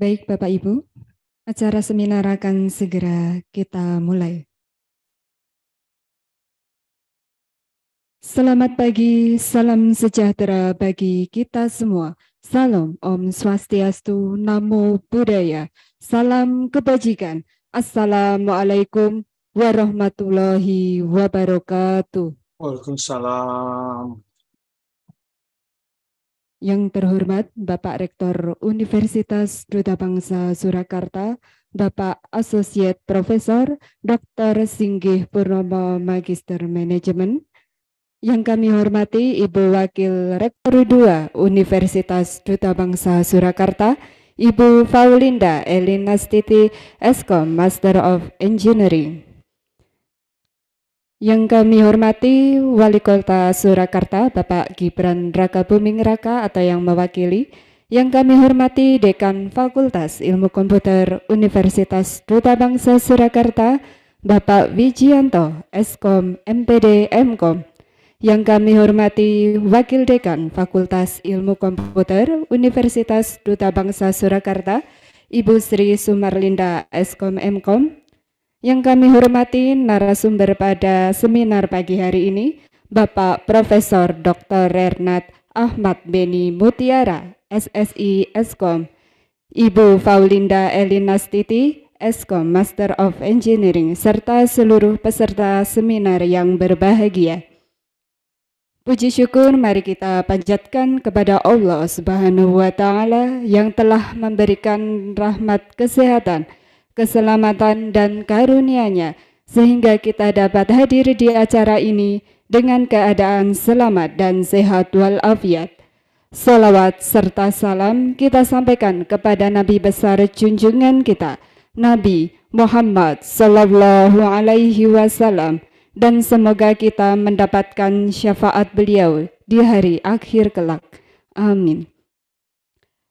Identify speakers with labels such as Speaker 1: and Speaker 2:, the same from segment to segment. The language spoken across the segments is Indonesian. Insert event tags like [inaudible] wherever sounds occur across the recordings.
Speaker 1: Baik Bapak Ibu, acara
Speaker 2: seminar akan segera kita mulai. Selamat pagi, salam sejahtera bagi kita semua. Salam Om Swastiastu, Namo Buddhaya, salam kebajikan. Assalamualaikum warahmatullahi wabarakatuh.
Speaker 3: Waalaikumsalam.
Speaker 2: Yang terhormat Bapak Rektor Universitas Duta Bangsa Surakarta, Bapak Associate Profesor Dr. Singgih Purnomo Magister Manajemen. Yang kami hormati Ibu Wakil Rektor 2 Universitas Duta Bangsa Surakarta, Ibu Faulinda Elina Stiti, Eskom Master of Engineering. Yang kami hormati Wali Kota Surakarta Bapak Gibran Raka Buming Raka atau yang mewakili, yang kami hormati Dekan Fakultas Ilmu Komputer Universitas Duta Bangsa Surakarta Bapak Wijianto Eskom MPD Mkom, yang kami hormati Wakil Dekan Fakultas Ilmu Komputer Universitas Duta Bangsa Surakarta Ibu Sri Sumarlinda Eskom Mkom, yang kami hormati narasumber pada seminar pagi hari ini, Bapak Profesor Dr. Renat Ahmad Beni Mutiara, SSI Eskom, Ibu Faulinda Stiti, Eskom Master of Engineering, serta seluruh peserta seminar yang berbahagia. Puji syukur mari kita panjatkan kepada Allah Subhanahu wa taala yang telah memberikan rahmat kesehatan keselamatan, dan karunia-Nya, sehingga kita dapat hadir di acara ini dengan keadaan selamat dan sehat walafiat. Salawat serta salam kita sampaikan kepada Nabi besar junjungan kita, Nabi Muhammad Sallallahu Alaihi Wasallam, dan semoga kita mendapatkan syafaat beliau di hari akhir kelak. Amin.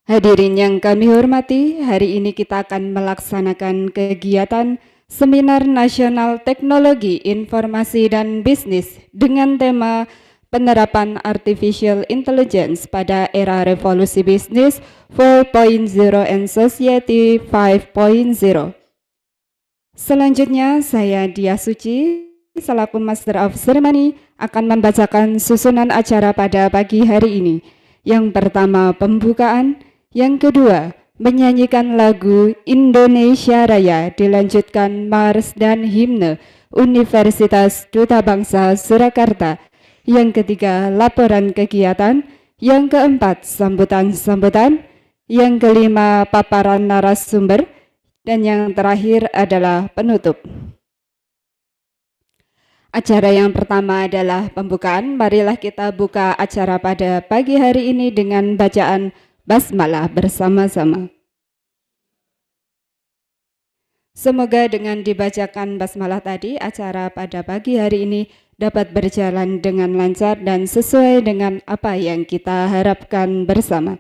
Speaker 2: Hadirin yang kami hormati, hari ini kita akan melaksanakan kegiatan Seminar Nasional Teknologi Informasi dan Bisnis dengan tema Penerapan Artificial Intelligence pada Era Revolusi Bisnis 4.0 and Society 5.0. Selanjutnya, saya Dia Suci, selaku Master of Ceremony, akan membacakan susunan acara pada pagi hari ini. Yang pertama, pembukaan. Yang kedua, menyanyikan lagu Indonesia Raya dilanjutkan Mars dan Himne Universitas Duta Bangsa Surakarta. Yang ketiga, laporan kegiatan. Yang keempat, sambutan-sambutan. Yang kelima, paparan narasumber. Dan yang terakhir adalah penutup. Acara yang pertama adalah pembukaan. Marilah kita buka acara pada pagi hari ini dengan bacaan basmalah bersama-sama. Semoga dengan dibacakan basmalah tadi, acara pada pagi hari ini dapat berjalan dengan lancar dan sesuai dengan apa yang kita harapkan bersama.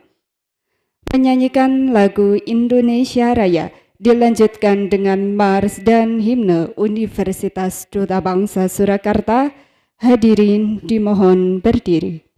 Speaker 2: Menyanyikan lagu Indonesia Raya dilanjutkan dengan Mars dan Himne Universitas Duta Bangsa Surakarta. Hadirin dimohon berdiri.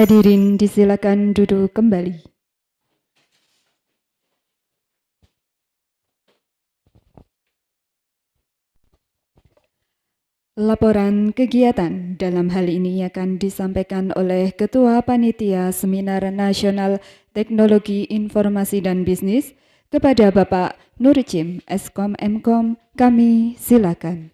Speaker 2: Hadirin disilakan duduk kembali. Laporan kegiatan dalam hal ini akan disampaikan oleh Ketua Panitia Seminar Nasional Teknologi Informasi dan Bisnis kepada Bapak Nuricim Eskom Mkom. Kami silakan.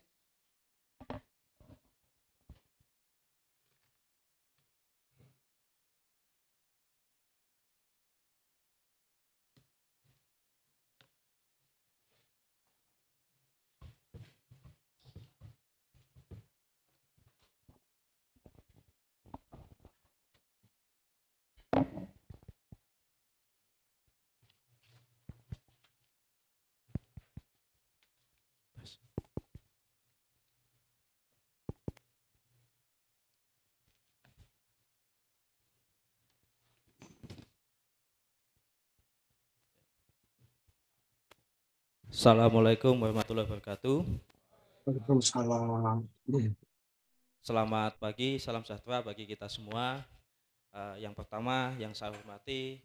Speaker 4: Assalamualaikum warahmatullahi wabarakatuh.
Speaker 5: Waalaikumsalam.
Speaker 4: Selamat pagi, salam sejahtera bagi kita semua. Uh, yang pertama yang saya hormati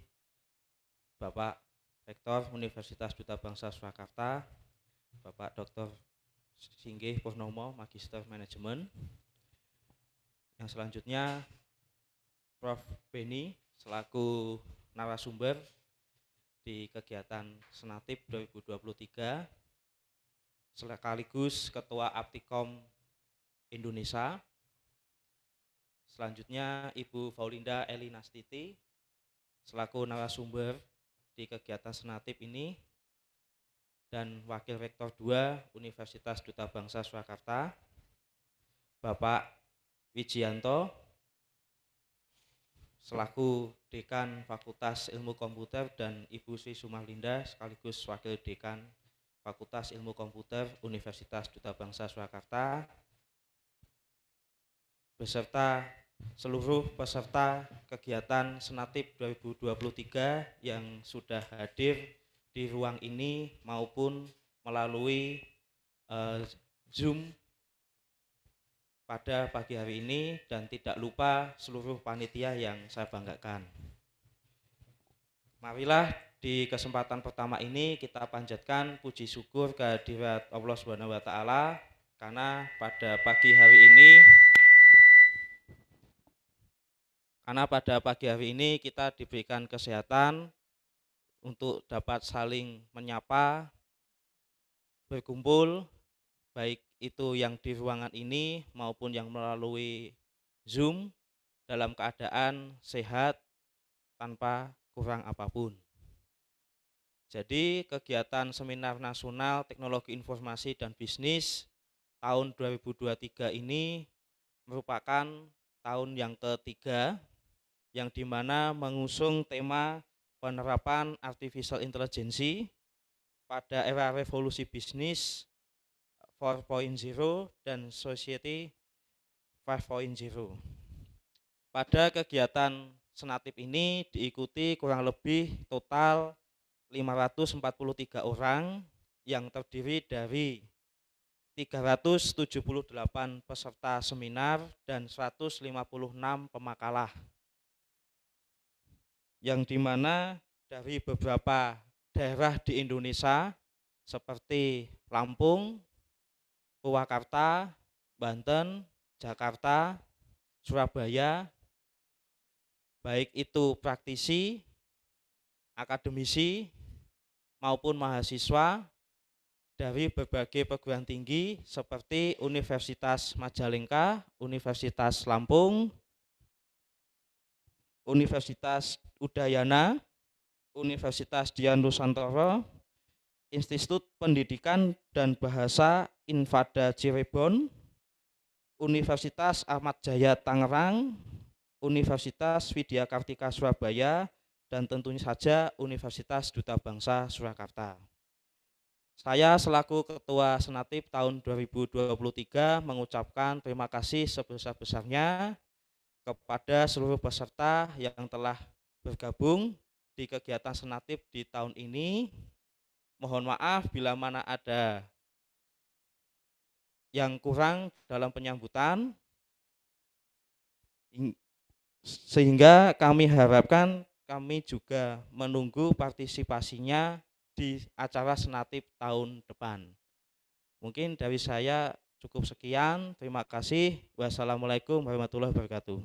Speaker 4: Bapak Rektor Universitas Duta Bangsa Surakarta, Bapak Dr. Singgih Purnomo, Magister Manajemen. Yang selanjutnya Prof. Beni selaku narasumber di kegiatan Senatip 2023 sekaligus Ketua Aptikom Indonesia. Selanjutnya Ibu Faulinda Stiti selaku narasumber di kegiatan Senatip ini dan Wakil Rektor 2 Universitas Duta Bangsa Surakarta, Bapak Wijianto selaku Dekan Fakultas Ilmu Komputer dan Ibu Sri Sumarlinda sekaligus Wakil Dekan Fakultas Ilmu Komputer Universitas Duta Bangsa Surakarta beserta seluruh peserta kegiatan Senatip 2023 yang sudah hadir di ruang ini maupun melalui uh, Zoom pada pagi hari ini dan tidak lupa seluruh panitia yang saya banggakan. Marilah di kesempatan pertama ini kita panjatkan puji syukur kehadirat Allah Subhanahu wa taala karena pada pagi hari ini karena pada pagi hari ini kita diberikan kesehatan untuk dapat saling menyapa, berkumpul, baik itu yang di ruangan ini maupun yang melalui Zoom dalam keadaan sehat tanpa kurang apapun. Jadi kegiatan seminar nasional teknologi informasi dan bisnis tahun 2023 ini merupakan tahun yang ketiga yang dimana mengusung tema penerapan artificial intelligence pada era revolusi bisnis 4.0 dan Society 5.0. Pada kegiatan senatif ini diikuti kurang lebih total 543 orang yang terdiri dari 378 peserta seminar dan 156 pemakalah. Yang dimana dari beberapa daerah di Indonesia seperti Lampung, Purwakarta, Banten, Jakarta, Surabaya, baik itu praktisi, akademisi, maupun mahasiswa dari berbagai perguruan tinggi seperti Universitas Majalengka, Universitas Lampung, Universitas Udayana, Universitas Dian Nusantara, Institut Pendidikan dan Bahasa Invada Cirebon, Universitas Ahmad Jaya Tangerang, Universitas Widya Kartika Surabaya, dan tentunya saja Universitas Duta Bangsa Surakarta. Saya selaku Ketua Senatif tahun 2023 mengucapkan terima kasih sebesar-besarnya kepada seluruh peserta yang telah bergabung di kegiatan Senatif di tahun ini Mohon maaf bila mana ada yang kurang dalam penyambutan sehingga kami harapkan kami juga menunggu partisipasinya di acara senatif tahun depan. Mungkin dari saya cukup sekian. Terima kasih. Wassalamualaikum warahmatullahi wabarakatuh.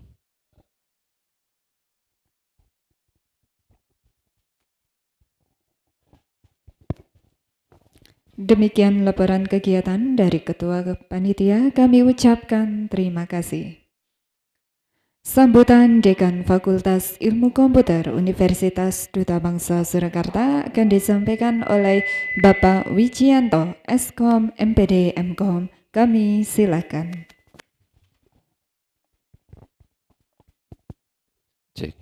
Speaker 2: Demikian laporan kegiatan dari Ketua Panitia. Kami ucapkan terima kasih. Sambutan Dekan Fakultas Ilmu Komputer Universitas Duta Bangsa Surakarta akan disampaikan oleh Bapak Wijianto, Eskom MPD MKOM. Kami silakan.
Speaker 6: Cek.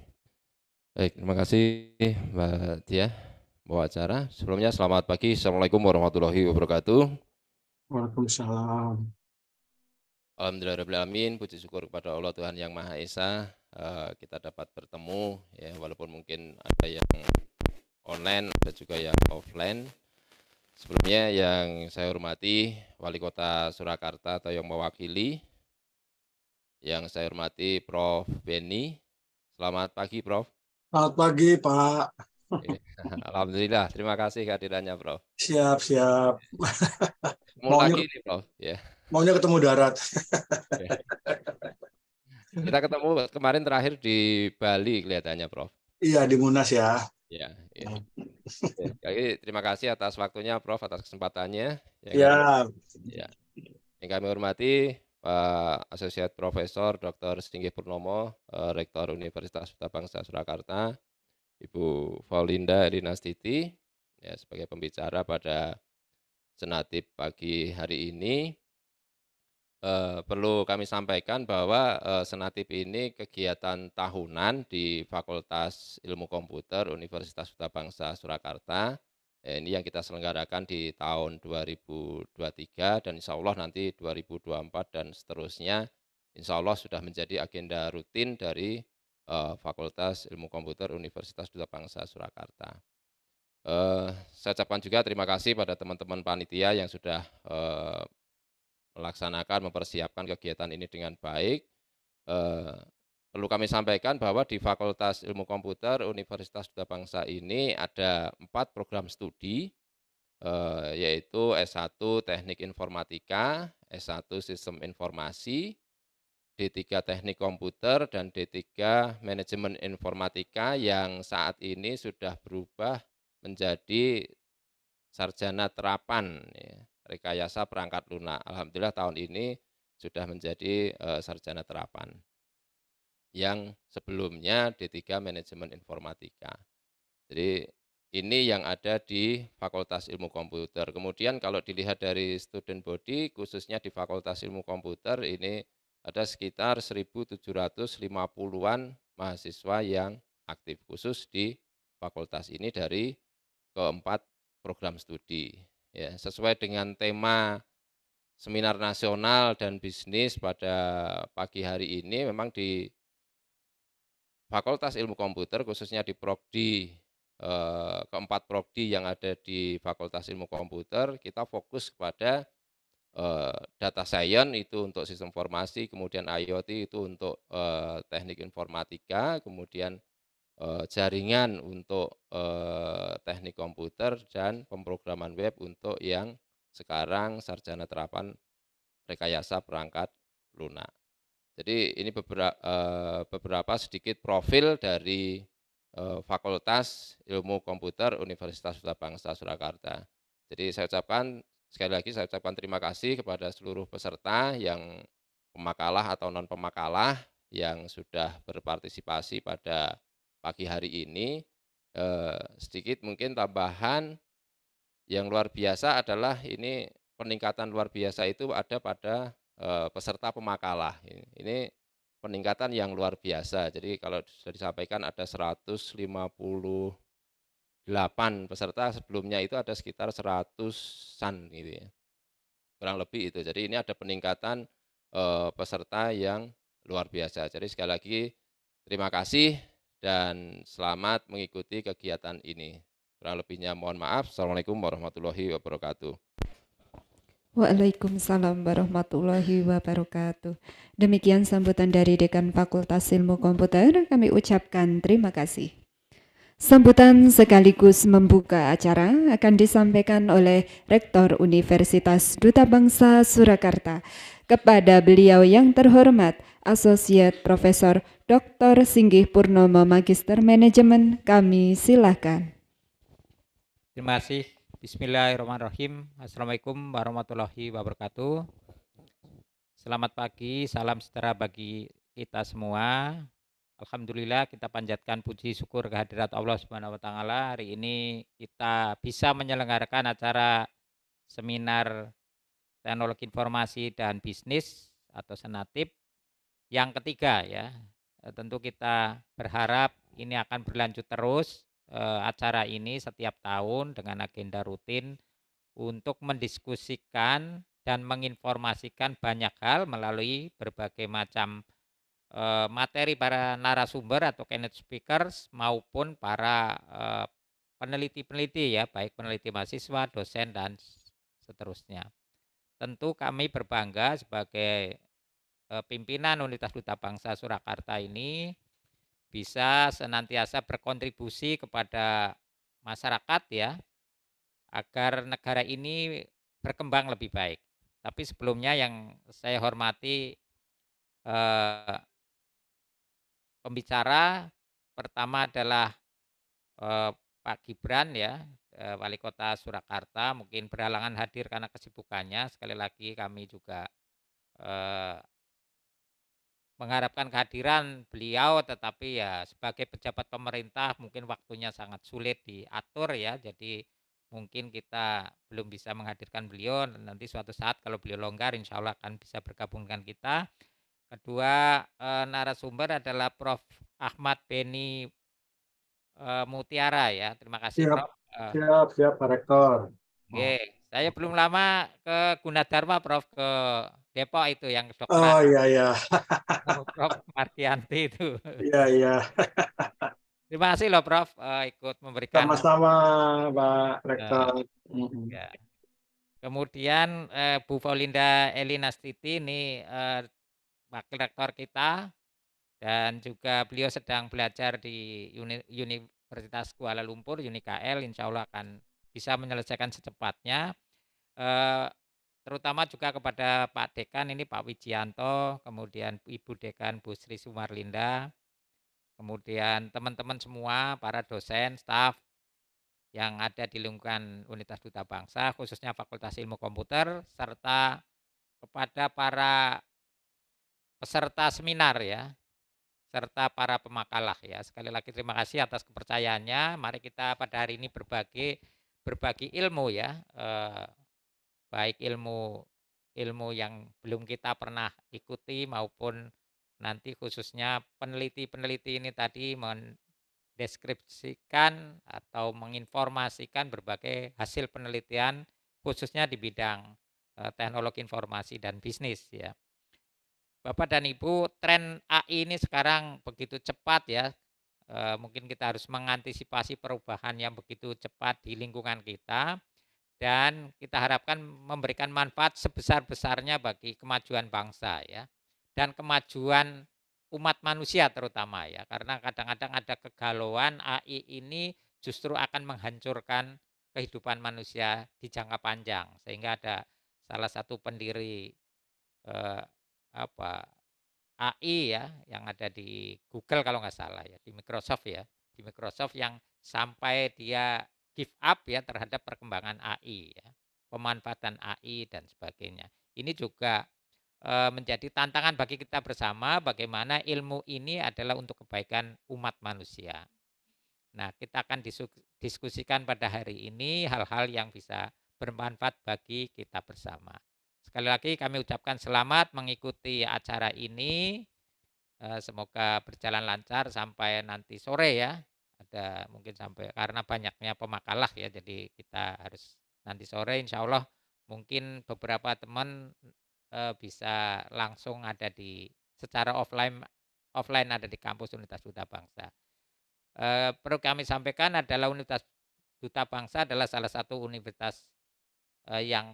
Speaker 6: Baik, terima kasih Mbak Tia bawa acara. Sebelumnya selamat pagi. Assalamualaikum warahmatullahi wabarakatuh.
Speaker 1: Waalaikumsalam.
Speaker 6: Alhamdulillahirrahmanirrahim. Puji syukur kepada Allah Tuhan Yang Maha Esa. Eh, kita dapat bertemu ya walaupun mungkin ada yang online ada juga yang offline sebelumnya yang saya hormati wali kota Surakarta atau yang mewakili yang saya hormati Prof Benny. selamat pagi Prof
Speaker 3: selamat pagi Pak Iya.
Speaker 6: [laughs] Alhamdulillah, terima kasih kehadirannya, Prof.
Speaker 3: Siap, siap. Mau lagi nih, Prof. Ya. Yeah. Maunya ketemu darat.
Speaker 6: Kita ketemu kemarin terakhir di Bali kelihatannya, Prof.
Speaker 3: Iya, di Munas ya.
Speaker 6: Iya. iya. Jadi, terima kasih atas waktunya, Prof, atas kesempatannya. Ya. ya. ya. Yang kami hormati Pak Asosiat Profesor Dr. Singgih Purnomo, eh, Rektor Universitas Bangsa Surakarta, Ibu Faulinda Rinastiti ya sebagai pembicara pada senatip pagi hari ini. E, perlu kami sampaikan bahwa e, eh, senatip ini kegiatan tahunan di Fakultas Ilmu Komputer Universitas Duta Bangsa Surakarta. E, ini yang kita selenggarakan di tahun 2023 dan insya Allah nanti 2024 dan seterusnya insya Allah sudah menjadi agenda rutin dari uh, Fakultas Ilmu Komputer Universitas Duta Bangsa Surakarta. Uh, saya ucapkan juga terima kasih pada teman-teman panitia yang sudah uh, melaksanakan, mempersiapkan kegiatan ini dengan baik. Uh, perlu kami sampaikan bahwa di Fakultas Ilmu Komputer Universitas Duta Bangsa ini ada empat program studi, yaitu S1 Teknik Informatika, S1 Sistem Informasi, D3 Teknik Komputer dan D3 Manajemen Informatika yang saat ini sudah berubah menjadi sarjana terapan ya, rekayasa perangkat lunak. Alhamdulillah tahun ini sudah menjadi e, sarjana terapan. Yang sebelumnya D3 Manajemen Informatika. Jadi ini yang ada di Fakultas Ilmu Komputer. Kemudian kalau dilihat dari student body khususnya di Fakultas Ilmu Komputer ini ada sekitar 1.750-an mahasiswa yang aktif khusus di fakultas ini dari keempat program studi. Ya, sesuai dengan tema seminar nasional dan bisnis pada pagi hari ini memang di Fakultas Ilmu Komputer khususnya di prodi eh, keempat prodi yang ada di Fakultas Ilmu Komputer kita fokus kepada Eh, data science itu untuk sistem informasi, kemudian IoT itu untuk eh, teknik informatika, kemudian eh, jaringan untuk teknik komputer dan pemrograman web untuk yang sekarang sarjana terapan rekayasa perangkat lunak. Jadi ini beberapa, beberapa sedikit profil dari Fakultas Ilmu Komputer Universitas Sutabangsa Surakarta. Jadi saya ucapkan Sekali lagi saya ucapkan terima kasih kepada seluruh peserta yang pemakalah atau non pemakalah yang sudah berpartisipasi pada pagi hari ini. Eh, sedikit mungkin tambahan yang luar biasa adalah ini peningkatan luar biasa itu ada pada eh, peserta pemakalah. Ini, ini peningkatan yang luar biasa. Jadi kalau sudah disampaikan ada 150 8 peserta sebelumnya itu ada sekitar 100-an gitu ya. Kurang lebih itu. Jadi ini ada peningkatan e, peserta yang luar biasa. Jadi sekali lagi terima kasih dan selamat mengikuti kegiatan ini. Kurang lebihnya mohon maaf. Assalamualaikum warahmatullahi wabarakatuh.
Speaker 2: Waalaikumsalam warahmatullahi wabarakatuh. Demikian sambutan dari Dekan Fakultas Ilmu Komputer. Kami ucapkan terima kasih. Sambutan sekaligus membuka acara akan disampaikan oleh Rektor Universitas Duta Bangsa Surakarta kepada beliau yang terhormat Associate Profesor Dr. Singgih Purnomo Magister Manajemen kami silakan.
Speaker 7: Terima kasih. Bismillahirrahmanirrahim. Assalamualaikum warahmatullahi wabarakatuh. Selamat pagi, salam sejahtera bagi kita semua. Alhamdulillah kita panjatkan puji syukur kehadirat Allah Subhanahu wa taala. Hari ini kita bisa menyelenggarakan acara seminar teknologi informasi dan bisnis atau senatip yang ketiga ya. Eh, tentu kita berharap ini akan berlanjut terus eh, acara ini setiap tahun dengan agenda rutin untuk mendiskusikan dan menginformasikan banyak hal melalui berbagai macam Eh, materi para narasumber atau keynote speakers maupun para eh, peneliti-peneliti ya, baik peneliti mahasiswa, dosen dan seterusnya. Tentu kami berbangga sebagai eh, pimpinan Universitas Duta Bangsa Surakarta ini bisa senantiasa berkontribusi kepada masyarakat ya agar negara ini berkembang lebih baik. Tapi sebelumnya yang saya hormati eh, pembicara pertama adalah eh, Pak Gibran ya eh, Wali Kota Surakarta mungkin berhalangan hadir karena kesibukannya sekali lagi kami juga eh, mengharapkan kehadiran beliau tetapi ya sebagai pejabat pemerintah mungkin waktunya sangat sulit diatur ya jadi mungkin kita belum bisa menghadirkan beliau nanti suatu saat kalau beliau longgar insya Allah akan bisa bergabung dengan kita Kedua e, narasumber adalah Prof. Ahmad Beni e, Mutiara ya. Terima kasih siap, Prof. Eh. Siap,
Speaker 3: siap Pak Rektor. Oke,
Speaker 7: okay. saya belum lama ke Gunadarma Prof ke Depok itu yang dokter. Oh iya iya. Prof Martianti itu. Iya iya. Terima kasih loh Prof e, ikut memberikan. Sama-sama Pak Rektor. e, Kemudian Bu Bu Elina Stiti ini wakil rektor kita dan juga beliau sedang belajar di Uni, Universitas Kuala Lumpur UNIKL insya Allah akan bisa menyelesaikan secepatnya eh, terutama juga kepada Pak Dekan ini Pak Wijianto kemudian Ibu Dekan Bu Sri Sumarlinda kemudian teman-teman semua para dosen staff yang ada di lingkungan Unitas Duta Bangsa khususnya Fakultas Ilmu Komputer serta kepada para peserta seminar ya serta para pemakalah ya. Sekali lagi terima kasih atas kepercayaannya. Mari kita pada hari ini berbagi berbagi ilmu ya. Eh, baik ilmu ilmu yang belum kita pernah ikuti maupun nanti khususnya peneliti-peneliti ini tadi mendeskripsikan atau menginformasikan berbagai hasil penelitian khususnya di bidang eh, teknologi informasi dan bisnis ya. Bapak dan Ibu, tren AI ini sekarang begitu cepat ya. E, mungkin kita harus mengantisipasi perubahan yang begitu cepat di lingkungan kita dan kita harapkan memberikan manfaat sebesar-besarnya bagi kemajuan bangsa ya dan kemajuan umat manusia terutama ya karena kadang-kadang ada kegalauan AI ini justru akan menghancurkan kehidupan manusia di jangka panjang sehingga ada salah satu pendiri eh, apa AI ya yang ada di Google kalau nggak salah ya di Microsoft ya di Microsoft yang sampai dia give up ya terhadap perkembangan AI ya pemanfaatan AI dan sebagainya ini juga e, menjadi tantangan bagi kita bersama bagaimana ilmu ini adalah untuk kebaikan umat manusia nah kita akan diskusikan pada hari ini hal-hal yang bisa bermanfaat bagi kita bersama Sekali lagi kami ucapkan selamat mengikuti acara ini. Eh, semoga berjalan lancar sampai nanti sore ya. Ada mungkin sampai karena banyaknya pemakalah ya, jadi kita harus nanti sore insya Allah mungkin beberapa teman eh, bisa langsung ada di secara offline offline ada di kampus Universitas Duta Bangsa. Eh, perlu kami sampaikan adalah Universitas Duta Bangsa adalah salah satu universitas yang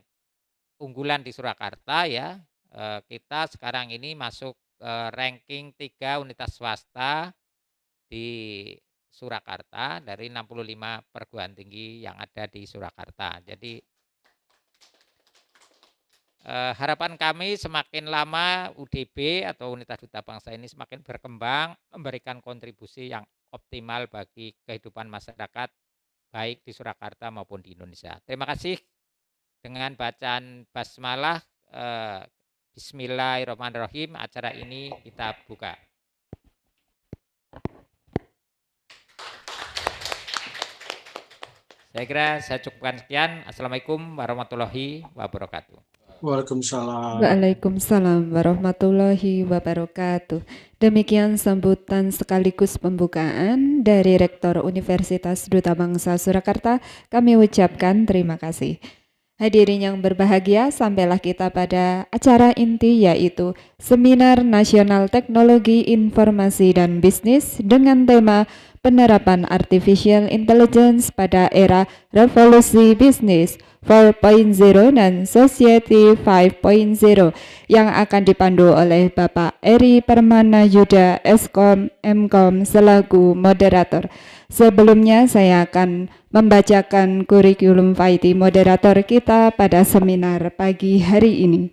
Speaker 7: unggulan di Surakarta ya. Eh, kita sekarang ini masuk eh, ranking tiga unitas swasta di Surakarta dari 65 perguruan tinggi yang ada di Surakarta. Jadi eh, harapan kami semakin lama UDB atau Unitas Duta Bangsa ini semakin berkembang, memberikan kontribusi yang optimal bagi kehidupan masyarakat baik di Surakarta maupun di Indonesia. Terima kasih dengan bacaan basmalah eh, Bismillahirrahmanirrahim acara ini kita buka. Saya kira saya cukupkan sekian. Assalamualaikum warahmatullahi wabarakatuh. Waalaikumsalam.
Speaker 2: Waalaikumsalam warahmatullahi wabarakatuh. Demikian sambutan sekaligus pembukaan dari Rektor Universitas Duta Bangsa Surakarta. Kami ucapkan terima kasih. Hadirin yang berbahagia, sampailah kita pada acara inti yaitu Seminar Nasional Teknologi Informasi dan Bisnis dengan tema Penerapan Artificial Intelligence pada Era Revolusi Bisnis 4.0 dan Society 5.0 yang akan dipandu oleh Bapak Eri Permana Yuda Eskom Mkom selaku moderator. Sebelumnya saya akan membacakan kurikulum Faiti moderator kita pada seminar pagi hari ini.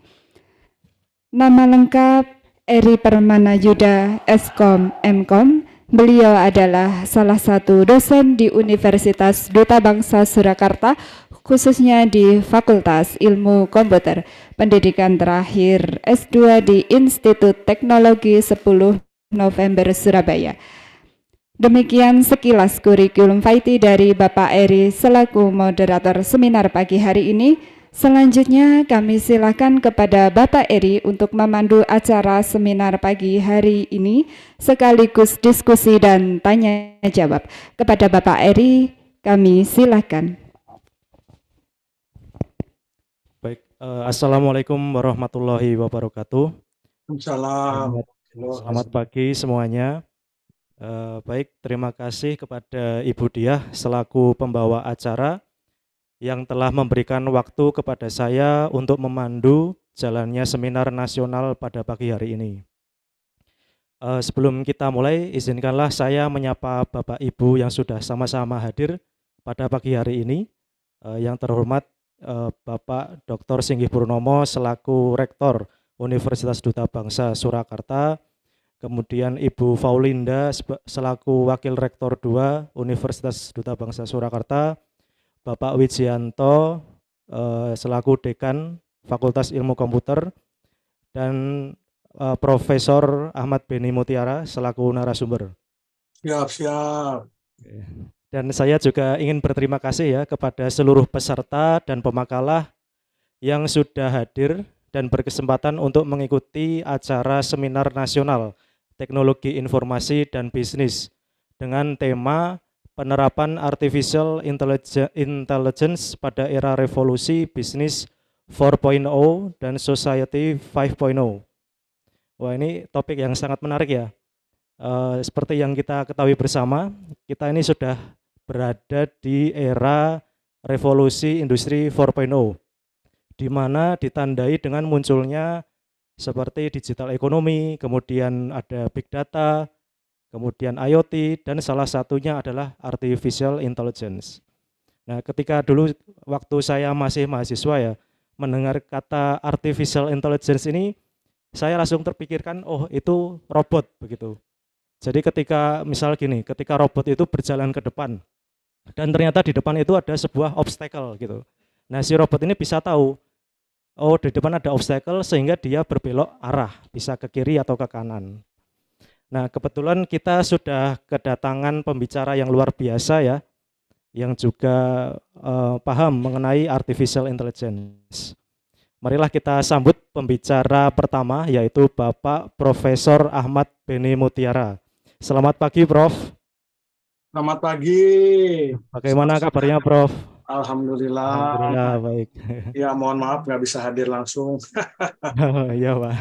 Speaker 2: Nama lengkap Eri Permana Yuda, Eskom, Mkom. Beliau adalah salah satu dosen di Universitas Duta Bangsa Surakarta, khususnya di Fakultas Ilmu Komputer. Pendidikan terakhir S2 di Institut Teknologi 10 November Surabaya. Demikian sekilas kurikulum Faiti dari Bapak Eri selaku moderator seminar pagi hari ini. Selanjutnya kami silakan kepada Bapak Eri untuk memandu acara seminar pagi hari ini sekaligus diskusi dan tanya jawab. Kepada Bapak Eri kami silakan.
Speaker 5: Baik, uh, Assalamualaikum warahmatullahi wabarakatuh.
Speaker 3: Assalamualaikum. selamat
Speaker 5: pagi semuanya. Eh, baik, terima kasih kepada Ibu Diah selaku pembawa acara yang telah memberikan waktu kepada saya untuk memandu jalannya seminar nasional pada pagi hari ini. Eh, sebelum kita mulai, izinkanlah saya menyapa Bapak Ibu yang sudah sama-sama hadir pada pagi hari ini. Eh, yang terhormat Bapak Dr. Singgih Purnomo selaku Rektor Universitas Duta Bangsa Surakarta, kemudian Ibu Faulinda selaku Wakil Rektor 2 Universitas Duta Bangsa Surakarta, Bapak Wijianto eh, selaku Dekan Fakultas Ilmu Komputer, dan eh, Profesor Ahmad Beni Mutiara selaku narasumber.
Speaker 3: Siap, siap.
Speaker 5: Dan saya juga ingin berterima kasih ya kepada seluruh peserta dan pemakalah yang sudah hadir dan berkesempatan untuk mengikuti acara seminar nasional teknologi informasi dan bisnis dengan tema penerapan artificial intelligence pada era revolusi bisnis 4.0 dan society 5.0. Wah ini topik yang sangat menarik ya. E, seperti yang kita ketahui bersama, kita ini sudah berada di era revolusi industri 4.0 di mana ditandai dengan munculnya seperti digital ekonomi, kemudian ada big data, kemudian IoT, dan salah satunya adalah artificial intelligence. Nah, ketika dulu waktu saya masih mahasiswa ya, mendengar kata artificial intelligence ini, saya langsung terpikirkan, oh itu robot begitu. Jadi ketika misal gini, ketika robot itu berjalan ke depan, dan ternyata di depan itu ada sebuah obstacle gitu. Nah, si robot ini bisa tahu, oh di depan ada obstacle sehingga dia berbelok arah, bisa ke kiri atau ke kanan. Nah, kebetulan kita sudah kedatangan pembicara yang luar biasa ya, yang juga uh, paham mengenai artificial intelligence. Marilah kita sambut pembicara pertama yaitu Bapak Profesor Ahmad Beni Mutiara. Selamat pagi, Prof.
Speaker 3: Selamat pagi. Bagaimana kabarnya, Prof? Alhamdulillah. Alhamdulillah baik. Ya mohon maaf nggak bisa hadir langsung. [laughs]
Speaker 5: oh, iya pak.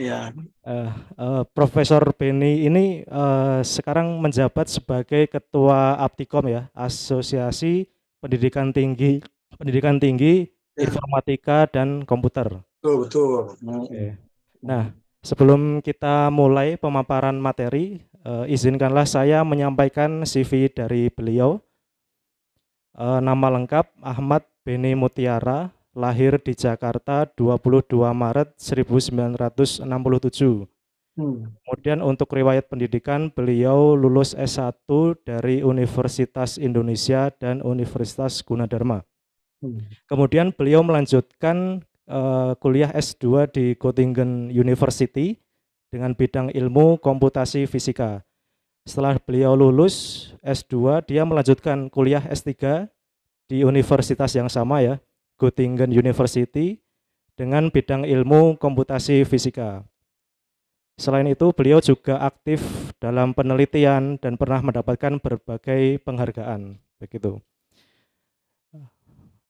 Speaker 5: Iya. Uh, uh, Profesor Beni ini uh, sekarang menjabat sebagai Ketua Aptikom ya, Asosiasi Pendidikan Tinggi Pendidikan Tinggi ya. Informatika dan Komputer.
Speaker 3: Betul betul. Hmm. Okay. Nah
Speaker 5: sebelum kita mulai pemaparan materi, uh, izinkanlah saya menyampaikan CV dari beliau E, nama lengkap Ahmad Beni Mutiara, lahir di Jakarta 22 Maret 1967. Hmm. Kemudian untuk riwayat pendidikan, beliau lulus S1 dari Universitas Indonesia dan Universitas Gunadarma. Hmm. Kemudian beliau melanjutkan uh, kuliah S2 di Göttingen University dengan bidang ilmu komputasi fisika. Setelah beliau lulus S2, dia melanjutkan kuliah S3 di universitas yang sama ya, Göttingen University dengan bidang ilmu komputasi fisika. Selain itu, beliau juga aktif dalam penelitian dan pernah mendapatkan berbagai penghargaan. Begitu.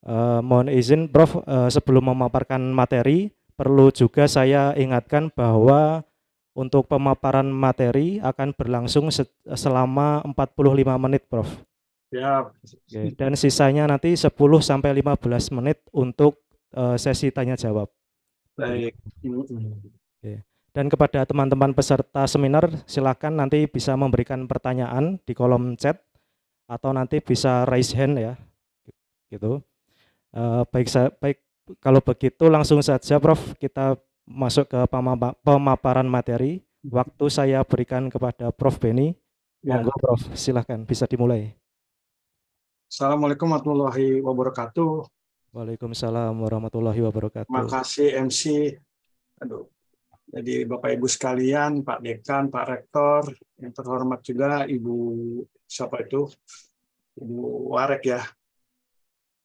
Speaker 5: Uh, mohon izin, Prof, uh, sebelum memaparkan materi, perlu juga saya ingatkan bahwa untuk pemaparan materi akan berlangsung selama 45 menit, Prof.
Speaker 1: Ya. Oke,
Speaker 5: dan sisanya nanti 10 sampai 15 menit untuk uh, sesi tanya jawab.
Speaker 1: Baik. Oke.
Speaker 5: Dan kepada teman-teman peserta seminar silakan nanti bisa memberikan pertanyaan di kolom chat atau nanti bisa raise hand ya. Gitu. Uh, baik baik kalau begitu langsung saja Prof kita masuk ke pemaparan materi. Waktu saya berikan kepada Prof. Beni. Ya. Monggo Prof, silahkan bisa dimulai.
Speaker 3: Assalamualaikum warahmatullahi wabarakatuh.
Speaker 5: Waalaikumsalam warahmatullahi wabarakatuh. Makasih
Speaker 3: MC. Aduh. Jadi Bapak Ibu sekalian, Pak Dekan, Pak Rektor, yang terhormat juga Ibu siapa itu? Ibu Warek ya.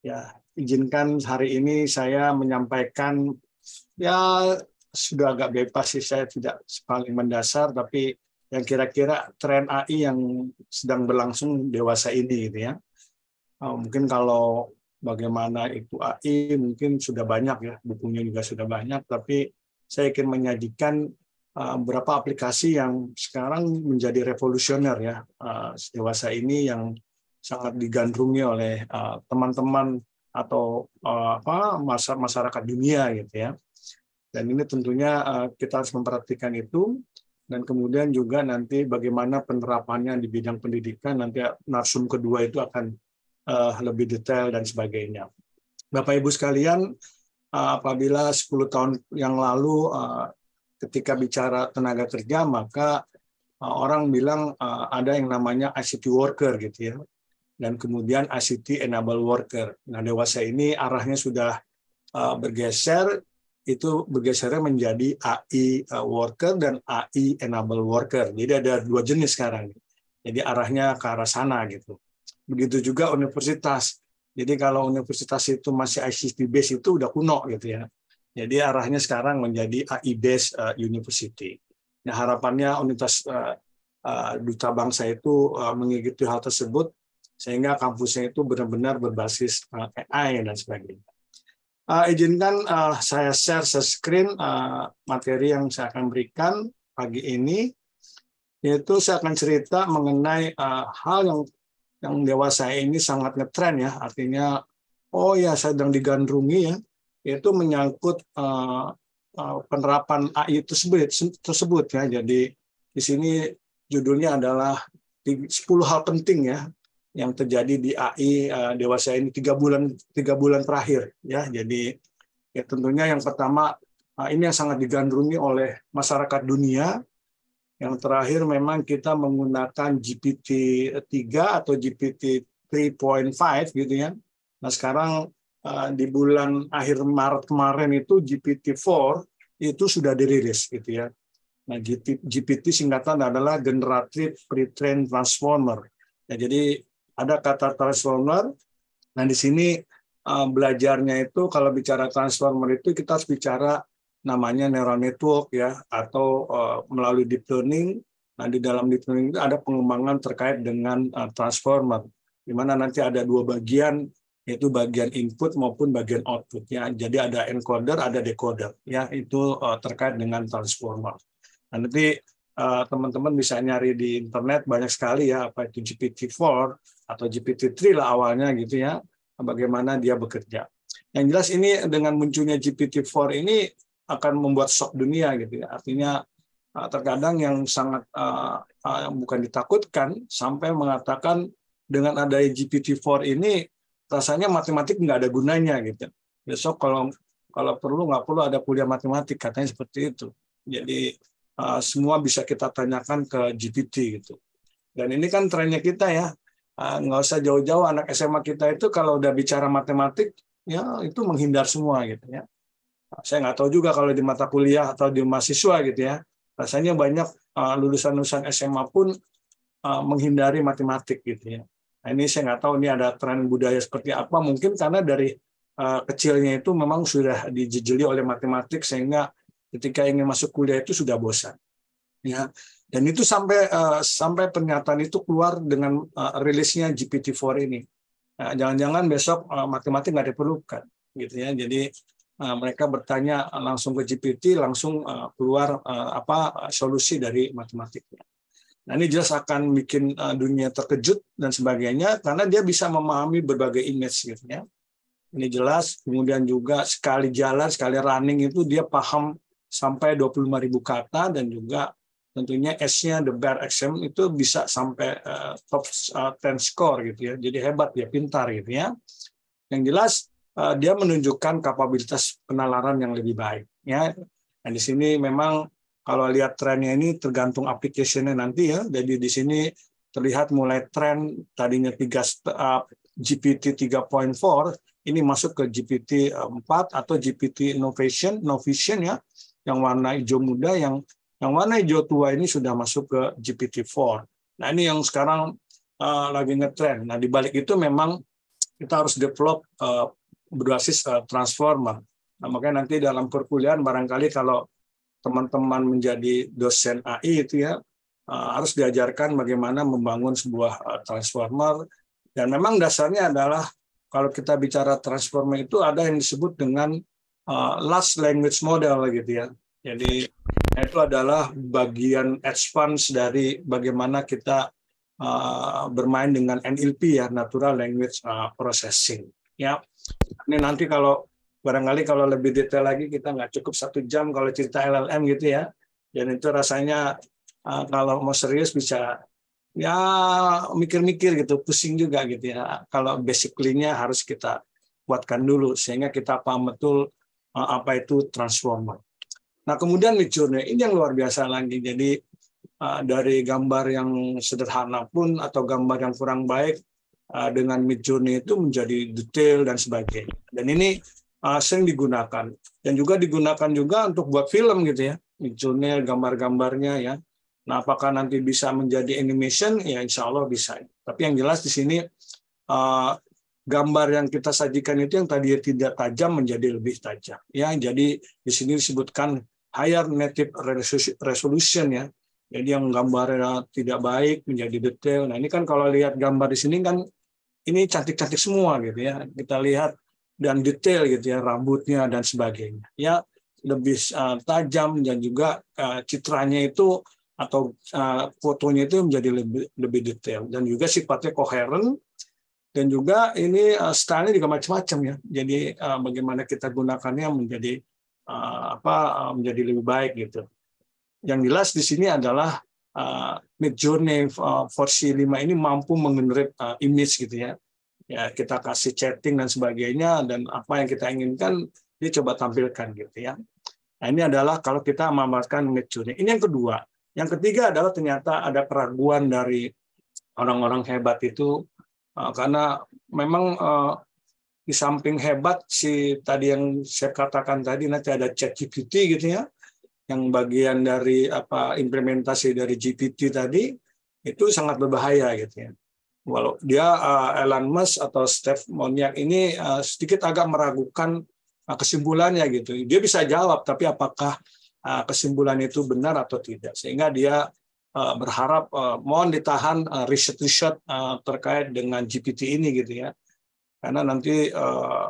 Speaker 3: Ya, izinkan hari ini saya menyampaikan ya sudah agak bebas sih saya tidak paling mendasar tapi yang kira-kira tren AI yang sedang berlangsung dewasa ini gitu ya. Ah, mungkin kalau bagaimana itu AI mungkin sudah banyak ya bukunya juga sudah banyak tapi saya ingin menyajikan ah, beberapa aplikasi yang sekarang menjadi revolusioner ya ah, dewasa ini yang sangat digandrungi oleh teman-teman atau apa masyarakat dunia gitu ya dan ini tentunya eh, kita harus memperhatikan itu dan kemudian juga nanti bagaimana penerapannya di bidang pendidikan nanti narsum kedua itu akan eh, lebih detail dan sebagainya. Bapak Ibu sekalian, eh, apabila 10 tahun yang lalu ketika bicara tenaga kerja maka orang bilang ada yang namanya ICT worker gitu ya. Dan kemudian ICT enable worker. Nah, dewasa ini arahnya sudah bergeser itu bergesernya menjadi AI uh, worker dan AI enable worker. Jadi ada dua jenis sekarang. Jadi arahnya ke arah sana gitu. Begitu juga universitas. Jadi kalau universitas itu masih ICT base itu udah kuno gitu ya. Jadi arahnya sekarang menjadi AI base uh, university. Nah, harapannya universitas uh, duta bangsa itu mengikuti hal tersebut sehingga kampusnya itu benar-benar berbasis AI dan sebagainya. Uh, izinkan uh, saya share screen uh, materi yang saya akan berikan pagi ini, yaitu saya akan cerita mengenai uh, hal yang yang dewasa ini sangat ngetren ya, artinya oh ya saya sedang digandrungi ya, yaitu menyangkut uh, uh, penerapan AI tersebut tersebut ya. Jadi di sini judulnya adalah 10 hal penting ya yang terjadi di AI uh, eh, dewasa ini tiga bulan tiga bulan terakhir ya jadi ya tentunya yang pertama eh, ini yang sangat digandrungi oleh masyarakat dunia yang terakhir memang kita menggunakan GPT 3 atau GPT 3.5 gitu ya nah sekarang eh, di bulan akhir Maret kemarin itu GPT 4 itu sudah dirilis gitu ya nah GPT, GPT singkatan adalah generative pre-trained transformer ya jadi ada kata transformer. Nah, di sini uh, belajarnya itu kalau bicara transformer itu kita harus bicara namanya neural network ya atau uh, melalui deep learning. Nah, di dalam deep learning itu ada pengembangan terkait dengan uh, transformer di mana nanti ada dua bagian yaitu bagian input maupun bagian outputnya. Jadi ada encoder, ada decoder ya itu uh, terkait dengan transformer. Nah, nanti teman-teman uh, bisa nyari di internet banyak sekali ya apa itu GPT-4 atau GPT-3 lah awalnya gitu ya, bagaimana dia bekerja. Yang jelas ini dengan munculnya GPT-4 ini akan membuat shock dunia gitu ya. Artinya eh, terkadang yang sangat uh, bukan ditakutkan sampai mengatakan dengan adanya GPT-4 ini rasanya matematik nggak ada gunanya gitu. Besok kalau kalau perlu nggak perlu ada kuliah matematik katanya seperti itu. Jadi semua bisa kita tanyakan ke GPT gitu. Dan ini kan trennya kita ya Ah, nggak usah jauh-jauh anak SMA kita itu kalau udah bicara matematik ya itu menghindar semua gitu ya nah, saya nggak tahu juga kalau di mata kuliah atau di mahasiswa gitu ya rasanya banyak ah, lulusan-lulusan SMA pun ah, menghindari matematik gitu ya nah, ini saya nggak tahu ini ada tren budaya seperti apa mungkin karena dari kecilnya itu memang sudah dijejeli oleh matematik sehingga ketika ingin masuk kuliah itu sudah bosan ya dan itu sampai uh, sampai pernyataan itu keluar dengan uh, rilisnya GPT-4 ini. jangan nah, jangan-jangan besok uh, eh, matematik nggak diperlukan, gitu ya. Jadi uh, mereka bertanya langsung ke GPT, langsung uh, keluar uh, apa solusi dari matematiknya. Nah ini jelas akan bikin uh, dunia terkejut dan sebagainya karena dia bisa memahami berbagai image gitu ya. Ini jelas, kemudian juga sekali jalan, sekali running itu dia paham sampai 25.000 kata dan juga tentunya S-nya the Bear exam itu bisa sampai uh, top uh, eh, 10 score gitu ya. Jadi hebat ya pintar gitu ya. Yang jelas uh, dia menunjukkan kapabilitas penalaran yang lebih baik ya. Dan di sini memang kalau lihat trennya ini tergantung aplikasinya nanti ya. Jadi di sini terlihat mulai tren tadinya 3 uh, GPT 3.4 ini masuk ke GPT 4 atau GPT Innovation, Novision ya, yang warna hijau muda yang yang mana hijau tua ini sudah masuk ke GPT-4. Nah ini yang sekarang uh, lagi ngetrend. Nah di balik itu memang kita harus develop uh, eh, berbasis uh, eh, transformer. Nah, makanya nanti dalam perkuliahan barangkali kalau teman-teman menjadi dosen AI itu ya uh, harus diajarkan bagaimana membangun sebuah uh, transformer dan memang dasarnya adalah kalau kita bicara transformer itu ada yang disebut dengan uh, last language model gitu ya. Jadi itu adalah bagian advance dari bagaimana kita uh, bermain dengan NLP ya Natural Language uh, Processing. Ya, ini nanti kalau barangkali kalau lebih detail lagi kita nggak cukup satu jam kalau cerita LLM gitu ya. Dan itu rasanya uh, kalau mau serius bisa ya mikir-mikir gitu, pusing juga gitu ya. Kalau basically-nya harus kita buatkan dulu sehingga kita paham betul apa itu transformer. Nah kemudian mid ini yang luar biasa lagi. Jadi eh, dari gambar yang sederhana pun atau gambar yang kurang baik eh, dengan mid itu menjadi detail dan sebagainya. Dan ini eh, sering digunakan dan juga digunakan juga untuk buat film gitu ya. mid gambar-gambarnya ya. Nah, apakah nanti bisa menjadi animation? Ya, insya Allah bisa. Tapi yang jelas di sini gambar yang kita sajikan itu yang tadi tidak tajam menjadi lebih tajam. Ya, jadi di sini disebutkan higher native resolution ya. Jadi yang gambarnya tidak baik menjadi detail. Nah ini kan kalau lihat gambar di sini kan ini cantik-cantik semua gitu ya. Kita lihat dan detail gitu ya rambutnya dan sebagainya. Ya lebih uh, tajam dan juga uh, citranya itu atau uh, fotonya itu menjadi lebih lebih detail dan juga sifatnya koheren dan juga ini uh, stylenya juga macam-macam ya. Jadi uh, bagaimana kita gunakannya menjadi Eh, apa eh, menjadi lebih baik gitu. Yang jelas di sini adalah uh, eh, Mid Journey uh, 5 ini mampu mengenerate uh, image gitu ya. Ya kita kasih chatting dan sebagainya dan apa yang kita inginkan dia coba tampilkan gitu ya. Nah, ini adalah kalau kita memamerkan Mid Journey. Ini yang kedua. Yang ketiga adalah ternyata ada keraguan dari orang-orang hebat itu karena memang di samping hebat si tadi yang saya katakan tadi nanti ada chat GPT gitu ya yang bagian dari apa implementasi dari GPT tadi itu sangat berbahaya gitu ya. Walau dia uh, Elon Musk atau Steph Moniak ini uh, sedikit agak meragukan uh, kesimpulannya gitu. Dia bisa jawab tapi apakah uh, kesimpulan itu benar atau tidak. Sehingga dia uh, berharap uh, mohon ditahan uh, riset-riset uh, terkait dengan GPT ini gitu ya karena nanti eh,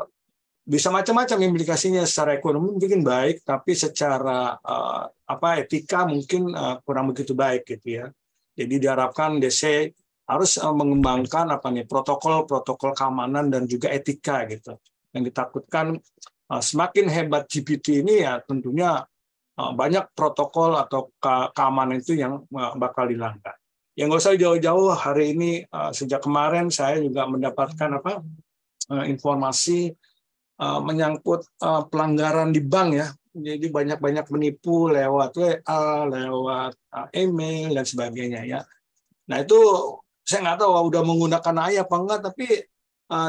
Speaker 3: bisa macam-macam implikasinya secara ekonomi mungkin baik tapi secara eh, apa etika mungkin eh, kurang begitu baik gitu ya jadi diharapkan DC harus mengembangkan apa nih protokol-protokol keamanan dan juga etika gitu yang ditakutkan semakin hebat GPT ini ya tentunya banyak protokol atau keamanan itu yang bakal dilanggar yang nggak usah jauh-jauh hari ini sejak kemarin saya juga mendapatkan apa Eh, informasi eh, menyangkut eh, pelanggaran di bank ya. Jadi banyak-banyak menipu lewat WA, lewat email dan sebagainya ya. Nah itu saya nggak tahu udah menggunakan AI apa enggak, tapi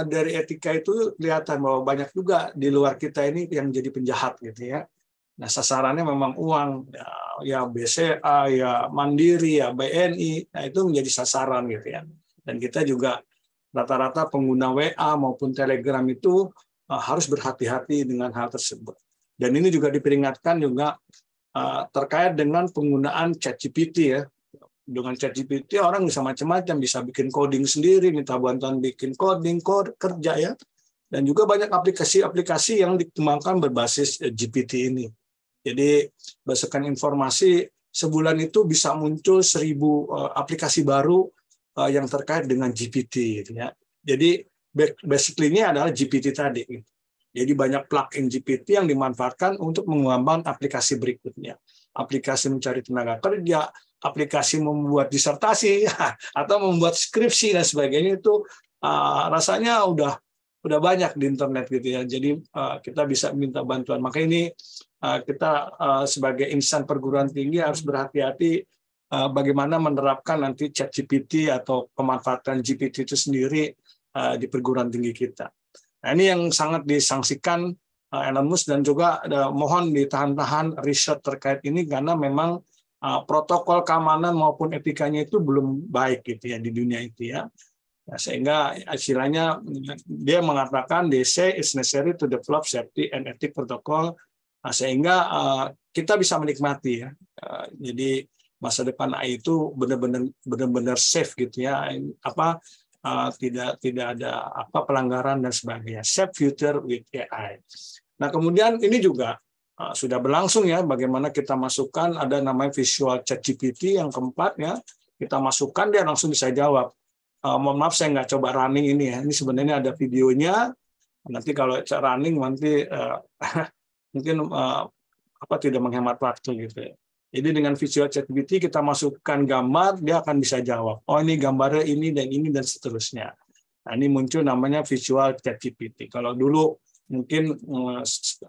Speaker 3: dari etika itu kelihatan bahwa banyak juga di luar kita ini yang jadi penjahat gitu ya. Nah sasarannya memang uang ya, BCA, ya, ya Mandiri, ya BNI, nah itu menjadi sasaran gitu ya. Dan kita juga rata-rata pengguna WA maupun Telegram itu eh, harus berhati-hati dengan hal tersebut. Dan ini juga diperingatkan juga eh, terkait dengan penggunaan Chat GPT ya. Dengan Chat GPT orang bisa macam-macam, bisa bikin coding sendiri, minta bantuan bikin coding, kerja ya. Dan juga banyak aplikasi-aplikasi yang dikembangkan berbasis eh, GPT ini. Jadi berdasarkan informasi sebulan itu bisa muncul seribu aplikasi baru Eh, yang terkait dengan GPT gitu ya. Jadi basically ini adalah GPT tadi. Gitu. Jadi banyak plugin GPT yang dimanfaatkan untuk mengembangkan aplikasi berikutnya. Aplikasi mencari tenaga kerja, aplikasi membuat disertasi [laughs] atau membuat skripsi dan sebagainya itu eh, rasanya udah udah banyak di internet gitu ya. Jadi uh, kita bisa minta bantuan. Maka ini uh, kita uh, sebagai insan perguruan tinggi harus berhati-hati Eh, bagaimana menerapkan nanti chat GPT atau pemanfaatan GPT itu sendiri eh, di perguruan tinggi kita. Nah, ini yang sangat disangsikan eh, Elon Musk dan juga mohon ditahan-tahan riset terkait ini karena memang protokol keamanan maupun etikanya itu belum baik gitu ya di dunia itu ya. Nah, sehingga hasilnya dia mengatakan DC is necessary to develop safety and ethic protocol nah, sehingga uh, kita bisa menikmati ya. Uh, jadi masa depan AI itu benar-benar benar-benar safe gitu ya apa uh, tidak tidak ada apa pelanggaran dan sebagainya safe future with AI. Nah kemudian ini juga uh, sudah berlangsung ya bagaimana kita masukkan ada namanya visual chat GPT yang keempat ya kita masukkan dia langsung bisa jawab. Uh, mohon maaf saya nggak coba running ini ya ini sebenarnya ada videonya nanti kalau running nanti uh, [laughs] mungkin uh, apa tidak menghemat waktu gitu ya. Jadi dengan visual ChatGPT kita masukkan gambar, dia akan bisa jawab. Oh ini gambarnya ini dan ini dan seterusnya. Nah, ini muncul namanya visual ChatGPT. Kalau dulu mungkin eh,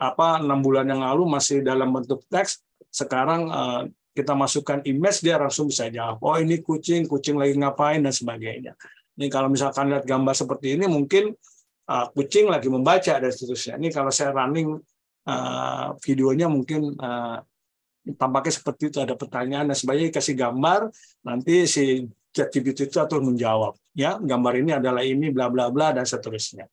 Speaker 3: apa enam bulan yang lalu masih dalam bentuk teks, sekarang eh, kita masukkan image dia langsung bisa jawab. Oh ini kucing, kucing lagi ngapain dan sebagainya. Ini kalau misalkan lihat gambar seperti ini mungkin eh, kucing lagi membaca dan seterusnya. Ini kalau saya running videonya mungkin tampaknya seperti itu ada pertanyaan dan sebagainya kasih gambar nanti si ChatGPT itu harus menjawab ya gambar ini adalah ini bla bla bla dan seterusnya.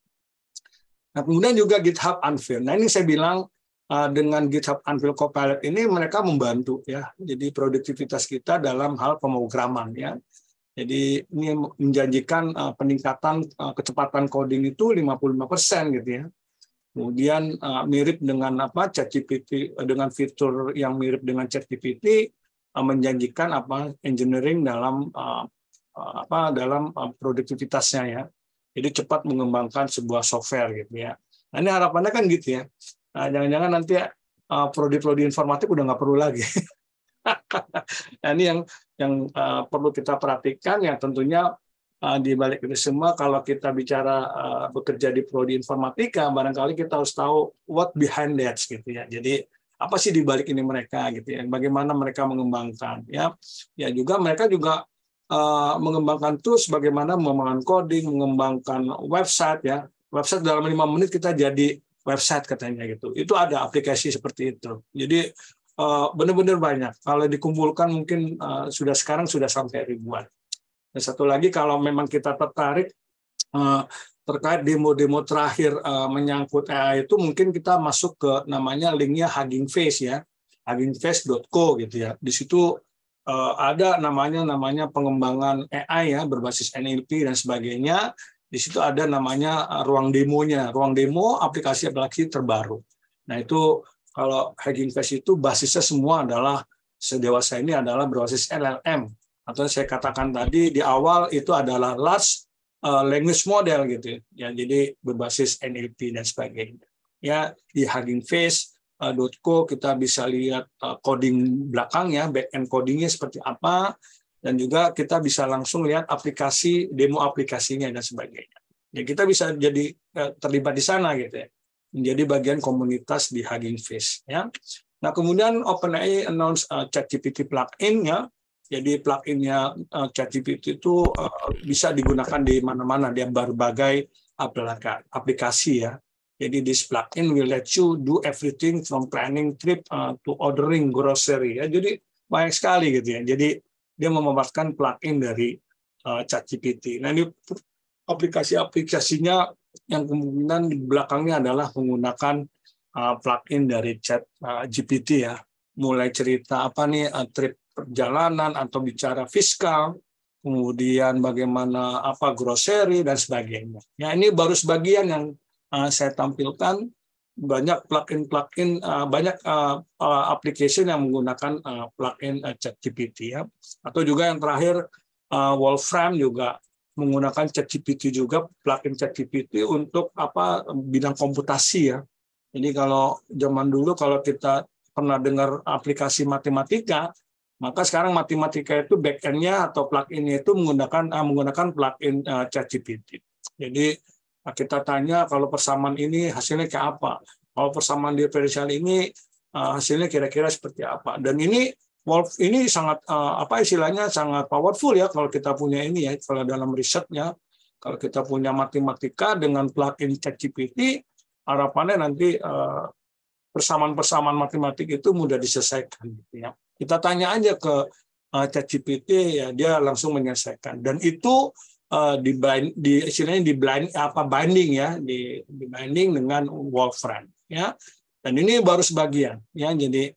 Speaker 3: Nah kemudian juga GitHub Unveil. Nah ini saya bilang eh, dengan GitHub Unveil Copilot ini mereka membantu ya jadi produktivitas kita dalam hal pemrograman ya. Jadi ini menjanjikan eh, peningkatan eh, kecepatan coding itu 55% gitu ya Kemudian uh, mirip dengan apa ChatGPT eh, dengan fitur yang mirip dengan ChatGPT uh, menjanjikan apa engineering dalam uh, apa dalam uh, produktivitasnya ya. Jadi cepat mengembangkan sebuah software gitu ya. Nah, ini harapannya kan gitu ya. jangan nah, jangan-jangan nanti uh, prodi-prodi informatik udah nggak perlu lagi. [laughs] nah, ini yang yang uh, perlu kita perhatikan ya tentunya Ah, di balik ini semua kalau kita bicara uh, bekerja di prodi informatika barangkali kita harus tahu what behind that gitu ya jadi apa sih di balik ini mereka gitu ya bagaimana mereka mengembangkan ya ya juga mereka juga uh, mengembangkan tools bagaimana mengembangkan coding mengembangkan website ya website dalam lima menit kita jadi website katanya gitu itu ada aplikasi seperti itu jadi uh, benar-benar banyak kalau dikumpulkan mungkin sudah sekarang sudah sampai ribuan dan satu lagi kalau memang kita tertarik eh, terkait demo-demo terakhir eh, menyangkut AI itu mungkin kita masuk ke namanya linknya Hugging Face ya huggingface.co gitu ya di situ eh, ada namanya namanya pengembangan AI ya berbasis NLP dan sebagainya di situ ada namanya ruang demonya ruang demo aplikasi-aplikasi terbaru nah itu kalau Hugging Face itu basisnya semua adalah sedewasa ini adalah berbasis LLM atau saya katakan tadi di awal itu adalah last eh, language model gitu ya, ya jadi berbasis NLP dan sebagainya ya di Hugging Face eh, .co kita bisa lihat eh, coding belakangnya back end codingnya seperti apa dan juga kita bisa langsung lihat aplikasi demo aplikasinya dan sebagainya ya kita bisa jadi terlibat di sana gitu ya menjadi bagian komunitas di Hugging Face ya nah kemudian OpenAI announce ChatGPT plugin ya jadi pluginnya eh, ChatGPT itu eh, bisa digunakan di mana-mana, di berbagai aplikasi ya. Jadi this plugin will let you do everything from planning trip eh, to ordering grocery ya. Jadi banyak sekali gitu ya. Jadi dia memanfaatkan plugin dari ChatGPT. Nah ini aplikasi-aplikasinya yang kemungkinan di belakangnya adalah menggunakan plugin dari ChatGPT ya. Mulai cerita apa nih trip perjalanan atau bicara fiskal, kemudian bagaimana apa grocery dan sebagainya. Ya ini baru sebagian yang uh, saya tampilkan banyak plugin plugin uh, eh, banyak uh, application yang menggunakan uh, plugin uh, ChatGPT ya atau juga yang terakhir uh, Wolfram juga menggunakan ChatGPT juga plugin ChatGPT untuk apa bidang komputasi ya. Ini kalau zaman dulu kalau kita pernah dengar aplikasi matematika maka sekarang matematika itu backendnya atau pluginnya itu menggunakan eh, menggunakan plugin uh, ChatGPT. Jadi eh, kita tanya kalau persamaan ini hasilnya kayak apa, kalau persamaan diferensial ini uh, hasilnya kira-kira seperti apa. Dan ini Wolf ini sangat uh, apa istilahnya sangat powerful ya kalau kita punya ini ya kalau dalam risetnya kalau kita punya matematika dengan plugin ChatGPT harapannya nanti uh, persamaan-persamaan matematik itu mudah diselesaikan gitu ya. Kita tanya aja ke uh, ChatGPT ya dia langsung menyelesaikan. Dan itu uh, di di istilahnya di blind apa binding ya, di binding dengan Wolfram ya. Dan ini baru sebagian ya. Jadi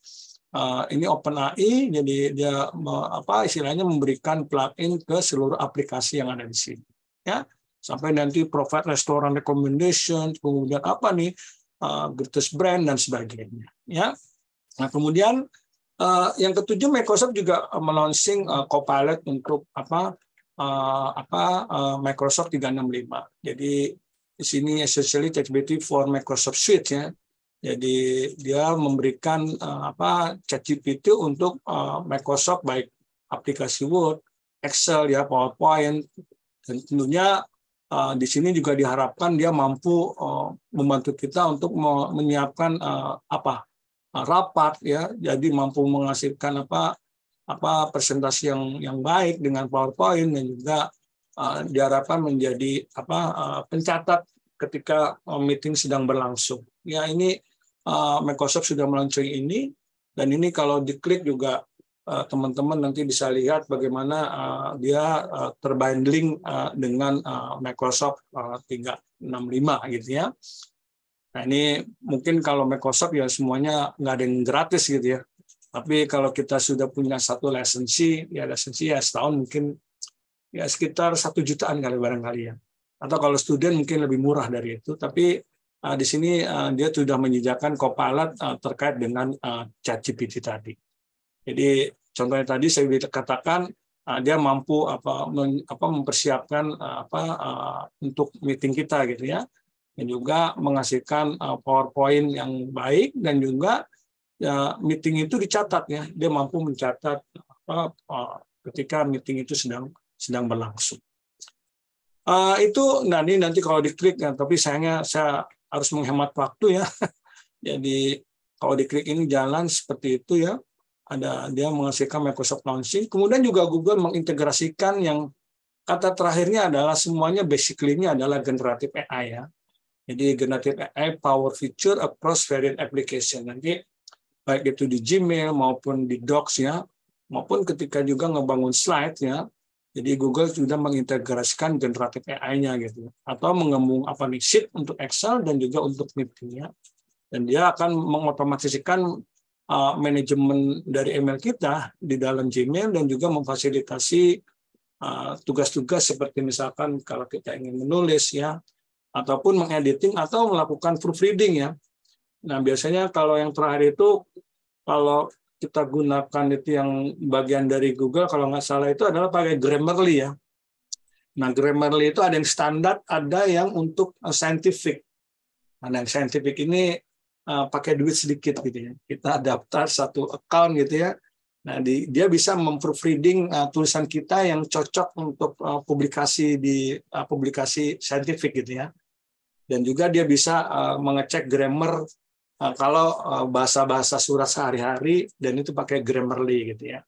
Speaker 3: uh, ini AI jadi dia apa istilahnya memberikan plugin ke seluruh aplikasi yang ada di sini ya sampai nanti provide restoran recommendation kemudian apa nih uh, greatest brand dan sebagainya ya nah kemudian Eh, yang ketujuh Microsoft juga eh, melaunching uh, Copilot untuk apa uh, apa uh, Microsoft 365. Jadi di sini essentially ChatGPT for Microsoft Suite ya. Jadi dia memberikan uh, apa ChatGPT untuk uh, Microsoft baik aplikasi Word, Excel ya, PowerPoint dan tentunya uh, di sini juga diharapkan dia mampu uh, membantu kita untuk menyiapkan uh, apa rapat ya jadi mampu menghasilkan apa apa presentasi yang yang baik dengan PowerPoint dan juga uh, diharapkan menjadi apa uh, pencatat ketika uh, meeting sedang berlangsung. Ya ini uh, Microsoft sudah meluncurkan ini dan ini kalau diklik juga teman-teman uh, nanti bisa lihat bagaimana uh, dia uh, terbundling uh, dengan uh, Microsoft uh, 365 gitu ya. Nah ini mungkin kalau Microsoft ya semuanya nggak ada yang gratis gitu ya. Tapi kalau kita sudah punya satu lisensi, ya lisensi ya setahun mungkin ya sekitar satu jutaan kali barangkali ya. Atau kalau student mungkin lebih murah dari itu. Tapi uh, di sini uh, dia sudah menyediakan Copilot uh, terkait dengan uh, ChatGPT tadi. Jadi contohnya tadi saya katakan uh, dia mampu apa, men, apa mempersiapkan uh, apa uh, untuk meeting kita gitu ya dan juga menghasilkan uh, PowerPoint yang baik dan juga ya, meeting itu dicatat ya dia mampu mencatat apa apa uh, ketika meeting itu sedang sedang berlangsung. Uh, itu nanti nanti kalau diklik ya, nah, tapi sayangnya saya harus menghemat waktu ya. [laughs] Jadi kalau diklik ini jalan seperti itu ya. Ada dia menghasilkan Microsoft Launching. Kemudian juga Google mengintegrasikan yang kata terakhirnya adalah semuanya basically-nya adalah generatif AI ya. Jadi generative AI power feature across varied application. Nanti baik itu di Gmail maupun di Docs ya, maupun ketika juga ngebangun slide ya. Jadi Google sudah mengintegrasikan generative AI-nya gitu, atau mengembung apa nih sheet untuk Excel dan juga untuk meeting ya. Dan dia akan mengotomatisasikan uh, manajemen dari email kita di dalam Gmail dan juga memfasilitasi uh, tugas-tugas uh, tugas -tugas seperti misalkan kalau kita ingin menulis ya, ataupun mengediting atau melakukan proofreading ya. Nah, biasanya kalau yang terakhir itu kalau kita gunakan itu yang bagian dari Google kalau nggak salah itu adalah pakai Grammarly ya. Nah, Grammarly itu ada yang standar, ada yang untuk eh, scientific. Nah, yang scientific ini eh, pakai duit sedikit gitu ya. Kita daftar satu account gitu ya. Nah, di, dia bisa memproofreading uh, tulisan kita yang cocok untuk uh, publikasi di uh, publikasi scientific gitu ya. Dan juga dia bisa uh, mengecek grammar uh, kalau bahasa uh, bahasa-bahasa surat sehari-hari dan itu pakai Grammarly gitu ya.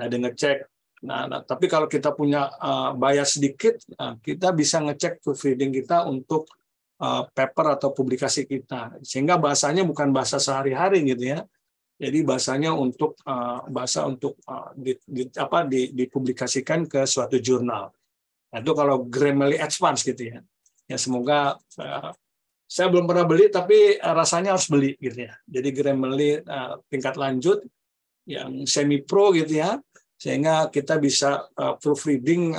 Speaker 3: Nah, dia ngecek. Nah, nah tapi kalau kita punya uh, bias sedikit, uh, kita bisa ngecek proofreading kita untuk uh, paper atau publikasi kita. Sehingga bahasanya bukan bahasa sehari-hari gitu ya jadi bahasanya untuk uh, bahasa untuk uh, di, di, apa di, dipublikasikan ke suatu jurnal. Nah, itu kalau Grammarly Advance gitu ya. Ya semoga uh, saya belum pernah beli tapi rasanya harus beli gitu ya. Jadi Grammarly uh, tingkat lanjut yang semi pro gitu ya sehingga kita bisa uh, proofreading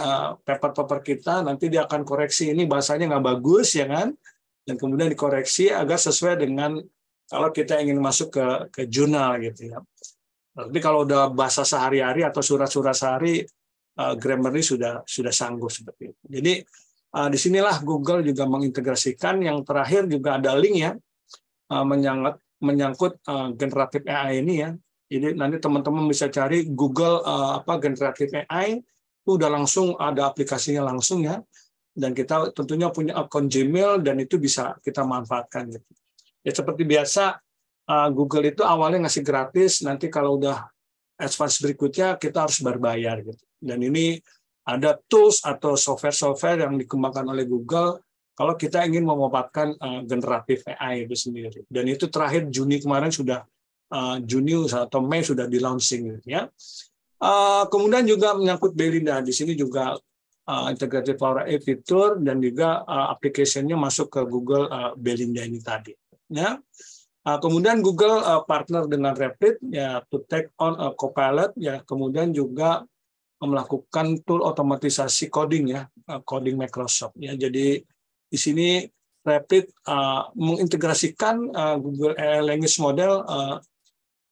Speaker 3: paper-paper kita nanti dia akan koreksi ini bahasanya nggak bagus ya kan dan kemudian dikoreksi agar sesuai dengan kalau kita ingin masuk ke ke jurnal gitu ya. Tapi kalau udah bahasa sehari-hari atau surat-surat sehari, uh, ini sudah sudah sanggup seperti itu. Jadi uh, eh, disinilah Google juga mengintegrasikan. Yang terakhir juga ada link ya uh, menyangkut menyangkut uh, generatif AI ini ya. Jadi nanti teman-teman bisa cari Google uh, apa generatif AI itu udah langsung ada aplikasinya langsung ya. Dan kita tentunya punya akun Gmail dan itu bisa kita manfaatkan gitu ya seperti biasa eh, Google itu awalnya ngasih gratis, nanti kalau udah advance berikutnya kita harus berbayar gitu. Dan ini ada tools atau software-software yang dikembangkan oleh Google kalau kita ingin memanfaatkan eh, generatif AI itu sendiri. Dan itu terakhir Juni kemarin sudah uh, Juni atau Mei sudah di launching gitu ya. kemudian juga menyangkut Belinda di sini juga uh, integrated Power AI fitur dan juga aplikasinya masuk ke Google uh, Belinda ini tadi. Ya. Uh, kemudian Google uh, partner dengan Rapid ya to take on a Copilot ya kemudian juga melakukan tool otomatisasi coding ya ah, coding Microsoft ya jadi di sini Rapid uh, mengintegrasikan uh, Google AI Language Model uh,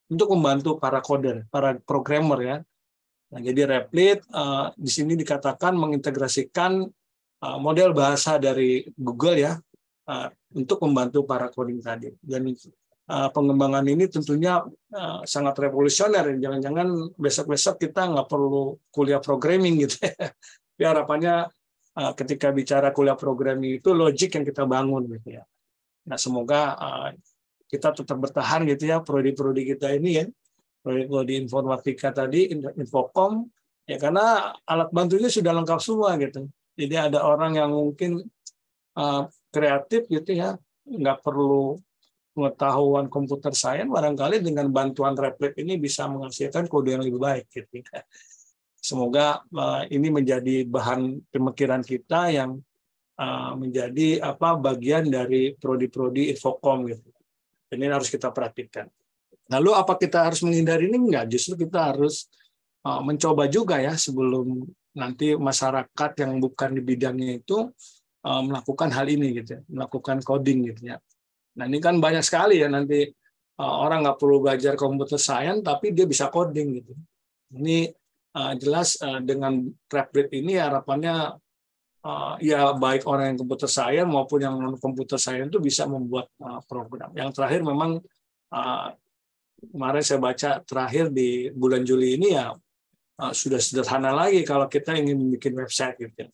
Speaker 3: untuk membantu para coder, para programmer ya. Nah, jadi Rapid uh, di sini dikatakan mengintegrasikan uh, model bahasa dari Google ya uh, untuk membantu para coding tadi. Dan uh, pengembangan ini tentunya uh, sangat revolusioner. Jangan-jangan besok-besok kita nggak perlu kuliah programming gitu. Ya. [laughs] Tapi harapannya uh, ketika bicara kuliah programming itu logik yang kita bangun gitu ya. Nah semoga uh, kita tetap bertahan gitu ya prodi-prodi kita ini ya prodi-prodi informatika tadi infokom ya karena alat bantunya sudah lengkap semua gitu jadi ada orang yang mungkin uh, kreatif gitu ya, nggak perlu pengetahuan komputer sains barangkali dengan bantuan replik ini bisa menghasilkan kode yang lebih baik gitu. Ya. Semoga eh, ini menjadi bahan pemikiran kita yang eh, menjadi apa bagian dari prodi-prodi infokom gitu. Ini harus kita perhatikan. Lalu apa kita harus menghindari ini nggak? Justru kita harus eh, mencoba juga ya sebelum nanti masyarakat yang bukan di bidangnya itu Eh, melakukan hal ini gitu ya, melakukan coding gitu ya. Nah ini kan banyak sekali ya nanti eh, orang nggak perlu belajar komputer science tapi dia bisa coding gitu. Ini eh, jelas dengan Rapid ini harapannya ya baik orang yang komputer science maupun yang non komputer science itu bisa membuat program. Yang terakhir memang kemarin saya baca terakhir di bulan Juli ini ya sudah sederhana lagi kalau kita ingin bikin website gitu ya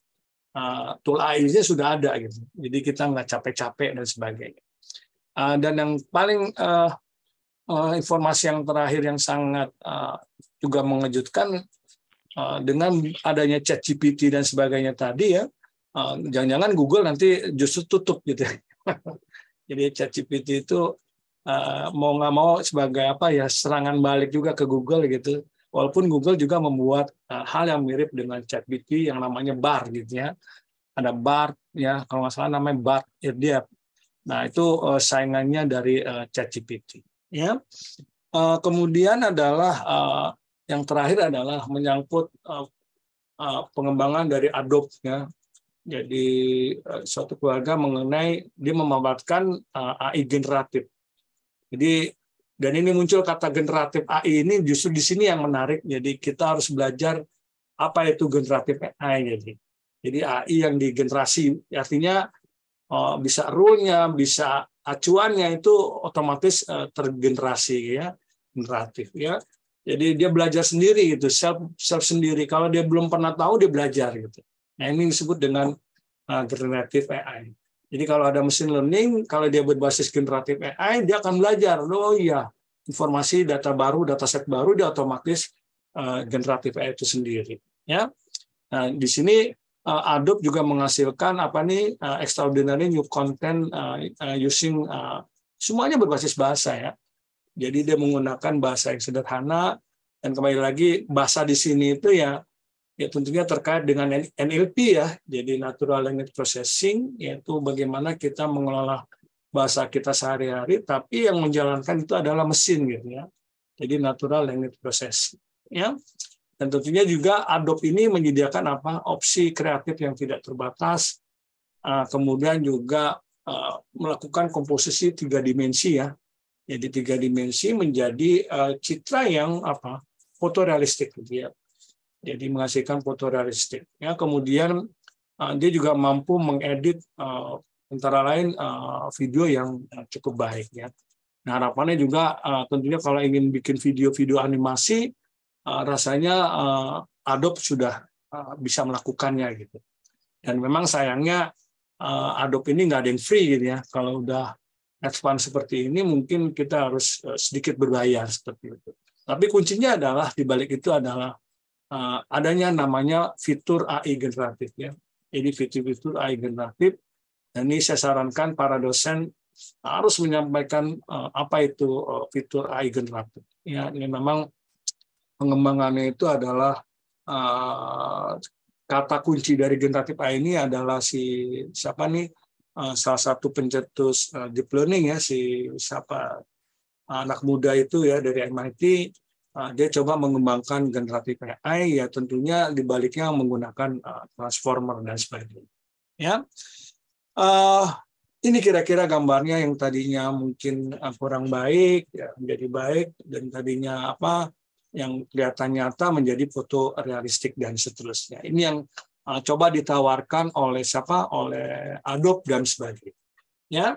Speaker 3: Eh, tool AI-nya sudah ada gitu. Jadi kita nggak capek-capek dan sebagainya. Uh, dan yang paling uh, uh, informasi yang terakhir yang sangat uh, juga mengejutkan uh, dengan adanya ChatGPT dan sebagainya tadi ya, jangan jangan-jangan Google nanti justru tutup gitu. Ya. [laughs] Jadi ChatGPT itu uh, mau nggak mau sebagai apa ya serangan balik juga ke Google gitu Walaupun Google juga membuat eh, hal yang mirip dengan ChatGPT yang namanya BAR gitu ya. Ada BAR ya kalau nggak salah namanya BAR dia. Nah, itu eh, saingannya dari uh, ChatGPT ya. kemudian adalah yang terakhir adalah menyangkut pengembangan dari Adobe ya. Jadi suatu keluarga mengenai dia memanfaatkan AI generatif. Jadi dan ini muncul kata generatif AI ini justru di sini yang menarik. Jadi kita harus belajar apa itu generatif AI. Jadi, jadi AI yang digenerasi artinya eh, bisa rule-nya, bisa acuannya itu otomatis eh, tergenerasi ya, generatif ya. Jadi dia belajar sendiri itu self self sendiri. Kalau dia belum pernah tahu dia belajar gitu. Nah ini disebut dengan eh, generatif AI. Jadi kalau ada mesin learning, kalau dia berbasis generatif AI, dia akan belajar. Oh iya, informasi data baru, data set baru dia otomatis eh, generatif AI itu sendiri. Ya, nah, di sini eh, Adobe juga menghasilkan apa nih eh, extraordinary new content using semuanya berbasis bahasa ya. Jadi dia menggunakan bahasa yang sederhana dan kembali lagi bahasa di sini itu ya ya tentunya terkait dengan NLP ya, jadi natural language processing, yaitu bagaimana kita mengelola bahasa kita sehari-hari, tapi yang menjalankan itu adalah mesin gitu ya. Jadi natural language processing ya. Dan tentunya juga Adobe ini menyediakan apa opsi kreatif yang tidak terbatas, ah, kemudian juga ah, melakukan komposisi tiga dimensi ya. Jadi tiga dimensi menjadi ah, citra yang apa fotorealistik gitu ya jadi menghasilkan fotorealistik. Ya, kemudian uh, dia juga mampu mengedit uh, antara lain uh, video yang cukup baik ya. Nah harapannya juga uh, tentunya kalau ingin bikin video-video animasi uh, rasanya uh, Adobe sudah uh, bisa melakukannya gitu. Dan memang sayangnya uh, Adobe ini nggak ada yang free gitu ya. Kalau udah expand seperti ini mungkin kita harus sedikit berbayar seperti itu. Tapi kuncinya adalah di balik itu adalah Eh, adanya namanya fitur AI generatif ya. ini fitur-fitur AI generatif dan ini saya sarankan para dosen harus menyampaikan eh, apa itu eh, fitur AI generatif. Ya, ini memang pengembangannya itu adalah kata kunci dari generatif AI ini adalah si siapa nih salah satu pencetus deep learning ya si siapa anak muda itu ya dari MIT Ah, dia coba mengembangkan generatif AI ya tentunya dibaliknya menggunakan ah, transformer dan sebagainya. Ya, uh, ini kira-kira gambarnya yang tadinya mungkin kurang baik ya, menjadi baik dan tadinya apa yang kelihatan nyata menjadi foto realistik dan seterusnya. Ini yang uh, coba ditawarkan oleh siapa? Oleh Adobe dan sebagainya. Ya,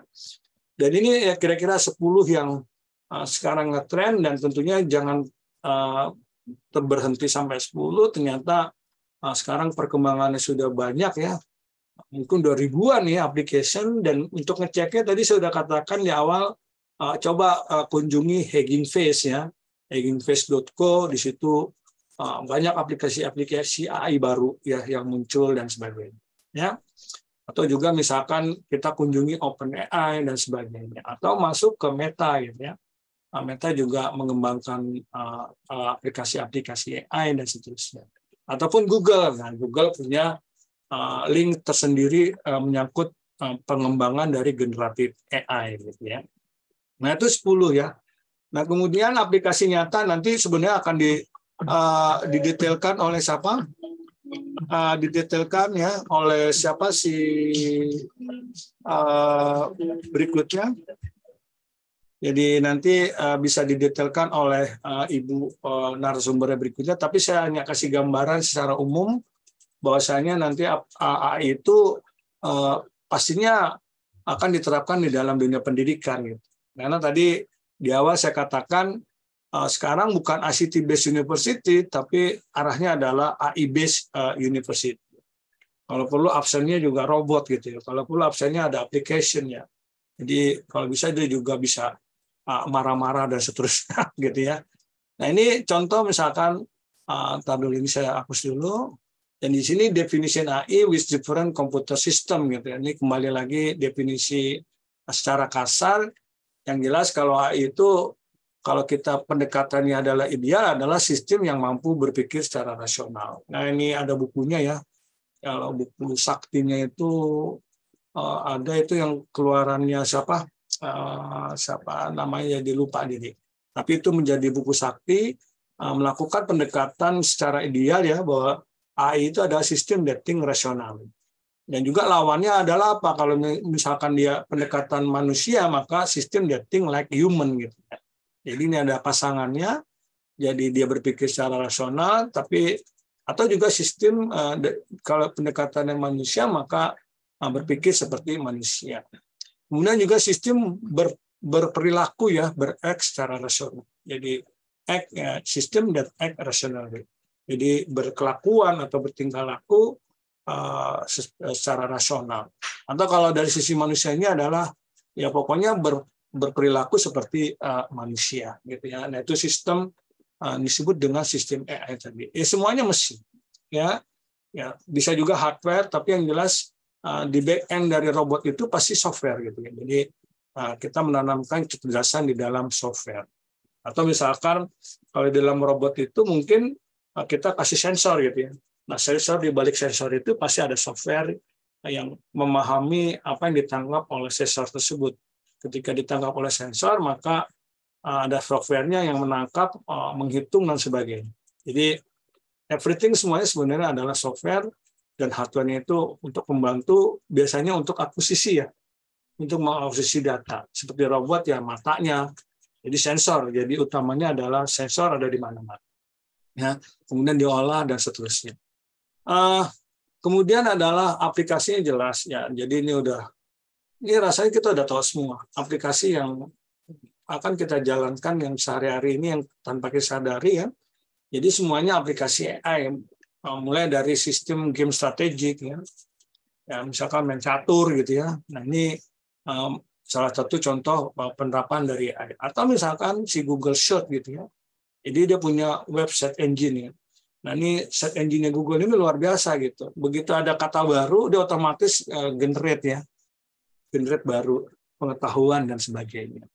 Speaker 3: dan ini ya kira-kira 10 yang sekarang ngetrend dan tentunya jangan Eh, berhenti sampai 10 ternyata eh, sekarang perkembangannya sudah banyak ya mungkin dua ribuan ya application dan untuk ngeceknya tadi saya sudah katakan di awal eh, coba kunjungi Hugging Face ya huggingface.co di situ banyak aplikasi-aplikasi AI baru ya yang muncul dan sebagainya ya atau juga misalkan kita kunjungi OpenAI dan sebagainya atau masuk ke Meta gitu ya Ah, Meta juga mengembangkan ah, ah, aplikasi-aplikasi AI dan seterusnya. Ataupun Google, nah Google punya link tersendiri menyangkut pengembangan dari generatif AI gitu ya. Nah itu 10 ya. Nah kemudian aplikasi nyata nanti sebenarnya akan di uh, didetailkan oleh siapa? Uh, didetailkan ya oleh siapa si uh, berikutnya jadi nanti uh, bisa didetailkan oleh uh, Ibu uh, eh, narasumber berikutnya, tapi saya hanya kasih gambaran secara umum bahwasanya nanti AI itu uh, pastinya akan diterapkan di dalam dunia pendidikan gitu. Karena tadi di awal saya katakan uh, sekarang bukan ICT based university tapi arahnya adalah AI based uh, university. Kalau perlu absennya juga robot gitu ya. Kalau perlu absennya ada application ya. Jadi kalau bisa dia juga bisa Ah, marah-marah dan seterusnya [laughs] gitu ya. Nah ini contoh misalkan ah, tabel ini saya hapus dulu. Dan di sini definisi AI with different computer system gitu ya. Ini kembali lagi definisi secara kasar. Yang jelas kalau AI itu kalau kita pendekatannya adalah ideal adalah sistem yang mampu berpikir secara rasional. Nah ini ada bukunya ya. Kalau buku saktinya itu ah, ada itu yang keluarannya siapa? uh, siapa namanya jadi ya, lupa diri. Tapi itu menjadi buku sakti uh, melakukan pendekatan secara ideal ya bahwa AI itu adalah sistem dating rasional. Dan juga lawannya adalah apa? Kalau misalkan dia pendekatan manusia, maka sistem dating like human gitu. Ya. Jadi ini ada pasangannya, jadi dia berpikir secara rasional, tapi atau juga sistem eh, kalau pendekatan yang manusia maka berpikir seperti manusia. Kemudian juga sistem ber, berperilaku ya, berak secara rasional. Jadi act ya, sistem dan act rasional. Jadi berkelakuan atau bertingkah laku uh, secara rasional. Atau kalau dari sisi manusianya adalah ya pokoknya ber, berperilaku seperti uh, manusia gitu ya. Nah, itu sistem uh, disebut dengan sistem AI tadi. Ya semuanya mesin ya. Ya, bisa juga hardware tapi yang jelas Ah, di back end dari robot itu pasti software gitu ya. Jadi ah, kita menanamkan kecerdasan di dalam software. Atau misalkan kalau di dalam robot itu mungkin ah, kita kasih sensor gitu ya. Nah, sensor di balik sensor itu pasti ada software yang memahami apa yang ditangkap oleh sensor tersebut. Ketika ditangkap oleh sensor, maka ada softwarenya yang menangkap, menghitung dan sebagainya. Jadi everything semuanya sebenarnya adalah software dan hardware-nya itu untuk membantu biasanya untuk akuisisi ya untuk mengakuisisi data seperti robot ya matanya jadi sensor jadi utamanya adalah sensor ada di mana-mana ya kemudian diolah dan seterusnya uh, kemudian adalah aplikasinya jelas ya jadi ini udah ini rasanya kita udah tahu semua aplikasi yang akan kita jalankan yang sehari-hari ini yang tanpa kita sadari ya jadi semuanya aplikasi AI Nah, mulai dari sistem game strategik ya, ya misalkan main catur gitu ya. Nah ini salah satu contoh eh, penerapan dari AI. Atau misalkan si Google Search gitu ya. Jadi dia punya website engine ya. Nah ini set engine Google ini luar biasa gitu. Begitu ada kata baru, dia otomatis eh, generate ya, generate baru pengetahuan dan sebagainya.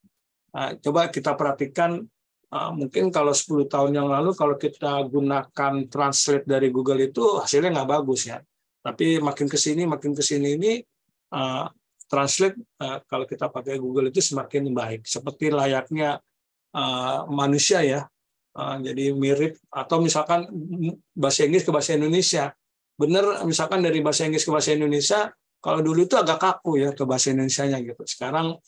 Speaker 3: Nah, coba kita perhatikan Ah, mungkin kalau 10 tahun yang lalu kalau kita gunakan translate dari Google itu hasilnya nggak bagus ya. Tapi makin ke sini makin ke sini ini ah, translate ah, kalau kita pakai Google itu semakin baik. Seperti layaknya manusia ya. jadi mirip atau misalkan bahasa Inggris ke bahasa Indonesia. Benar misalkan dari bahasa Inggris ke bahasa Indonesia kalau dulu itu agak kaku ya ke bahasa Indonesianya gitu. Sekarang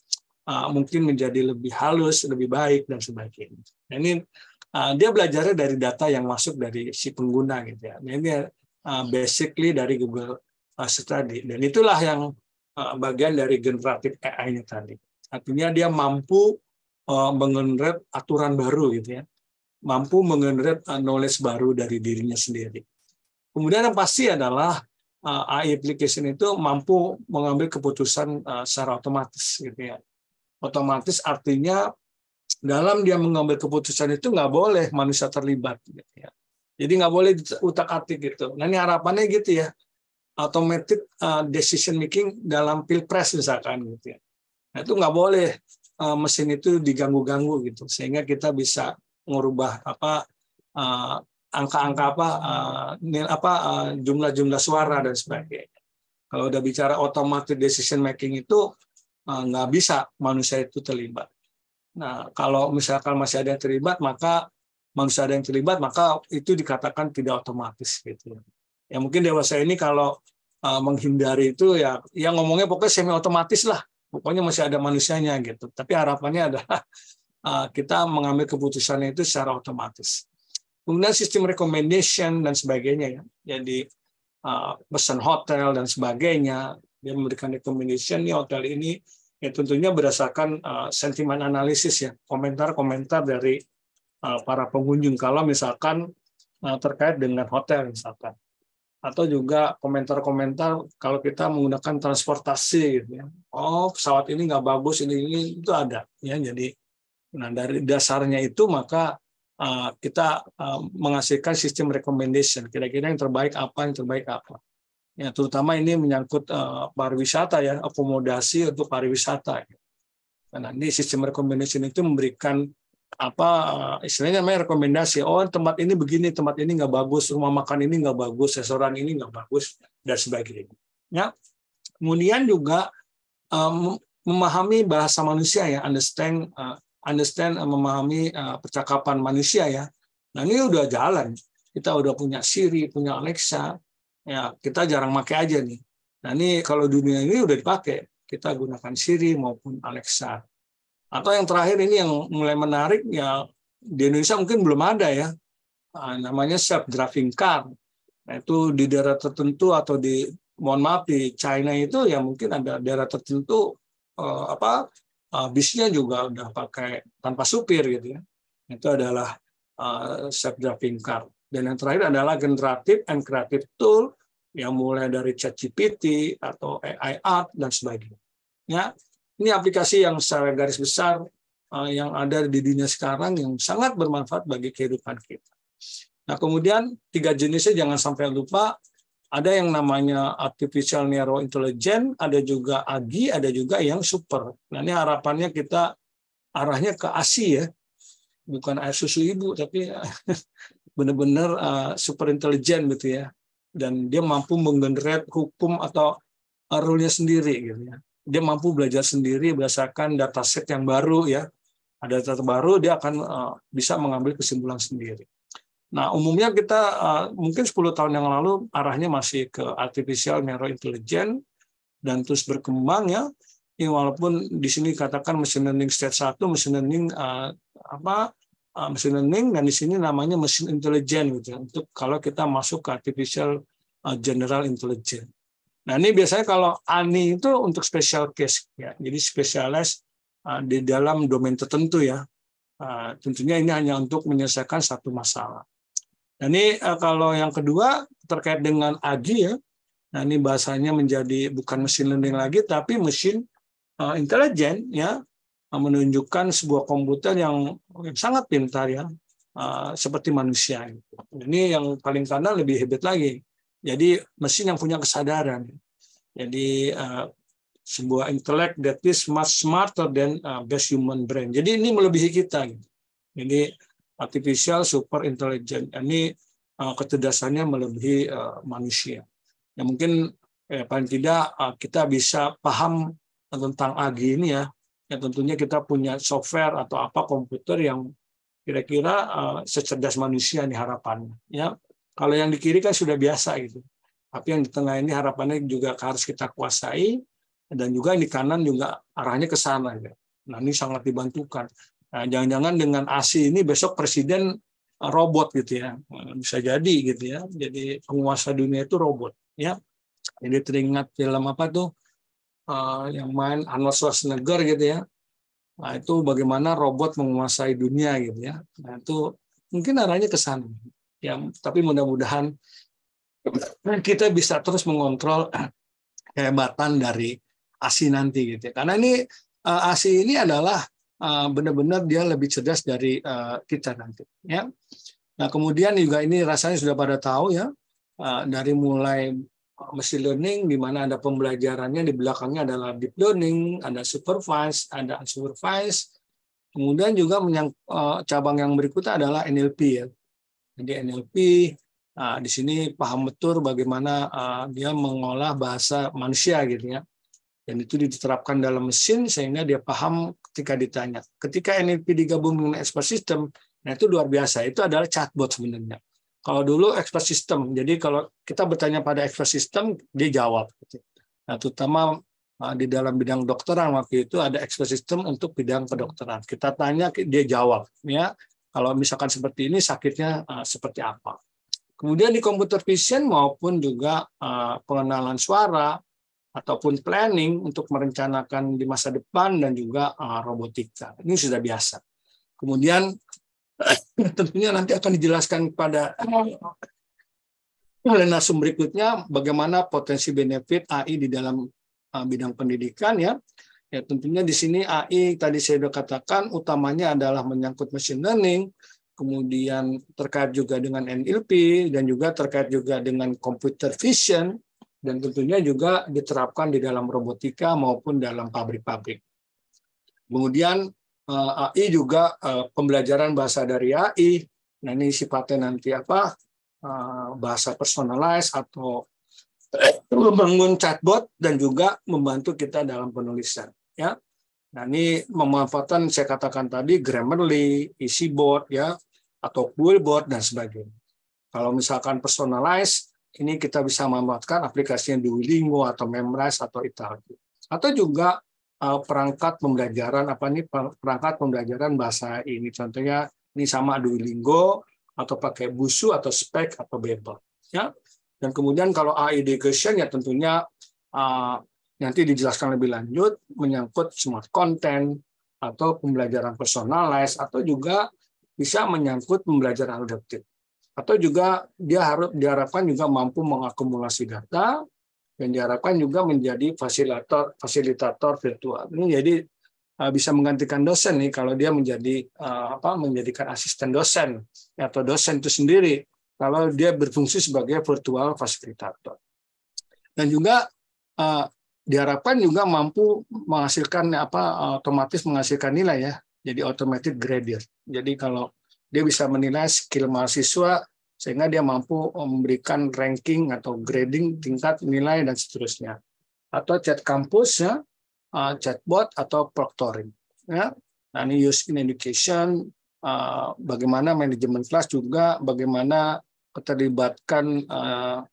Speaker 3: uh, mungkin menjadi lebih halus, lebih baik dan sebagainya. Nah, ini uh, dia belajarnya dari data yang masuk dari si pengguna gitu ya. Nah, ini uh, basically dari Google tadi dan itulah yang uh, bagian dari generatif AI-nya tadi. Artinya dia mampu uh, mengenerate aturan baru gitu ya. Mampu mengenerate uh, knowledge baru dari dirinya sendiri. Kemudian yang pasti adalah uh, AI application itu mampu mengambil keputusan uh, secara otomatis gitu ya otomatis artinya dalam dia mengambil keputusan itu nggak boleh manusia terlibat gitu ya. Jadi nggak boleh utak atik gitu. Nah ini harapannya gitu ya, automatic uh, decision making dalam pilpres misalkan gitu ya. Nah itu nggak boleh uh, mesin itu diganggu-ganggu gitu, sehingga kita bisa merubah apa uh, angka-angka apa nil, apa jumlah-jumlah suara dan sebagainya. Kalau udah bicara automatic decision making itu Eh, nggak bisa manusia itu terlibat. Nah, kalau misalkan masih ada yang terlibat, maka manusia ada yang terlibat, maka itu dikatakan tidak otomatis gitu. Ya mungkin dewasa ini kalau uh, menghindari itu ya, ya ngomongnya pokoknya semi otomatis lah. Pokoknya masih ada manusianya gitu. Tapi harapannya adalah uh, [laughs] kita mengambil keputusannya itu secara otomatis. Kemudian sistem recommendation dan sebagainya ya. Jadi uh, pesan hotel dan sebagainya dia memberikan recommendation ini hotel ini ya tentunya berdasarkan uh, sentimen analisis ya komentar-komentar dari uh, para pengunjung kalau misalkan uh, terkait dengan hotel misalkan atau juga komentar-komentar kalau kita menggunakan transportasi gitu ya oh pesawat ini nggak bagus ini ini itu ada ya jadi nah dari dasarnya itu maka uh, kita uh, menghasilkan sistem recommendation kira-kira yang terbaik apa yang terbaik apa ya terutama ini menyangkut uh, pariwisata ya akomodasi untuk pariwisata nah ini sistem rekomendasi itu memberikan apa eh, istilahnya namanya rekomendasi oh tempat ini begini tempat ini nggak bagus rumah makan ini nggak bagus restoran ini nggak bagus dan sebagainya ya kemudian juga um, memahami bahasa manusia ya understand uh, understand uh, memahami uh, percakapan manusia ya nah ini udah jalan kita udah punya Siri punya Alexa ya kita jarang pakai aja nih. Nah ini kalau dunia ini udah dipakai, kita gunakan Siri maupun Alexa. Atau yang terakhir ini yang mulai menarik ya di Indonesia mungkin belum ada ya, ah, namanya self driving car. Nah, itu di daerah tertentu atau di mohon maaf di China itu ya mungkin ada daerah tertentu eh, apa eh, bisnya juga udah pakai tanpa supir gitu ya. Itu adalah eh, self driving car. Dan yang terakhir adalah generatif and creative tool yang mulai dari ChatGPT atau AI art dan sebagainya. Ya, ini aplikasi yang secara garis besar eh, yang ada di dunia sekarang yang sangat bermanfaat bagi kehidupan kita. Nah, kemudian tiga jenisnya jangan sampai lupa ada yang namanya artificial narrow intelligence, ada juga agi, ada juga yang super. Nah, ini harapannya kita arahnya ke ASI ya. Bukan air susu ibu tapi [laughs] benar-benar uh, super intelijen gitu ya dan dia mampu menggenerate hukum atau eh, rule-nya sendiri gitu ya. Dia mampu belajar sendiri berdasarkan dataset yang baru ya. Ada data baru dia akan uh, bisa mengambil kesimpulan sendiri. Nah, umumnya kita uh, mungkin 10 tahun yang lalu arahnya masih ke artificial narrow intelligence dan terus berkembang ya. Ini ya, walaupun di sini katakan machine learning stage 1, machine learning uh, apa Ah, machine learning dan di sini namanya mesin intelijen gitu ya, untuk kalau kita masuk ke artificial ah, general intelligence. Nah ini biasanya kalau ANI itu untuk special case ya, jadi spesialis uh, ah, di dalam domain tertentu ya. Uh, tentunya ini hanya untuk menyelesaikan satu masalah. Nah ini uh, kalau yang kedua terkait dengan AGI ya. Nah ini bahasanya menjadi bukan mesin learning lagi tapi mesin intelijen ya Uh, menunjukkan sebuah komputer yang sangat pintar ya uh, seperti manusia. Ini yang paling kanan lebih hebat lagi. Jadi mesin yang punya kesadaran. Jadi uh, sebuah intelek that is much smarter than best human brain. Jadi ini melebihi kita. Jadi artificial super intelligent ini kecerdasannya melebihi manusia. yang mungkin eh, paling tidak kita bisa paham tentang AGI ini ya ya tentunya kita punya software atau apa komputer yang kira-kira uh, secerdas manusia nih harapannya ya kalau yang di kiri kan sudah biasa gitu tapi yang di tengah ini harapannya juga harus kita kuasai dan juga yang di kanan juga arahnya ke sana ya nah ini sangat dibantukan kan. jangan-jangan dengan ASI ini besok presiden eh, robot gitu ya eh, bisa jadi gitu ya jadi penguasa dunia itu robot ya jadi teringat film apa tuh Eh, yang main Arnold Schwarzenegger gitu ya. Nah, itu bagaimana robot menguasai dunia gitu ya. Nah, itu mungkin arahnya ke sana. Ya, tapi mudah-mudahan kita bisa terus mengontrol [clears throat] kehebatan dari ASI nanti gitu ya. Karena ini eh, ASI ini adalah eh, benar-benar dia lebih cerdas dari kita nanti ya. Nah, kemudian juga ini rasanya sudah pada tahu ya dari mulai machine learning di mana ada pembelajarannya di belakangnya adalah deep learning, ada supervised, ada unsupervised. Kemudian juga eh, cabang yang berikutnya adalah NLP ya. Jadi NLP nah di sini paham betul bagaimana ah, dia mengolah bahasa manusia gitu ya. Dan itu diterapkan dalam mesin sehingga dia paham ketika ditanya. Ketika NLP digabung dengan expert system, nah itu luar biasa. Itu adalah chatbot sebenarnya kalau dulu expert system, jadi kalau kita bertanya pada expert system, dia jawab. Nah, terutama eh, di dalam bidang dokteran waktu itu ada expert system untuk bidang kedokteran. Kita tanya, dia jawab. Ya, kalau misalkan seperti ini sakitnya eh, seperti apa. Kemudian di komputer vision maupun juga eh, pengenalan suara ataupun planning untuk merencanakan di masa depan dan juga robotika. Ini sudah biasa. Kemudian [laughs] tentunya nanti akan dijelaskan pada yang langsung berikutnya bagaimana potensi benefit AI di dalam uh, bidang pendidikan ya. Ya tentunya di sini AI tadi saya sudah katakan utamanya adalah menyangkut machine learning, kemudian terkait juga dengan NLP dan juga terkait juga dengan computer vision dan tentunya juga diterapkan di dalam robotika maupun dalam pabrik-pabrik. Kemudian Eh, AI juga eh, pembelajaran bahasa dari AI. Nah ini sifatnya nanti apa eh, bahasa personalized atau membangun chatbot dan juga membantu kita dalam penulisan. Ya, nah ini memanfaatkan saya katakan tadi Grammarly, isi EasyBoard ya atau board dan sebagainya. Kalau misalkan personalize ini kita bisa memanfaatkan aplikasinya Duolingo atau Memrise atau Italki. Atau juga Eh, perangkat pembelajaran apa nih perangkat pembelajaran bahasa ini contohnya ini sama Duolingo atau pakai Busu atau Spek atau Babel ya dan kemudian kalau AID question ya tentunya uh, nanti dijelaskan lebih lanjut menyangkut smart content atau pembelajaran personalized atau juga bisa menyangkut pembelajaran adaptif atau juga dia harus diharapkan juga mampu mengakumulasi data dan diharapkan juga menjadi fasilitator fasilitator virtual ini jadi eh, bisa menggantikan dosen nih kalau dia menjadi eh, apa menjadikan asisten dosen atau dosen itu sendiri kalau dia berfungsi sebagai virtual fasilitator dan juga eh, diharapkan juga mampu menghasilkan apa otomatis menghasilkan nilai ya jadi automatic grader jadi kalau dia bisa menilai skill mahasiswa sehingga dia mampu eh, memberikan ranking atau grading tingkat nilai dan seterusnya atau chat kampus ya eh, chatbot atau proctoring ya nah ini use in education eh, bagaimana manajemen kelas juga bagaimana keterlibatan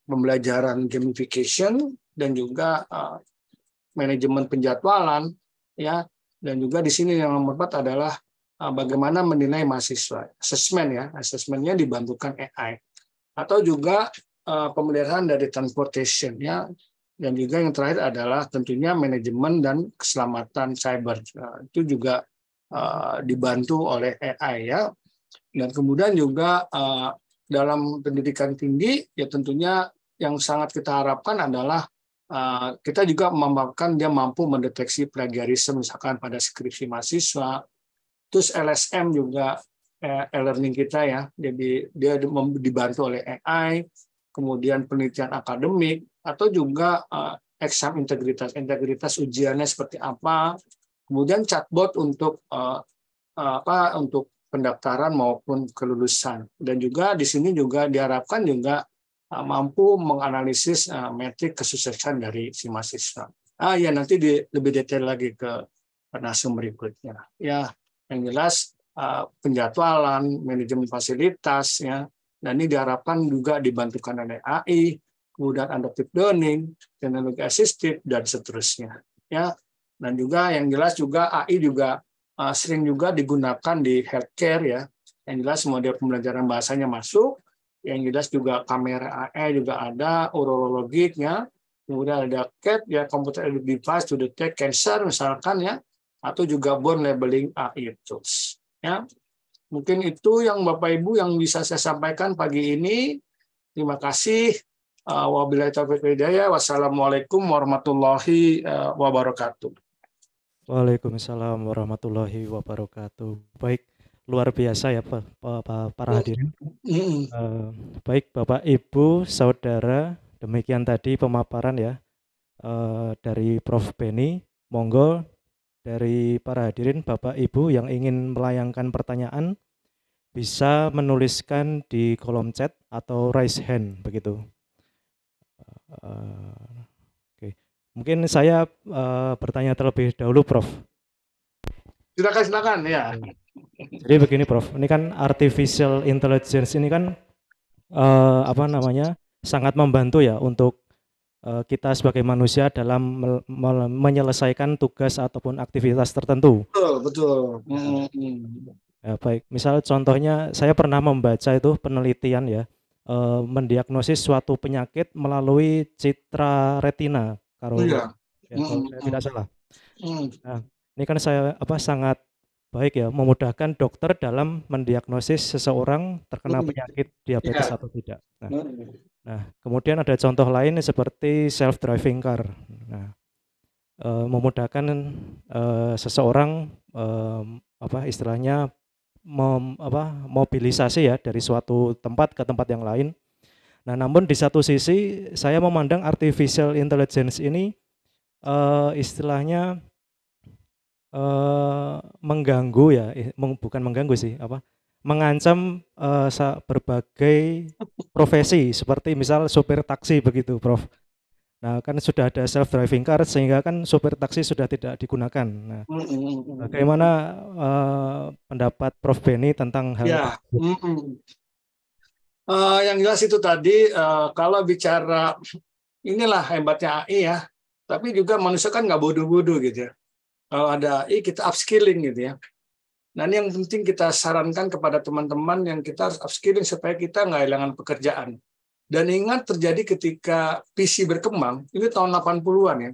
Speaker 3: pembelajaran gamification dan juga manajemen penjadwalan ya dan juga di sini yang nomor empat adalah Ah, bagaimana menilai mahasiswa. Assessment ya, assessmentnya dibantukan AI. Atau juga eh, pemeliharaan dari transportation ya. Dan juga yang terakhir adalah tentunya manajemen dan keselamatan cyber. Nah, itu juga eh, dibantu oleh AI ya. Dan kemudian juga eh, dalam pendidikan tinggi ya tentunya yang sangat kita harapkan adalah kita juga memakan dia mampu mendeteksi plagiarisme misalkan pada skripsi mahasiswa Terus LSM juga eh, e-learning kita ya, jadi dia dibantu oleh AI, kemudian penelitian akademik, atau juga eh, exam integritas, integritas ujiannya seperti apa, kemudian chatbot untuk eh, apa untuk pendaftaran maupun kelulusan, dan juga di sini juga diharapkan juga mampu menganalisis metrik kesuksesan dari si mahasiswa. Ah ya nanti di, lebih detail lagi ke penasum berikutnya. Ya yang jelas uh, penjadwalan, manajemen fasilitas, ya. Dan ini diharapkan juga dibantukan oleh AI, kemudian adaptive learning, teknologi assistive, dan seterusnya. Ya, dan juga yang jelas juga AI juga uh, sering juga digunakan di healthcare ya. Yang jelas model pembelajaran bahasanya masuk, yang jelas juga kamera AI juga ada, urologiknya, kemudian ada CAT ya computer device to detect cancer misalkan ya, atau juga bond labeling air iya, tools. Ya, mungkin itu yang Bapak Ibu yang bisa saya sampaikan pagi ini. Terima kasih. Uh, wabillahi taufiq hidayah. Wassalamualaikum warahmatullahi uh, wabarakatuh.
Speaker 5: Waalaikumsalam warahmatullahi wabarakatuh. Baik, luar biasa ya Pak, para iya. hadirin. Uh, baik Bapak Ibu, saudara, demikian tadi pemaparan ya dari Prof Beni. Monggo dari para hadirin Bapak Ibu yang ingin melayangkan pertanyaan bisa menuliskan di kolom chat atau raise hand begitu. Uh, Oke, okay. mungkin saya uh, bertanya terlebih dahulu, Prof.
Speaker 3: Silakan, silakan ya. Jadi
Speaker 5: begini, Prof. Ini kan artificial intelligence ini kan uh, apa namanya sangat membantu ya untuk Eh, kita sebagai manusia dalam menyelesaikan tugas ataupun aktivitas tertentu.
Speaker 3: Betul, betul. Hmm.
Speaker 5: Ya, baik, misal contohnya saya pernah membaca itu penelitian ya e, mendiagnosis suatu penyakit melalui citra retina. Iya. Ya, kalau ya, tidak hmm. salah.
Speaker 1: Mm. Nah,
Speaker 5: ini kan saya apa sangat baik ya memudahkan dokter dalam mendiagnosis seseorang terkena penyakit diabetes ya. atau tidak. Nah, nah, kemudian ada contoh lain seperti self driving car. Nah, e, memudahkan e, seseorang e, apa istilahnya mem, apa mobilisasi ya dari suatu tempat ke tempat yang lain. Nah, namun di satu sisi saya memandang artificial intelligence ini e, istilahnya Eh, mengganggu ya, eh, meng- bukan mengganggu sih, apa mengancam eh, sa- berbagai profesi seperti misal sopir taksi begitu, Prof. Nah, kan sudah ada self driving car sehingga kan sopir taksi sudah tidak digunakan. Nah, mm, mm, mm, bagaimana eh, pendapat Prof Beni tentang hal Ya,
Speaker 3: Uh, yang jelas itu tadi eh, kalau bicara inilah hebatnya AI ya, tapi juga manusia kan nggak bodoh-bodoh gitu ya kalau ada AI kita upskilling gitu ya. Nah ini yang penting kita sarankan kepada teman-teman yang kita harus upskilling supaya kita nggak kehilangan pekerjaan. Dan ingat terjadi ketika PC berkembang, ini tahun 80-an ya.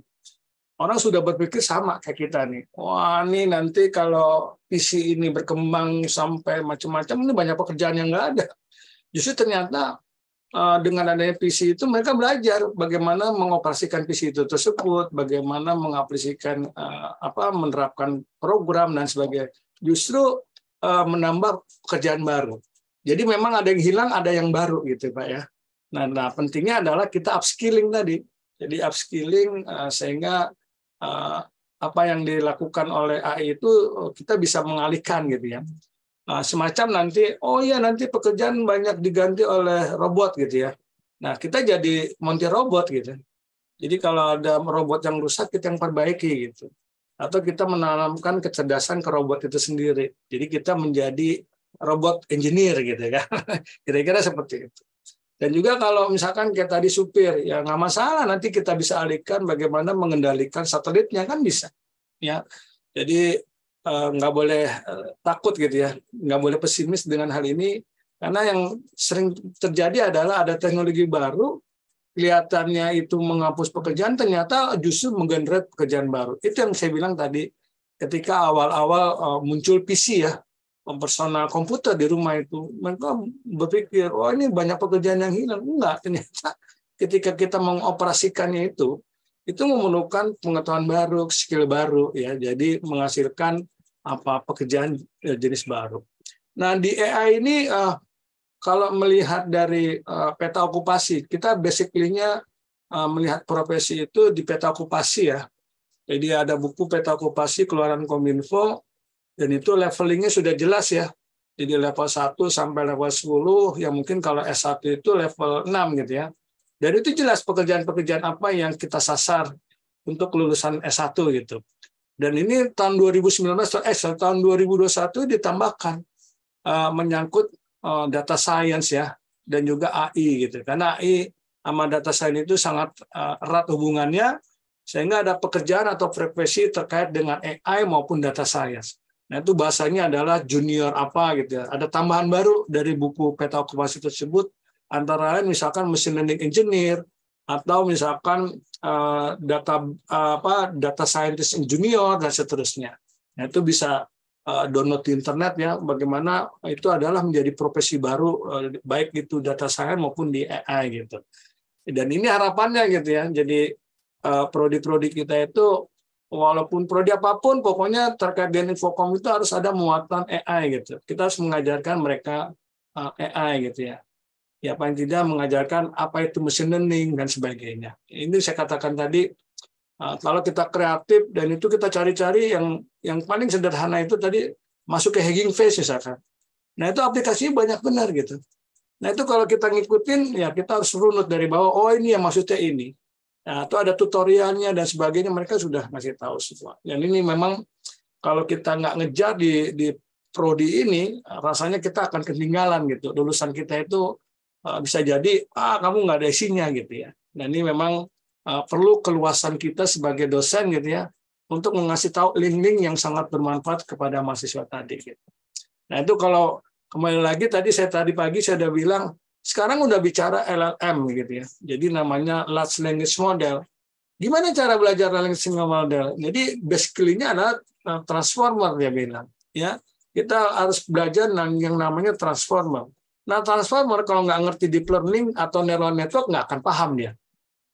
Speaker 3: Orang sudah berpikir sama kayak kita nih. Wah, ini nanti kalau PC ini berkembang sampai macam-macam, ini banyak pekerjaan yang nggak ada. Justru ternyata Eh, dengan adanya PC itu mereka belajar bagaimana mengoperasikan PC itu tersebut, bagaimana mengaplikasikan eh, apa menerapkan program dan sebagainya. Justru eh, menambah pekerjaan baru. Jadi memang ada yang hilang, ada yang baru gitu Pak ya. Nah, nah pentingnya adalah kita upskilling tadi. Jadi upskilling sehingga apa yang dilakukan oleh AI itu kita bisa mengalihkan gitu ya. Ah, semacam nanti oh ya nanti pekerjaan banyak diganti oleh robot gitu ya. Nah kita jadi montir robot gitu. Jadi kalau ada robot yang rusak kita yang perbaiki gitu. Atau kita menanamkan kecerdasan ke robot itu sendiri. Jadi kita menjadi robot engineer gitu ya [laughs] Kira-kira seperti itu. Dan juga kalau misalkan kayak tadi supir, ya nggak masalah nanti kita bisa alihkan bagaimana mengendalikan satelitnya kan bisa. Ya, jadi Eh, nggak boleh eh, takut gitu ya, nggak boleh pesimis dengan hal ini karena yang sering terjadi adalah ada teknologi baru kelihatannya itu menghapus pekerjaan ternyata justru menggenerate pekerjaan baru. Itu yang saya bilang tadi ketika awal-awal eh, muncul PC ya personal komputer di rumah itu mereka berpikir oh ini banyak pekerjaan yang hilang enggak ternyata ketika kita mengoperasikannya itu itu memerlukan pengetahuan baru, skill baru ya. Jadi menghasilkan apa pekerjaan e, jenis baru. Nah di AI ini uh, kalau melihat dari uh, peta okupasi, kita basically uh, melihat profesi itu di peta okupasi ya. Jadi ada buku peta okupasi keluaran Kominfo dan itu levelingnya sudah jelas ya. Jadi level 1 sampai level 10 yang mungkin kalau S1 itu level 6 gitu ya. Dan itu jelas pekerjaan-pekerjaan apa yang kita sasar untuk lulusan S1 gitu. Dan ini tahun 2019 eh tahun 2021 ditambahkan uh, menyangkut uh, data science ya dan juga AI gitu. Karena AI sama data science itu sangat uh, erat hubungannya sehingga ada pekerjaan atau profesi terkait dengan AI maupun data science. Nah, itu bahasanya adalah junior apa gitu ya. Ada tambahan baru dari buku peta okupasi tersebut antara lain misalkan mesin learning engineer, atau misalkan eh, data uh, apa data scientist junior dan seterusnya. Nah, itu bisa eh, download di internet ya bagaimana itu adalah menjadi profesi baru baik itu data science maupun di AI gitu. Dan ini harapannya gitu ya. Jadi prodi-prodi kita itu walaupun prodi apapun pokoknya terkait dengan infokom itu harus ada muatan AI gitu. Kita harus mengajarkan mereka AI gitu ya ya paling tidak mengajarkan apa itu machine learning dan sebagainya. Ini saya katakan tadi eh, kalau kita kreatif dan itu kita cari-cari yang yang paling sederhana itu tadi masuk ke hacking face misalkan. Nah itu aplikasinya banyak benar gitu. Nah itu kalau kita ngikutin ya kita harus runut dari bawah. Oh ini yang maksudnya ini. Nah itu ada tutorialnya dan sebagainya mereka sudah masih tahu semua. yang ini memang kalau kita nggak ngejar di di prodi ini rasanya kita akan ketinggalan gitu. Lulusan kita itu Eh, bisa jadi ah kamu nggak ada isinya gitu ya. Dan ini memang eh, perlu keluasan kita sebagai dosen gitu ya untuk mengasih tahu link-link yang sangat bermanfaat kepada mahasiswa tadi gitu. Nah itu kalau kembali lagi tadi saya tadi pagi saya sudah bilang sekarang udah bicara LLM gitu ya. Jadi namanya large language model. Gimana cara belajar large language model? Jadi basically-nya adalah eh, transformer dia bilang ya. Kita harus belajar yang namanya transformer. Nah, transformer kalau nggak ngerti deep learning atau neural network nggak akan paham dia.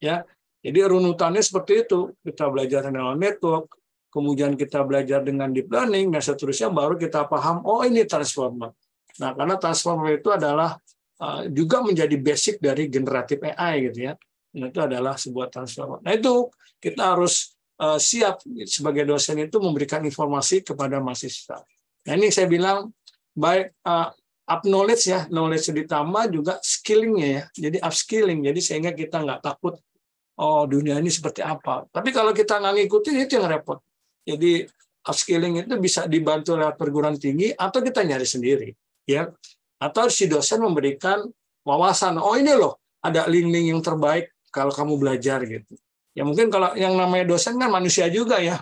Speaker 3: Ya, jadi runutannya seperti itu. Kita belajar neural network, kemudian kita belajar dengan deep learning dan seterusnya baru kita paham oh ini transformer. Nah, karena transformer itu adalah eh, juga menjadi basic dari generatif AI gitu ya. Nah, itu adalah sebuah transformer. Nah, itu kita harus eh, siap sebagai dosen itu memberikan informasi kepada mahasiswa. Nah, ini saya bilang baik eh, up knowledge ya, knowledge ditambah juga skillingnya ya, jadi upskilling, jadi sehingga kita nggak takut oh dunia ini seperti apa. Tapi kalau kita nggak ngikutin itu yang repot. Jadi upskilling itu bisa dibantu lewat perguruan tinggi atau kita nyari sendiri ya, atau si dosen memberikan wawasan, oh ini loh ada link-link yang terbaik kalau kamu belajar gitu. Ya mungkin kalau yang namanya dosen kan manusia juga ya,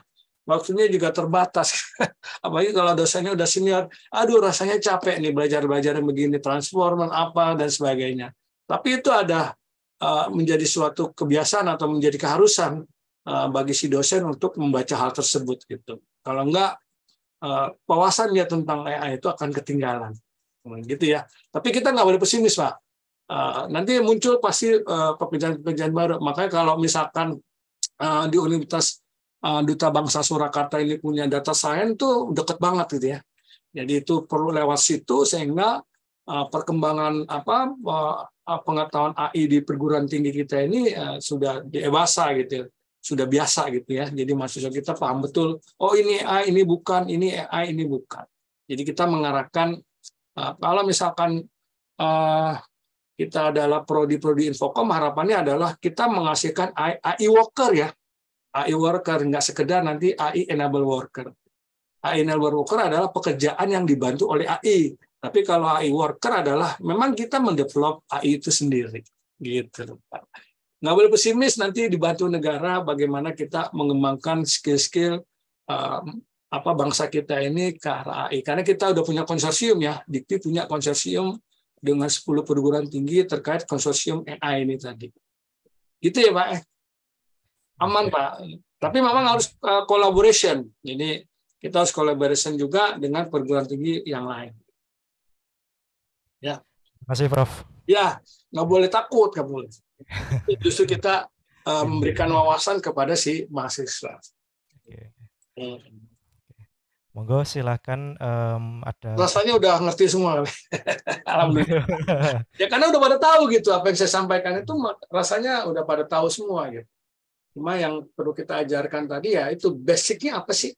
Speaker 3: waktunya juga terbatas. [laughs] Apalagi kalau dosennya udah senior, aduh rasanya capek nih belajar-belajar begini, transformer apa, dan sebagainya. Tapi itu ada eh, menjadi suatu kebiasaan atau menjadi keharusan eh, bagi si dosen untuk membaca hal tersebut. gitu. Kalau enggak, eh, wawasan tentang AI itu akan ketinggalan. Gitu ya. Tapi kita nggak boleh pesimis, Pak. Nanti muncul pasti pekerjaan-pekerjaan baru. Makanya kalau misalkan di Universitas Ah, duta bangsa Surakarta ini punya data science tuh deket banget gitu ya. Jadi itu perlu lewat situ sehingga ah, perkembangan apa ah, pengetahuan AI di perguruan tinggi kita ini sudah dewasa gitu, ya. sudah biasa gitu ya. Jadi mahasiswa kita paham betul. Oh ini AI ini bukan, ini AI ini bukan. Jadi kita mengarahkan kalau misalkan kita adalah prodi-prodi infokom harapannya adalah kita menghasilkan AI, AI worker ya AI worker, nggak sekedar nanti AI enable worker. AI enable worker adalah pekerjaan yang dibantu oleh AI. Tapi kalau AI worker adalah memang kita mendevelop AI itu sendiri. Gitu. Nggak boleh pesimis nanti dibantu negara bagaimana kita mengembangkan skill-skill ehm, apa bangsa kita ini ke arah AI. Karena kita udah punya konsorsium ya, Dikti punya konsorsium dengan 10 perguruan tinggi terkait konsorsium AI ini tadi. Gitu ya Pak. Eh aman pak tapi memang harus uh, collaboration jadi kita harus collaboration juga dengan perguruan tinggi yang lain ya
Speaker 5: terima kasih prof
Speaker 3: ya nggak boleh takut nggak boleh [laughs] justru kita uh, memberikan wawasan kepada si mahasiswa hmm.
Speaker 5: Monggo silahkan um, ada. Rasanya
Speaker 3: udah ngerti semua, [laughs] alhamdulillah. [laughs] ya karena udah pada tahu gitu apa yang saya sampaikan itu rasanya udah pada tahu semua gitu. Cuma yang perlu kita ajarkan tadi ya itu basicnya apa sih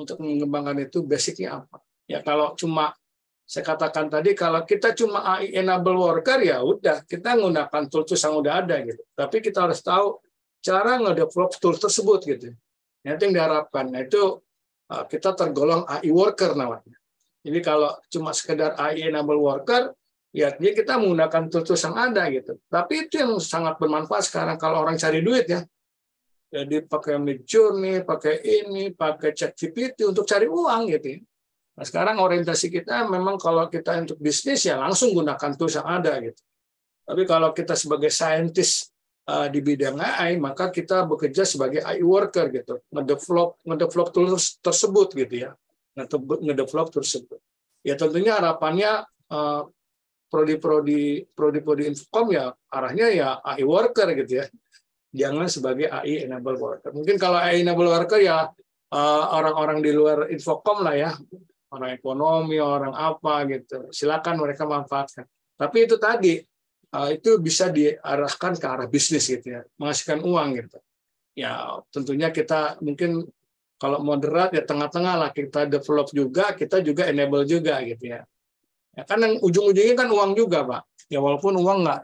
Speaker 3: untuk mengembangkan itu basicnya apa? Ya kalau cuma saya katakan tadi kalau kita cuma AI enable worker ya udah kita menggunakan tools yang udah ada gitu. Tapi kita harus tahu cara ngedevelop tools tersebut gitu. ya, itu yang diharapkan. Nah, itu eh, kita tergolong AI worker namanya. Jadi kalau cuma sekedar AI enable worker, ya dia kita menggunakan tools yang ada gitu. Tapi itu yang sangat bermanfaat sekarang kalau orang cari duit ya. Jadi pakai Midjourney, pakai ini, pakai cek untuk cari uang gitu. Ya. Nah, sekarang orientasi kita memang kalau kita untuk bisnis ya langsung gunakan tools yang ada gitu. Tapi kalau kita sebagai saintis uh, eh, di bidang AI, maka kita bekerja sebagai AI worker gitu, ngedevelop ngedevelop tools tersebut gitu ya, ngedevelop tersebut. Ya tentunya harapannya uh, prodi-prodi prodi-prodi ya arahnya ya AI worker gitu ya jangan sebagai AI enable worker. Mungkin kalau AI enable worker ya eh, orang-orang di luar infocom lah ya, orang ekonomi, orang apa gitu. Silakan mereka manfaatkan. Tapi itu tadi eh, itu bisa diarahkan ke arah bisnis gitu ya, menghasilkan uang gitu. Ya tentunya kita mungkin kalau moderat ya tengah-tengah lah kita develop juga, kita juga enable juga gitu ya. Ya kan yang ujung-ujungnya kan uang juga pak. Ya walaupun uang nggak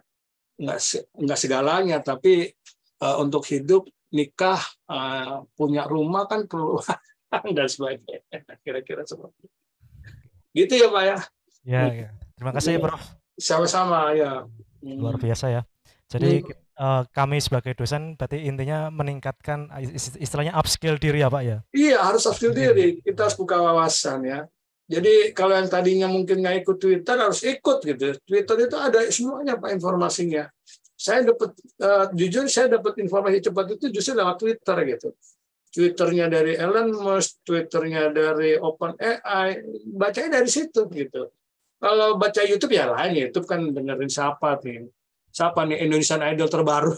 Speaker 3: nggak nggak segalanya, tapi Eh, untuk hidup, nikah, uh, punya rumah kan perlu [laughs] dan sebagainya. [laughs] Kira-kira seperti itu. Gitu ya Pak ya. Ya, hmm. ya. terima kasih ya, Prof. Sama-sama ya. Luar
Speaker 5: hmm. biasa ya. Jadi ya. kami sebagai dosen berarti intinya meningkatkan istilahnya upskill diri ya Pak ya.
Speaker 3: Iya, harus upskill iya. diri. Kita harus buka wawasan ya. Jadi kalau yang tadinya mungkin nggak ikut Twitter harus ikut gitu. Twitter itu ada semuanya Pak informasinya saya dapat uh, jujur saya dapat informasi cepat itu justru lewat Twitter gitu. Twitternya dari Elon Musk, Twitternya dari OpenAI, bacanya dari situ gitu. Kalau baca YouTube ya lain, YouTube kan benerin siapa nih, siapa nih Indonesian Idol terbaru.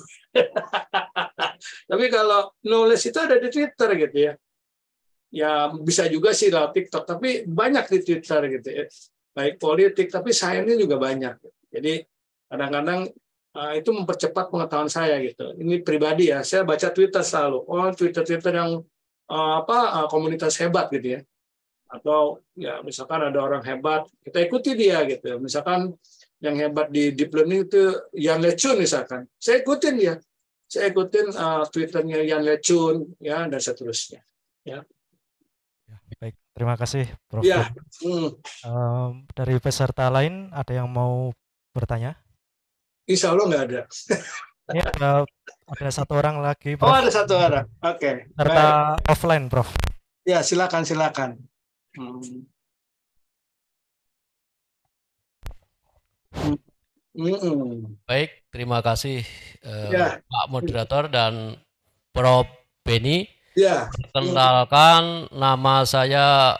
Speaker 3: [laughs] Tapi kalau nulis itu ada di Twitter gitu ya. Ya bisa juga sih lah TikTok, tapi banyak di Twitter gitu ya. Baik politik, tapi sayangnya juga banyak. Jadi kadang-kadang Ah, itu mempercepat pengetahuan saya gitu. Ini pribadi ya, saya baca Twitter selalu. Oh, Twitter-Twitter yang ah, apa ah, komunitas hebat gitu ya. Atau ya misalkan ada orang hebat, kita ikuti dia gitu. Misalkan yang hebat di deep learning itu Yan Lechun misalkan. Saya ikutin dia. Saya ikutin uh, Twitternya Yan Lechun ya dan seterusnya. Ya.
Speaker 5: ya. Baik, terima kasih Prof. Ya. Hmm. Um, dari peserta lain ada yang mau bertanya?
Speaker 3: Insya Allah nggak ada.
Speaker 5: ya, ada, ada satu orang lagi. Prof. Oh ada satu orang. Oke. Okay. Serta
Speaker 8: offline, Prof. Ya silakan silakan.
Speaker 3: Hmm. Mm -mm.
Speaker 8: Baik, terima kasih eh, ya. Pak Moderator dan Prof. Beni. Ya. mm. nama saya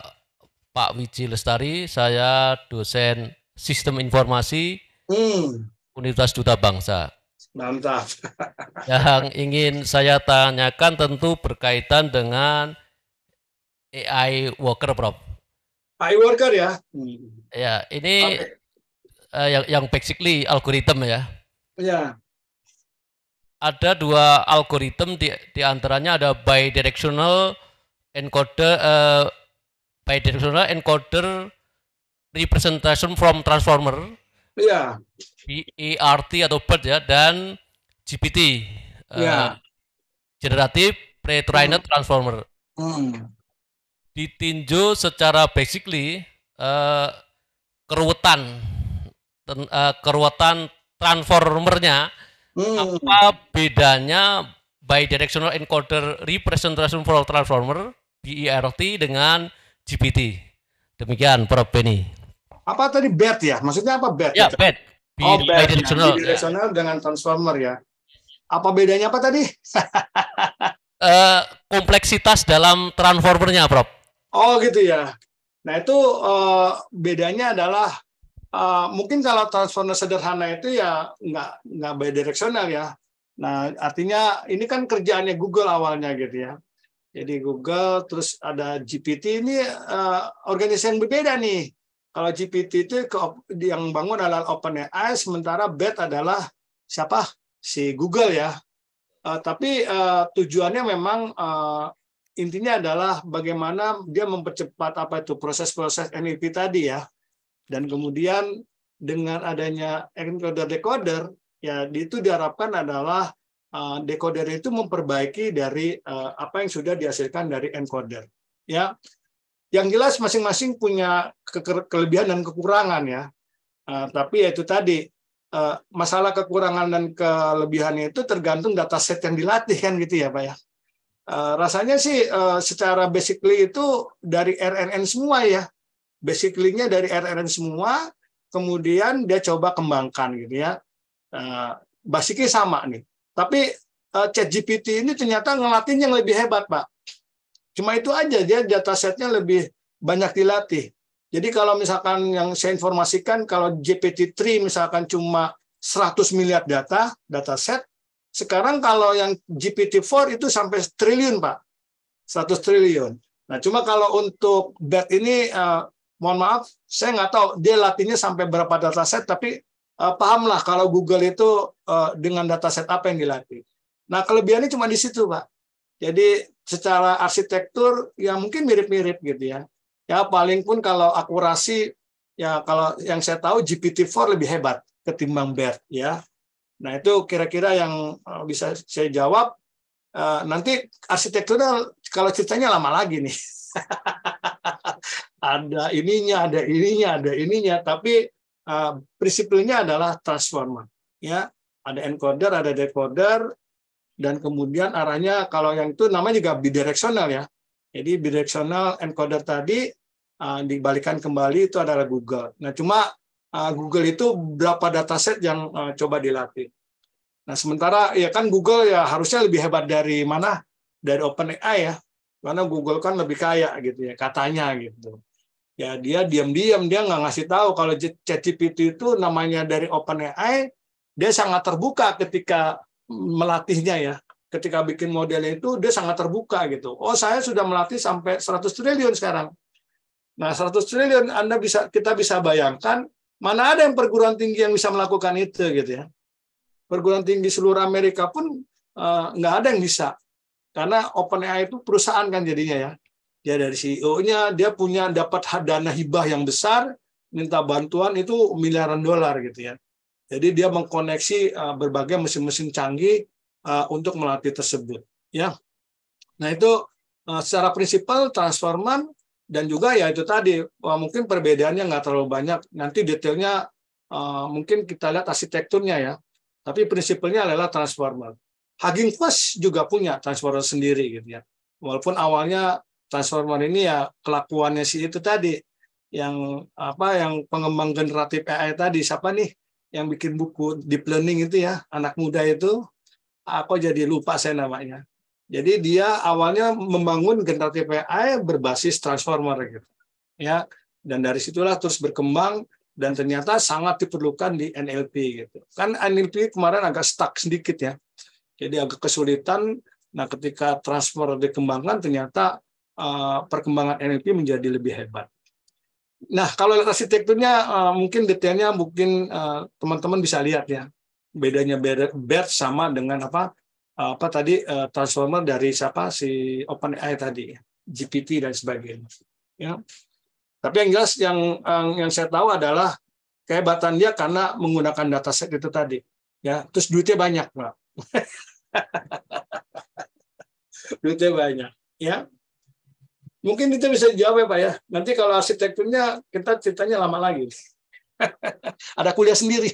Speaker 8: Pak Wiji Lestari, saya dosen Sistem Informasi mm. Universitas Duta Bangsa. Mantap. [laughs] yang ingin saya tanyakan tentu berkaitan dengan AI worker, Prof.
Speaker 3: AI worker ya.
Speaker 8: Ya, ini okay. Eh, yang yang basically algoritma ya. Ya. Ada dua algoritma di, di antaranya ada bidirectional encoder uh, bidirectional encoder representation from transformer Iya. BERT e atau BERT ya dan GPT. Eh, iya. Uh, generatif pre-trained hmm. transformer. Hmm. Ditinjau secara basically uh, keruwetan ten, uh, keruwetan transformernya hmm. apa bedanya bidirectional encoder representation for transformer BERT dengan GPT. Demikian Prof Beni apa tadi bed ya? Maksudnya apa bed? Ya, bed.
Speaker 2: Oh, bidirectional,
Speaker 8: bidirectional dengan transformer ya.
Speaker 3: Apa bedanya apa tadi? uh,
Speaker 8: [laughs] kompleksitas dalam transformernya, Prof. Oh, gitu ya. Nah, itu uh, bedanya
Speaker 3: adalah uh, mungkin kalau transformer sederhana itu ya nggak nggak bidirectional ya. Nah, artinya ini kan kerjaannya Google awalnya gitu ya. Jadi Google terus ada GPT ini uh, organisasi yang berbeda nih kalau GPT itu yang bangun adalah OpenAI, sementara BET adalah siapa? Si Google ya. Uh, tapi uh, tujuannya memang uh, intinya adalah bagaimana dia mempercepat apa itu proses-proses NLP e tadi ya. Dan kemudian dengan adanya encoder decoder ya itu diharapkan adalah uh, decoder itu memperbaiki dari uh, apa yang sudah dihasilkan dari encoder ya. Yang jelas masing-masing punya ke kelebihan dan kekurangan ya. Uh, tapi ya itu tadi uh, masalah kekurangan dan kelebihannya itu tergantung data set yang dilatih kan gitu ya pak ya. Uh, rasanya sih uh, secara basically itu dari RNN semua ya. Basically-nya dari RNN semua, kemudian dia coba kembangkan gitu ya. Uh, basically sama nih. Tapi uh, ChatGPT ini ternyata ngelatihnya yang lebih hebat, Pak. Cuma itu aja dia datasetnya lebih banyak dilatih. Jadi kalau misalkan yang saya informasikan kalau GPT-3 misalkan cuma 100 miliar data, data set, sekarang kalau yang GPT-4 itu sampai triliun, Pak. 100 triliun. Nah, cuma kalau untuk bed ini uh, mohon maaf, saya nggak tahu dia latihnya sampai berapa data set, tapi uh, pahamlah kalau Google itu uh, dengan set apa yang dilatih. Nah, kelebihannya cuma di situ, Pak. Jadi secara arsitektur yang mungkin mirip-mirip gitu ya. Ya paling pun kalau akurasi ya kalau yang saya tahu GPT-4 lebih hebat ketimbang BERT ya. Nah itu kira-kira yang eh, bisa saya jawab. Eh, nanti arsitekturnya kalau ceritanya lama lagi nih. [laughs] ada ininya, ada ininya, ada ininya. Tapi eh, prinsipnya adalah transformer. Ya, ada encoder, ada decoder, dan kemudian arahnya kalau yang itu namanya juga bidireksional ya. Jadi bidirectional encoder tadi uh, dibalikan kembali itu adalah Google. Nah, cuma uh, Google itu berapa dataset yang uh, coba dilatih. Nah, sementara ya kan Google ya harusnya lebih hebat dari mana? Dari OpenAI ya. Karena Google kan lebih kaya gitu ya, katanya gitu. Ya dia diam-diam dia nggak ngasih tahu kalau ChatGPT itu namanya dari OpenAI, dia sangat terbuka ketika melatihnya ya ketika bikin modelnya itu dia sangat terbuka gitu. Oh, saya sudah melatih sampai 100 triliun sekarang. Nah, 100 triliun Anda bisa kita bisa bayangkan mana ada yang perguruan tinggi yang bisa melakukan itu gitu ya. Perguruan tinggi seluruh Amerika pun uh, nggak ada yang bisa. Karena Open OpenAI itu perusahaan kan jadinya ya. Dia dari CEO-nya, dia punya dapat dana hibah yang besar, minta bantuan itu miliaran dolar gitu ya. Jadi dia mengkoneksi eh, berbagai mesin-mesin canggih uh, untuk melatih tersebut. Ya, nah itu uh, secara prinsipal transforman dan juga ya itu tadi uh, mungkin perbedaannya nggak terlalu banyak. Nanti detailnya uh, mungkin kita lihat arsitekturnya ya. Tapi prinsipalnya adalah transformer. Hugging Face juga punya transformer sendiri gitu ya. Walaupun awalnya transformer ini ya kelakuannya sih itu tadi yang apa yang pengembang generatif AI tadi siapa nih yang bikin buku deep learning itu ya anak muda itu aku jadi lupa saya namanya. Jadi dia awalnya membangun generatif AI berbasis transformer gitu. Ya, dan dari situlah terus berkembang dan ternyata sangat diperlukan di NLP gitu. Kan NLP kemarin agak stuck sedikit ya. Jadi agak kesulitan. Nah, ketika transfer dikembangkan ternyata uh, perkembangan NLP menjadi lebih hebat. Nah, kalau lihat arsitekturnya uh, eh, mungkin detailnya mungkin eh, teman-teman uh, bisa lihat ya bedanya BERT sama dengan apa apa tadi eh, transformer dari siapa si OpenAI tadi GPT dan sebagainya ya tapi yang jelas yang yang saya tahu adalah kehebatan dia karena menggunakan dataset itu tadi ya terus duitnya banyak pak [laughs] duitnya banyak ya mungkin itu bisa jawab ya pak ya nanti kalau arsitekturnya kita ceritanya lama lagi [laughs] Ada kuliah sendiri.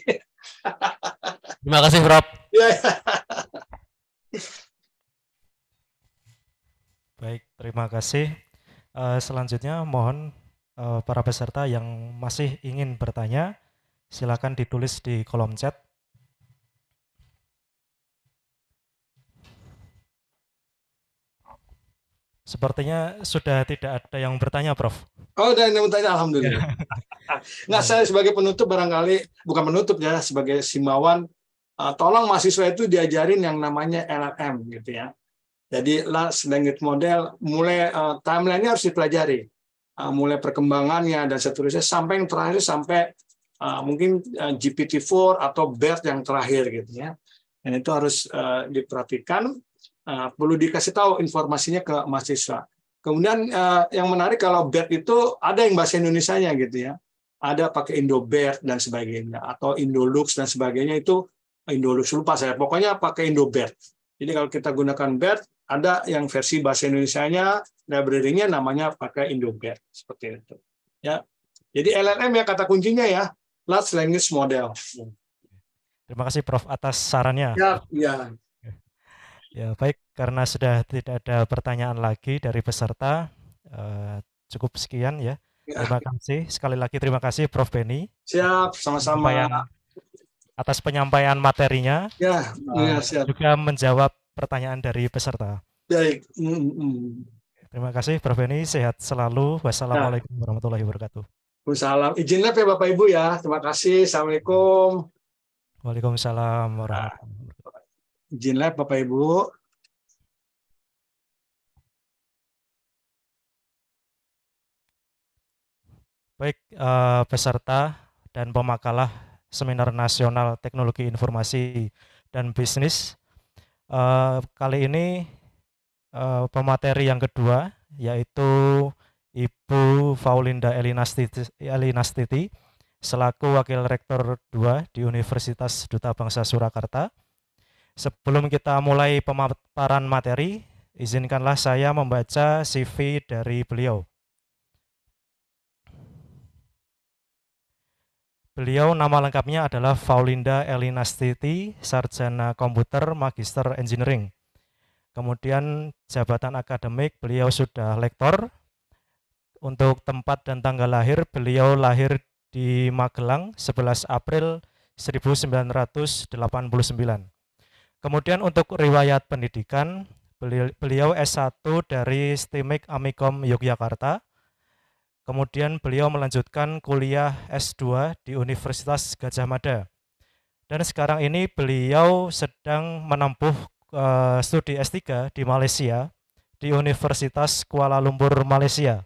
Speaker 8: Terima kasih, Rob.
Speaker 3: Iya, iya.
Speaker 5: Baik, terima kasih. Uh, selanjutnya mohon uh, para peserta yang masih ingin bertanya, silakan ditulis di kolom chat. Sepertinya sudah tidak ada yang bertanya, Prof.
Speaker 3: Oh, dan yang tanya alhamdulillah. [laughs] nah, saya sebagai penutup barangkali bukan penutup ya sebagai simawan uh, eh, tolong mahasiswa itu diajarin yang namanya LLM gitu ya. Jadi last language model mulai uh, timeline-nya harus dipelajari. Uh, mulai perkembangannya dan seterusnya sampai yang terakhir sampai uh, mungkin uh, GPT-4 atau BERT yang terakhir gitu ya. Dan itu harus uh, diperhatikan, uh, perlu dikasih tahu informasinya ke mahasiswa. Kemudian uh, yang menarik kalau BERT itu ada yang bahasa Indonesia-nya gitu ya. Ada pakai Indo BERT dan sebagainya atau Indo Indolux dan sebagainya itu Indo Indolux lupa saya. Pokoknya pakai Indo BERT. Jadi kalau kita gunakan BERT ada yang versi bahasa Indonesia-nya, library-nya namanya pakai Indo BERT seperti itu. Ya. Jadi LLM ya kata kuncinya ya large language model.
Speaker 5: Terima kasih Prof atas sarannya. Ya, ya. Ya, baik karena sudah tidak ada pertanyaan lagi dari peserta, uh, cukup sekian ya. ya. Terima kasih sekali lagi terima kasih Prof Beni.
Speaker 3: Siap, sama-sama.
Speaker 5: Atas penyampaian materinya.
Speaker 3: Ya, eh, ya
Speaker 5: siap. juga menjawab pertanyaan dari peserta.
Speaker 3: Baik. Mm, mm, mm.
Speaker 5: Terima kasih Prof Beni, sehat selalu. Wassalamualaikum ya. warahmatullahi wabarakatuh.
Speaker 3: Waalaikumsalam. Izin lab ya Bapak Ibu ya. Terima kasih. Assalamualaikum.
Speaker 5: Waalaikumsalam warahmatullahi wabarakatuh.
Speaker 3: Izin lab Bapak Ibu.
Speaker 5: Baik uh, peserta dan pemakalah Seminar Nasional Teknologi Informasi dan Bisnis. Uh, kali ini uh, pemateri yang kedua yaitu Ibu Faulinda Elinastiti, Elinastiti selaku Wakil Rektor 2 di Universitas Duta Bangsa Surakarta. Sebelum kita mulai pemaparan materi, izinkanlah saya membaca CV dari beliau. Beliau nama lengkapnya adalah Faulinda Elina Stiti, Sarjana Komputer, Magister Engineering. Kemudian jabatan akademik beliau sudah lektor. Untuk tempat dan tanggal lahir, beliau lahir di Magelang 11 April 1989. Kemudian untuk riwayat pendidikan, beliau S1 dari Stimik Amikom Yogyakarta, Kemudian beliau melanjutkan kuliah S2 di Universitas Gajah Mada. Dan sekarang ini beliau sedang menempuh uh, studi S3 di Malaysia di Universitas Kuala Lumpur Malaysia.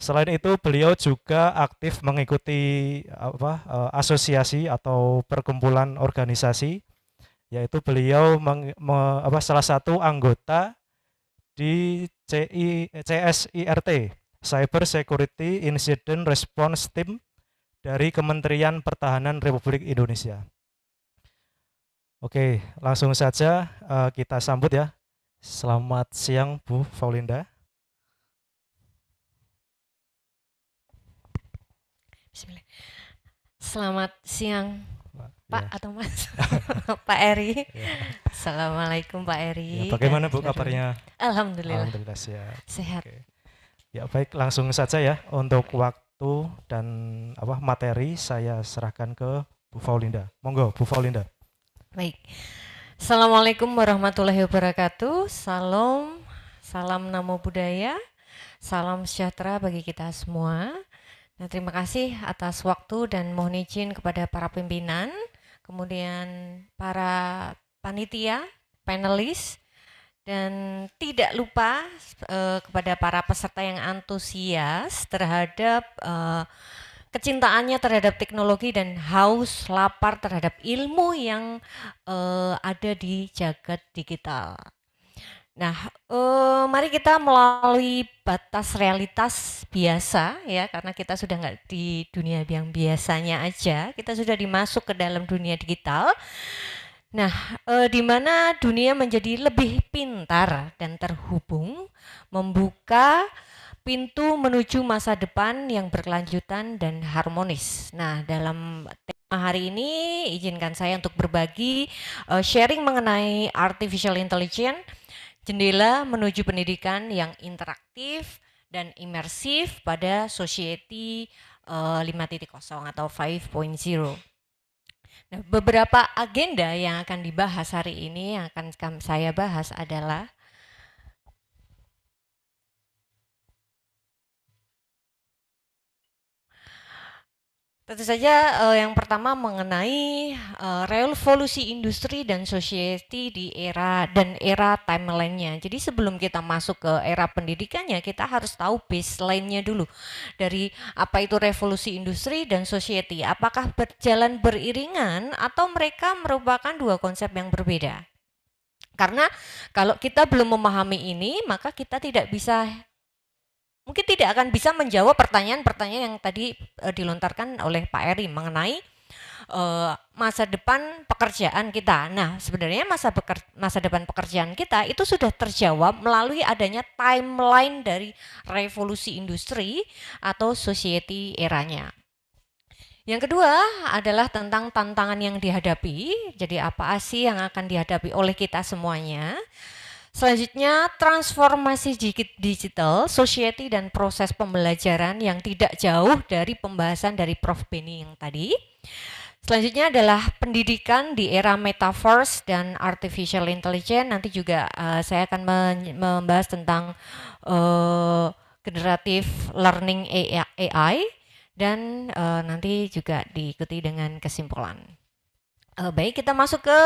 Speaker 5: Selain itu beliau juga aktif mengikuti apa uh, asosiasi atau perkumpulan organisasi yaitu beliau meng, me, apa salah satu anggota di CI, CSIRT Cyber Security Incident Response Team dari Kementerian Pertahanan Republik Indonesia. Oke, langsung saja uh, kita sambut ya. Selamat siang Bu Faulinda.
Speaker 9: Bismillah. Selamat siang Pak ya. atau Mas [laughs] Pak Eri. Ya. Assalamualaikum Pak Eri. Ya, bagaimana Bu kabarnya? Alhamdulillah. Alhamdulillah sehat. Sehat.
Speaker 5: Ya baik, langsung saja ya untuk waktu dan apa materi saya serahkan ke Bu Faulinda. Monggo Bu Faulinda.
Speaker 9: Baik. Assalamualaikum warahmatullahi wabarakatuh. Salam, salam namo budaya, salam sejahtera bagi kita semua. Nah, terima kasih atas waktu dan mohon izin kepada para pimpinan, kemudian para panitia, panelis, dan tidak lupa uh, kepada para peserta yang antusias terhadap uh, kecintaannya terhadap teknologi dan haus lapar terhadap ilmu yang uh, ada di jagat digital. Nah, uh, mari kita melalui batas realitas biasa ya, karena kita sudah nggak di dunia yang biasanya aja, kita sudah dimasuk ke dalam dunia digital. Nah, e, di mana dunia menjadi lebih pintar dan terhubung, membuka pintu menuju masa depan yang berkelanjutan dan harmonis. Nah, dalam tema hari ini izinkan saya untuk berbagi e, sharing mengenai artificial intelligence, jendela menuju pendidikan yang interaktif dan imersif pada society e, eh, 5.0 atau 5.0. Nah, beberapa agenda yang akan dibahas hari ini yang akan saya bahas adalah Tentu saja uh, yang pertama mengenai uh, revolusi industri dan society di era dan era timelinenya. Jadi sebelum kita masuk ke era pendidikannya, kita harus tahu baseline-nya dulu dari apa itu revolusi industri dan society. Apakah berjalan beriringan atau mereka merupakan dua konsep yang berbeda? Karena kalau kita belum memahami ini, maka kita tidak bisa mungkin tidak akan bisa menjawab pertanyaan-pertanyaan yang tadi uh, dilontarkan oleh Pak Eri mengenai uh, masa depan pekerjaan kita. Nah, sebenarnya masa peker, masa depan pekerjaan kita itu sudah terjawab melalui adanya timeline dari revolusi industri atau society eranya. Yang kedua adalah tentang tantangan yang dihadapi. Jadi apa sih yang akan dihadapi oleh kita semuanya? Selanjutnya, transformasi digital, society, dan proses pembelajaran yang tidak jauh dari pembahasan dari Prof. Beni yang tadi. Selanjutnya adalah pendidikan di era metaverse dan artificial intelligence. Nanti juga uh, saya akan membahas tentang uh, eh, generative learning AI, AI dan uh, nanti juga diikuti dengan kesimpulan. Uh, baik, kita masuk ke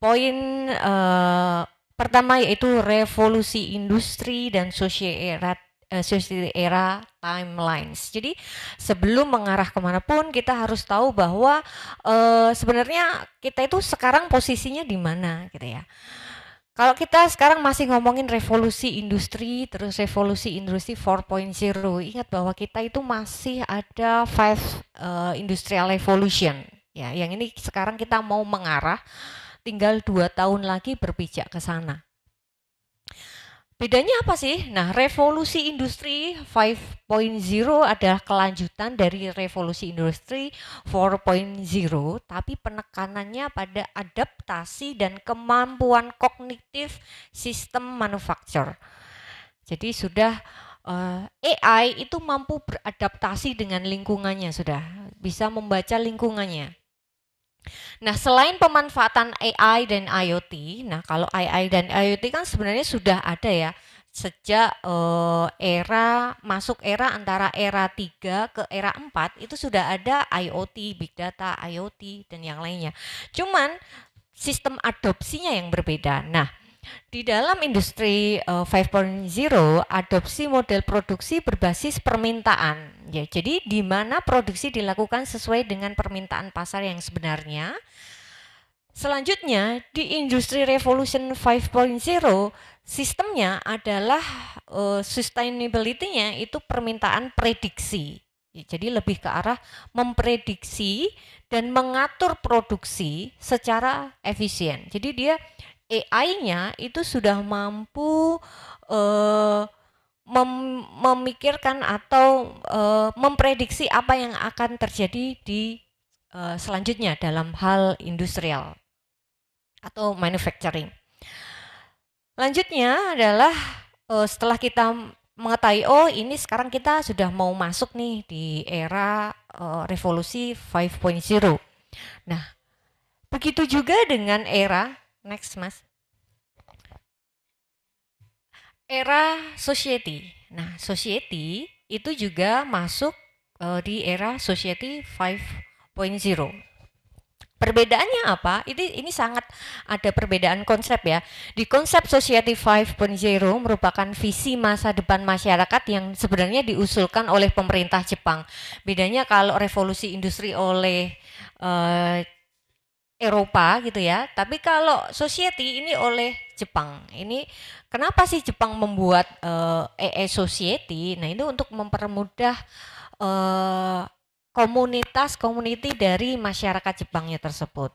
Speaker 9: poin uh, Pertama yaitu revolusi industri dan era eh, society era timelines. Jadi sebelum mengarah kemanapun kita harus tahu bahwa e, sebenarnya kita itu sekarang posisinya di mana gitu ya. Kalau kita sekarang masih ngomongin revolusi industri, terus revolusi industri 4.0, ingat bahwa kita itu masih ada five uh, industrial revolution ya. Yang ini sekarang kita mau mengarah tinggal dua tahun lagi berpijak ke sana. Bedanya apa sih? Nah, revolusi industri 5.0 adalah kelanjutan dari revolusi industri 4.0, tapi penekanannya pada adaptasi dan kemampuan kognitif sistem manufaktur. Jadi sudah eh, AI itu mampu beradaptasi dengan lingkungannya sudah, bisa membaca lingkungannya. Nah, selain pemanfaatan AI dan IoT, nah kalau AI dan IoT kan sebenarnya sudah ada ya sejak eh, era masuk era antara era 3 ke era 4 itu sudah ada IoT, big data, IoT dan yang lainnya. Cuman sistem adopsinya yang berbeda. Nah, di dalam industri uh, eh, 5.0 adopsi model produksi berbasis permintaan ya. Jadi di mana produksi dilakukan sesuai dengan permintaan pasar yang sebenarnya. Selanjutnya di industri revolution 5.0 sistemnya adalah uh, sustainability-nya itu permintaan prediksi. Ya, jadi lebih ke arah memprediksi dan mengatur produksi secara efisien. Jadi dia AI-nya itu sudah mampu uh, mem memikirkan atau uh, memprediksi apa yang akan terjadi di uh, selanjutnya dalam hal industrial atau manufacturing. Lanjutnya adalah uh, setelah kita mengetahui oh ini sekarang kita sudah mau masuk nih di era uh, revolusi 5.0. Nah, begitu juga dengan era next mas era society nah society itu juga masuk uh, di era society 5.0 perbedaannya apa ini ini sangat ada perbedaan konsep ya di konsep society 5.0 merupakan visi masa depan masyarakat yang sebenarnya diusulkan oleh pemerintah Jepang bedanya kalau revolusi industri oleh uh, Eropa gitu ya. Tapi kalau society ini oleh Jepang. Ini kenapa sih Jepang membuat uh, e society? Nah, itu untuk mempermudah uh, eh, komunitas community dari masyarakat Jepangnya tersebut.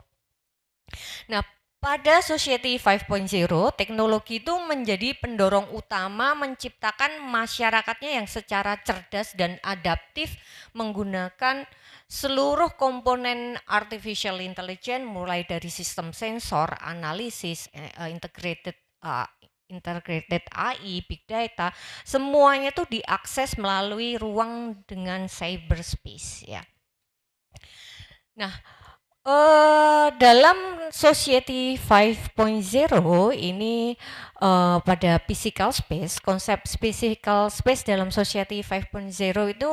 Speaker 9: Nah, pada Society 5.0, teknologi itu menjadi pendorong utama menciptakan masyarakatnya yang secara cerdas dan adaptif menggunakan seluruh komponen artificial intelligence mulai dari sistem sensor, analisis, eh, eh, integrated eh, integrated AI, big data, semuanya itu diakses melalui ruang dengan cyberspace ya. Nah, eh dalam Society 5.0 ini eh, pada physical space, konsep physical space dalam Society 5.0 itu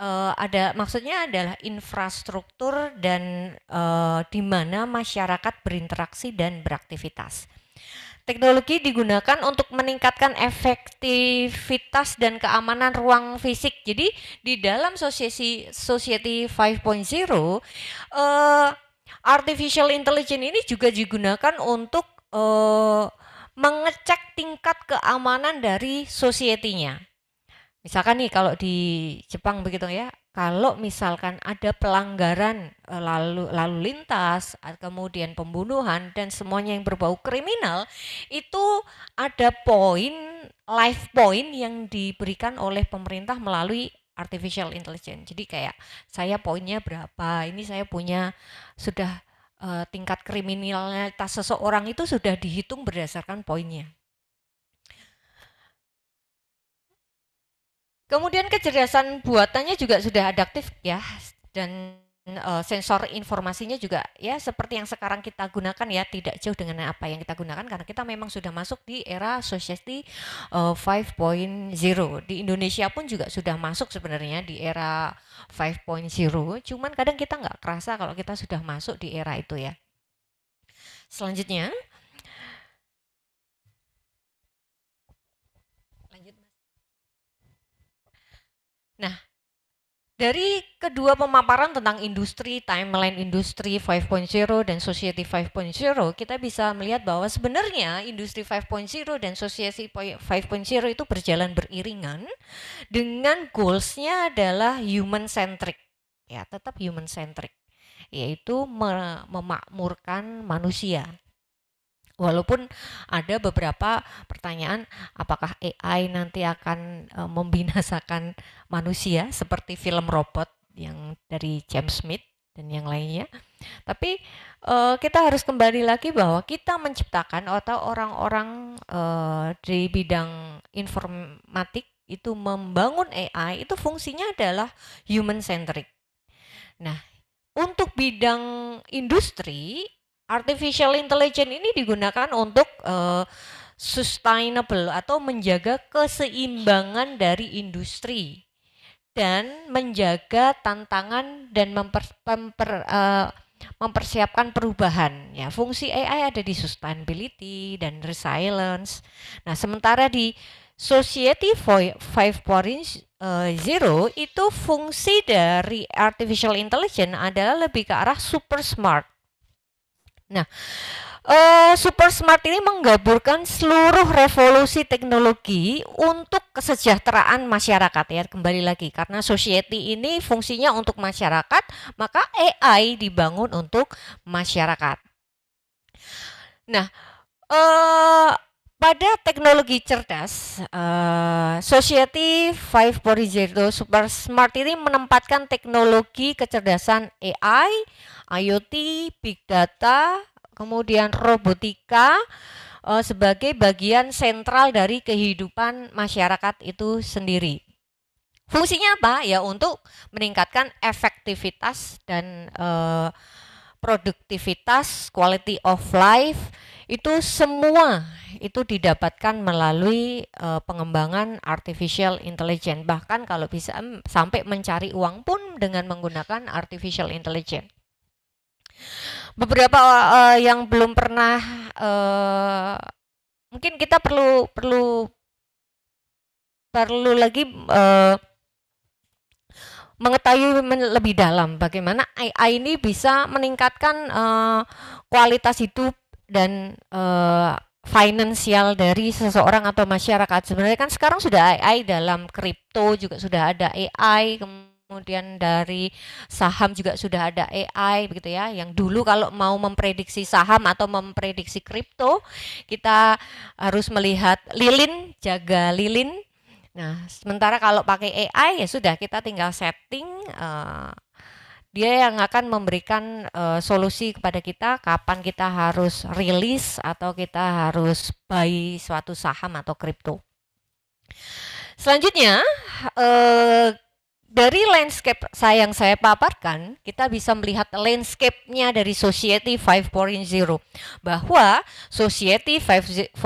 Speaker 9: uh, ada maksudnya adalah infrastruktur dan uh, di mana masyarakat berinteraksi dan beraktivitas. Teknologi digunakan untuk meningkatkan efektivitas dan keamanan ruang fisik. Jadi di dalam society, society 5.0 uh, artificial intelligence ini juga digunakan untuk uh, mengecek tingkat keamanan dari society-nya. Misalkan nih kalau di Jepang begitu ya, kalau misalkan ada pelanggaran eh, lalu lalu lintas, kemudian pembunuhan dan semuanya yang berbau kriminal, itu ada poin life point yang diberikan oleh pemerintah melalui artificial intelligence. Jadi kayak saya poinnya berapa, ini saya punya sudah eh, tingkat kriminalitas seseorang itu sudah dihitung berdasarkan poinnya Kemudian kecerdasan buatannya juga sudah adaptif ya dan uh, sensor informasinya juga ya seperti yang sekarang kita gunakan ya tidak jauh dengan apa yang kita gunakan karena kita memang sudah masuk di era society uh, eh, 5.0 di Indonesia pun juga sudah masuk sebenarnya di era 5.0 cuman kadang kita nggak kerasa kalau kita sudah masuk di era itu ya. Selanjutnya Nah, dari kedua pemaparan tentang industri, timeline industri 5.0 dan society 5.0, kita bisa melihat bahwa sebenarnya industri 5.0 dan society 5.0 itu berjalan beriringan dengan goals-nya adalah human centric. Ya, tetap human centric, yaitu memakmurkan manusia Walaupun ada beberapa pertanyaan, apakah AI nanti akan e, membinasakan [laughs] manusia seperti film robot yang dari James hmm. Smith dan yang lainnya. Tapi e, kita harus kembali lagi bahwa kita menciptakan atau orang-orang e, di bidang informatik itu membangun AI itu fungsinya adalah human centric. Nah, untuk bidang industri artificial intelligence ini digunakan untuk uh, sustainable atau menjaga keseimbangan dari industri dan menjaga tantangan dan memper, memper, uh, mempersiapkan perubahan. Ya, fungsi AI ada di sustainability dan resilience. Nah, sementara di Society 5.0 eh, itu fungsi dari artificial intelligence adalah lebih ke arah super smart Nah, uh, super smart ini menggaburkan seluruh revolusi teknologi untuk kesejahteraan masyarakat ya. Kembali lagi karena society ini fungsinya untuk masyarakat, maka AI dibangun untuk masyarakat. Nah, eh uh, pada teknologi cerdas, uh, Society 5.0 Super Smart ini menempatkan teknologi kecerdasan AI, IoT, Big Data, kemudian robotika uh, sebagai bagian sentral dari kehidupan masyarakat itu sendiri. Fungsinya apa? Ya untuk meningkatkan efektivitas dan uh, produktivitas, quality of life, itu semua itu didapatkan melalui uh, pengembangan artificial intelligence. Bahkan kalau bisa sampai mencari uang pun dengan menggunakan artificial intelligence. Beberapa uh, yang belum pernah uh, mungkin kita perlu perlu perlu lagi uh, mengetahui lebih dalam bagaimana AI ini bisa meningkatkan uh, kualitas hidup dan uh, finansial dari seseorang atau masyarakat. Sebenarnya kan sekarang sudah AI dalam kripto juga sudah ada AI, kemudian dari saham juga sudah ada AI begitu ya. Yang dulu kalau mau memprediksi saham atau memprediksi kripto, kita harus melihat lilin, jaga lilin. Nah, sementara kalau pakai AI ya sudah kita tinggal setting uh, dia yang akan memberikan uh, solusi kepada kita kapan kita harus rilis atau kita harus buy suatu saham atau kripto. Selanjutnya, uh, dari landscape saya yang saya paparkan, kita bisa melihat landscape-nya dari Society 5.0 bahwa Society 5.0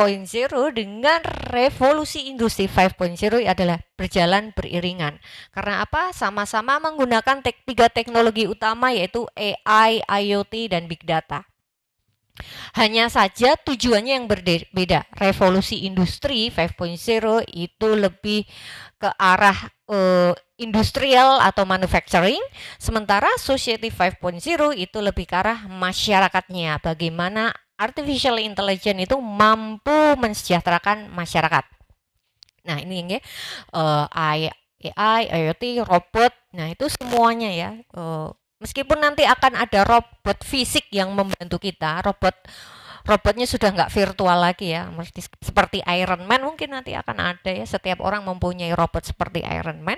Speaker 9: dengan revolusi industri 5.0 adalah berjalan beriringan. Karena apa? Sama-sama menggunakan tiga teknologi utama yaitu AI, IoT, dan Big Data. Hanya saja tujuannya yang berbeda. Revolusi industri 5.0 itu lebih ke arah uh, industrial atau manufacturing, sementara Society 5.0 itu lebih ke arah masyarakatnya. Bagaimana artificial intelligence itu mampu mensejahterakan masyarakat. Nah, ini ya uh, eh, AI, IoT, robot. Nah, itu semuanya ya. Uh, Meskipun nanti akan ada robot fisik yang membantu kita, robot robotnya sudah nggak virtual lagi ya, seperti Iron Man mungkin nanti akan ada ya. Setiap orang mempunyai robot seperti Iron Man,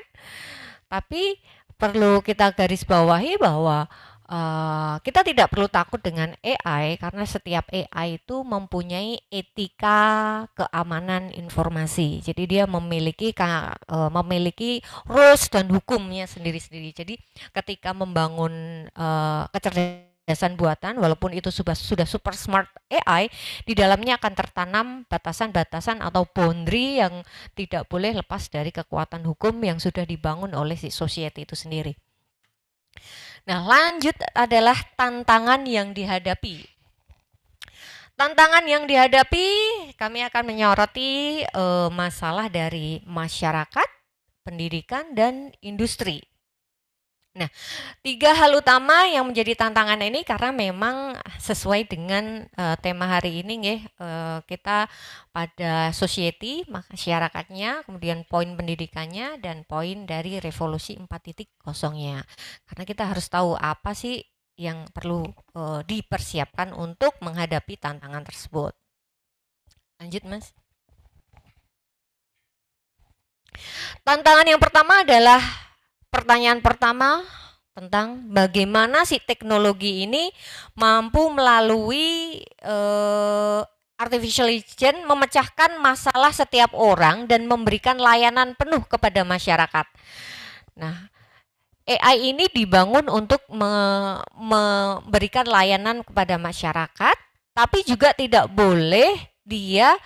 Speaker 9: tapi perlu kita garis bawahi bahwa uh, kita tidak perlu takut dengan AI karena setiap AI itu mempunyai etika keamanan informasi. Jadi dia memiliki uh, memiliki rules dan hukumnya sendiri-sendiri. Jadi ketika membangun uh, kecerdasan buatan walaupun itu sudah sudah super smart AI di dalamnya akan tertanam batasan-batasan atau boundary yang tidak boleh lepas dari kekuatan hukum yang sudah dibangun oleh si society itu sendiri. Nah, lanjut adalah tantangan yang dihadapi. Tantangan yang dihadapi, kami akan menyoroti e, masalah dari masyarakat, pendidikan, dan industri. Nah, tiga hal utama yang menjadi tantangan ini karena memang sesuai dengan uh, tema hari ini nggih uh, kita pada society masyarakatnya, kemudian poin pendidikannya dan poin dari revolusi 4.0-nya. Karena kita harus tahu apa sih yang perlu uh, dipersiapkan untuk menghadapi tantangan tersebut. Lanjut, Mas. Tantangan yang pertama adalah pertanyaan pertama tentang bagaimana si teknologi ini mampu melalui uh, artificial intelligence memecahkan masalah setiap orang dan memberikan layanan penuh kepada masyarakat. Nah, AI ini dibangun untuk me memberikan layanan kepada masyarakat, tapi juga tidak boleh dia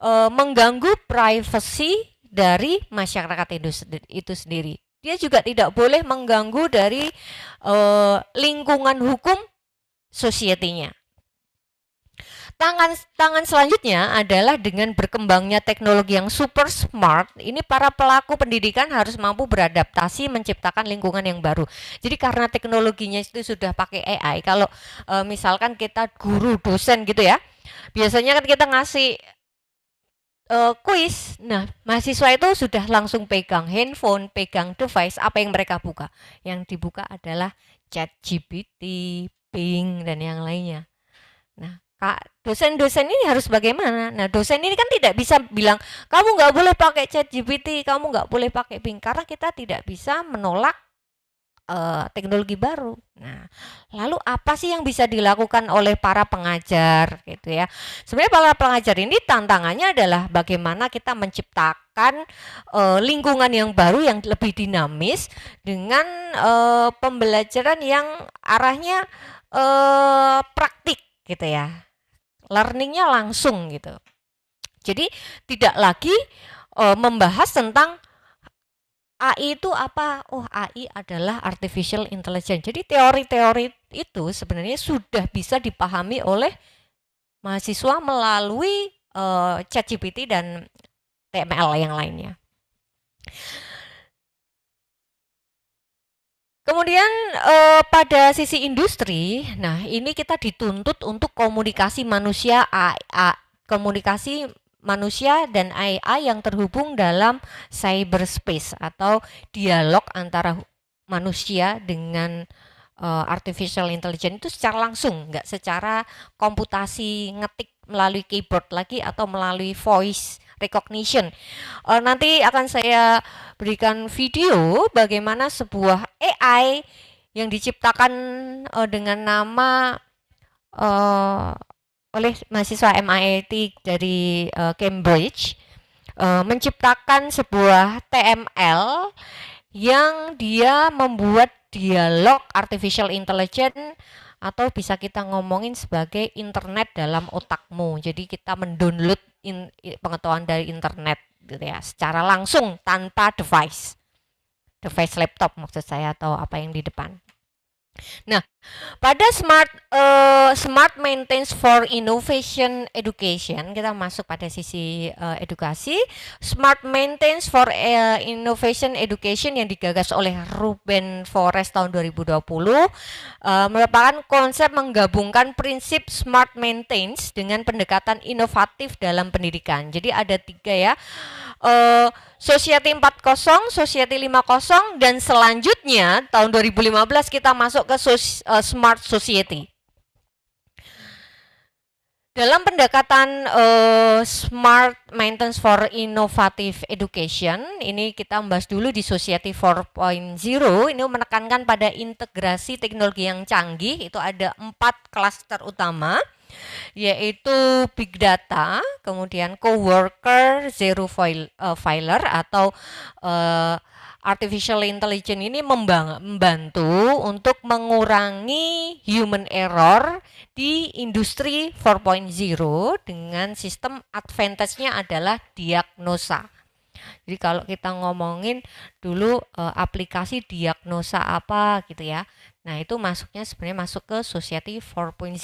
Speaker 9: uh, mengganggu privasi dari masyarakat itu sendiri. Dia juga tidak boleh mengganggu dari uh, lingkungan hukum sosietinya. Tangan, tangan selanjutnya adalah dengan berkembangnya teknologi yang super smart, ini para pelaku pendidikan harus mampu beradaptasi menciptakan lingkungan yang baru. Jadi karena teknologinya itu sudah pakai AI, kalau e, misalkan kita guru, dosen gitu ya, biasanya kan kita ngasih uh, kuis. Nah, mahasiswa itu sudah langsung pegang handphone, pegang device, apa yang mereka buka? Yang dibuka adalah Chat GPT, Bing dan yang lainnya. Nah, Kak, dosen-dosen ini harus bagaimana? Nah, dosen ini kan tidak bisa bilang kamu nggak boleh pakai Chat GPT, kamu nggak boleh pakai Bing karena kita tidak bisa menolak uh, teknologi baru. Nah, lalu apa sih yang bisa dilakukan oleh para pengajar gitu ya? Sebenarnya para pengajar ini tantangannya adalah bagaimana kita menciptakan uh, lingkungan yang baru yang lebih dinamis dengan uh, pembelajaran yang arahnya uh, praktik gitu ya. Learningnya langsung gitu. Jadi tidak lagi uh, membahas tentang AI itu apa? Oh, AI adalah artificial intelligence. Jadi teori-teori itu sebenarnya sudah bisa dipahami oleh mahasiswa melalui uh, ChatGPT dan TML yang lainnya. Kemudian eh, pada sisi industri, nah ini kita dituntut untuk komunikasi manusia AI, komunikasi manusia dan AI yang terhubung dalam cyberspace atau dialog antara manusia dengan uh, artificial intelligence itu secara langsung, nggak secara komputasi ngetik melalui keyboard lagi atau melalui voice recognition. Uh, nanti akan saya berikan video bagaimana sebuah AI yang diciptakan uh, dengan nama uh, oleh mahasiswa MIT dari uh, Cambridge uh, menciptakan sebuah TML yang dia membuat dialog artificial intelligence atau bisa kita ngomongin sebagai internet dalam otakmu. Jadi kita mendownload in, pengetahuan dari internet gitu ya secara langsung tanpa device. Device laptop maksud saya atau apa yang di depan. Nah, pada smart uh, smart maintenance for innovation education kita masuk pada sisi uh, edukasi smart maintenance for uh, innovation education yang digagas oleh Ruben Forest tahun 2020 uh, merupakan konsep menggabungkan prinsip smart maintenance dengan pendekatan inovatif dalam pendidikan. Jadi ada tiga ya uh, Society 40, Society 50 dan selanjutnya tahun 2015 kita masuk ke sos, uh, Smart Society. Dalam pendekatan uh, Smart Maintenance for Innovative Education, ini kita membahas dulu di Society 4.0, ini menekankan pada integrasi teknologi yang canggih, itu ada empat klaster utama yaitu big data, kemudian coworker, zero file, uh, filer atau uh, artificial intelligence ini membantu untuk mengurangi human error di industri 4.0 dengan sistem advantage-nya adalah diagnosa. Jadi kalau kita ngomongin dulu e, aplikasi diagnosa apa gitu ya. Nah, itu masuknya sebenarnya masuk ke society 4.0.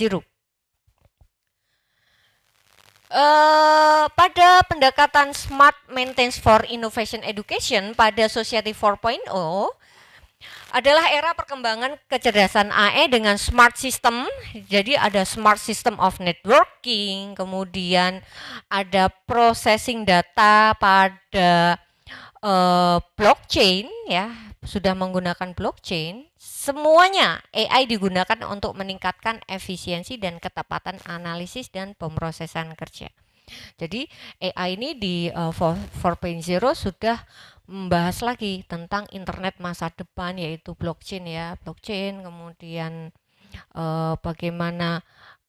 Speaker 9: Uh, pada pendekatan Smart Maintenance for Innovation Education pada Society 4.0 adalah era perkembangan kecerdasan AE dengan smart system. Jadi ada smart system of networking, kemudian ada processing data pada uh, blockchain ya sudah menggunakan blockchain, semuanya AI digunakan untuk meningkatkan efisiensi dan ketepatan analisis dan pemrosesan kerja. Jadi AI ini di uh, eh, 4.0 sudah membahas lagi tentang internet masa depan yaitu blockchain ya, blockchain kemudian uh, bagaimana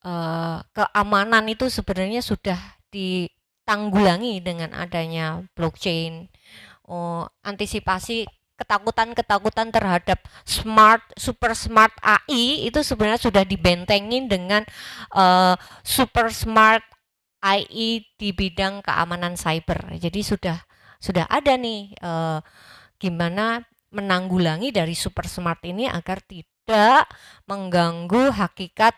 Speaker 9: uh, keamanan itu sebenarnya sudah ditanggulangi dengan adanya blockchain. Oh, antisipasi ketakutan-ketakutan terhadap smart super smart AI itu sebenarnya sudah dibentengin dengan uh, super smart AI di bidang keamanan cyber. Jadi sudah sudah ada nih uh, gimana menanggulangi dari super smart ini agar tidak mengganggu hakikat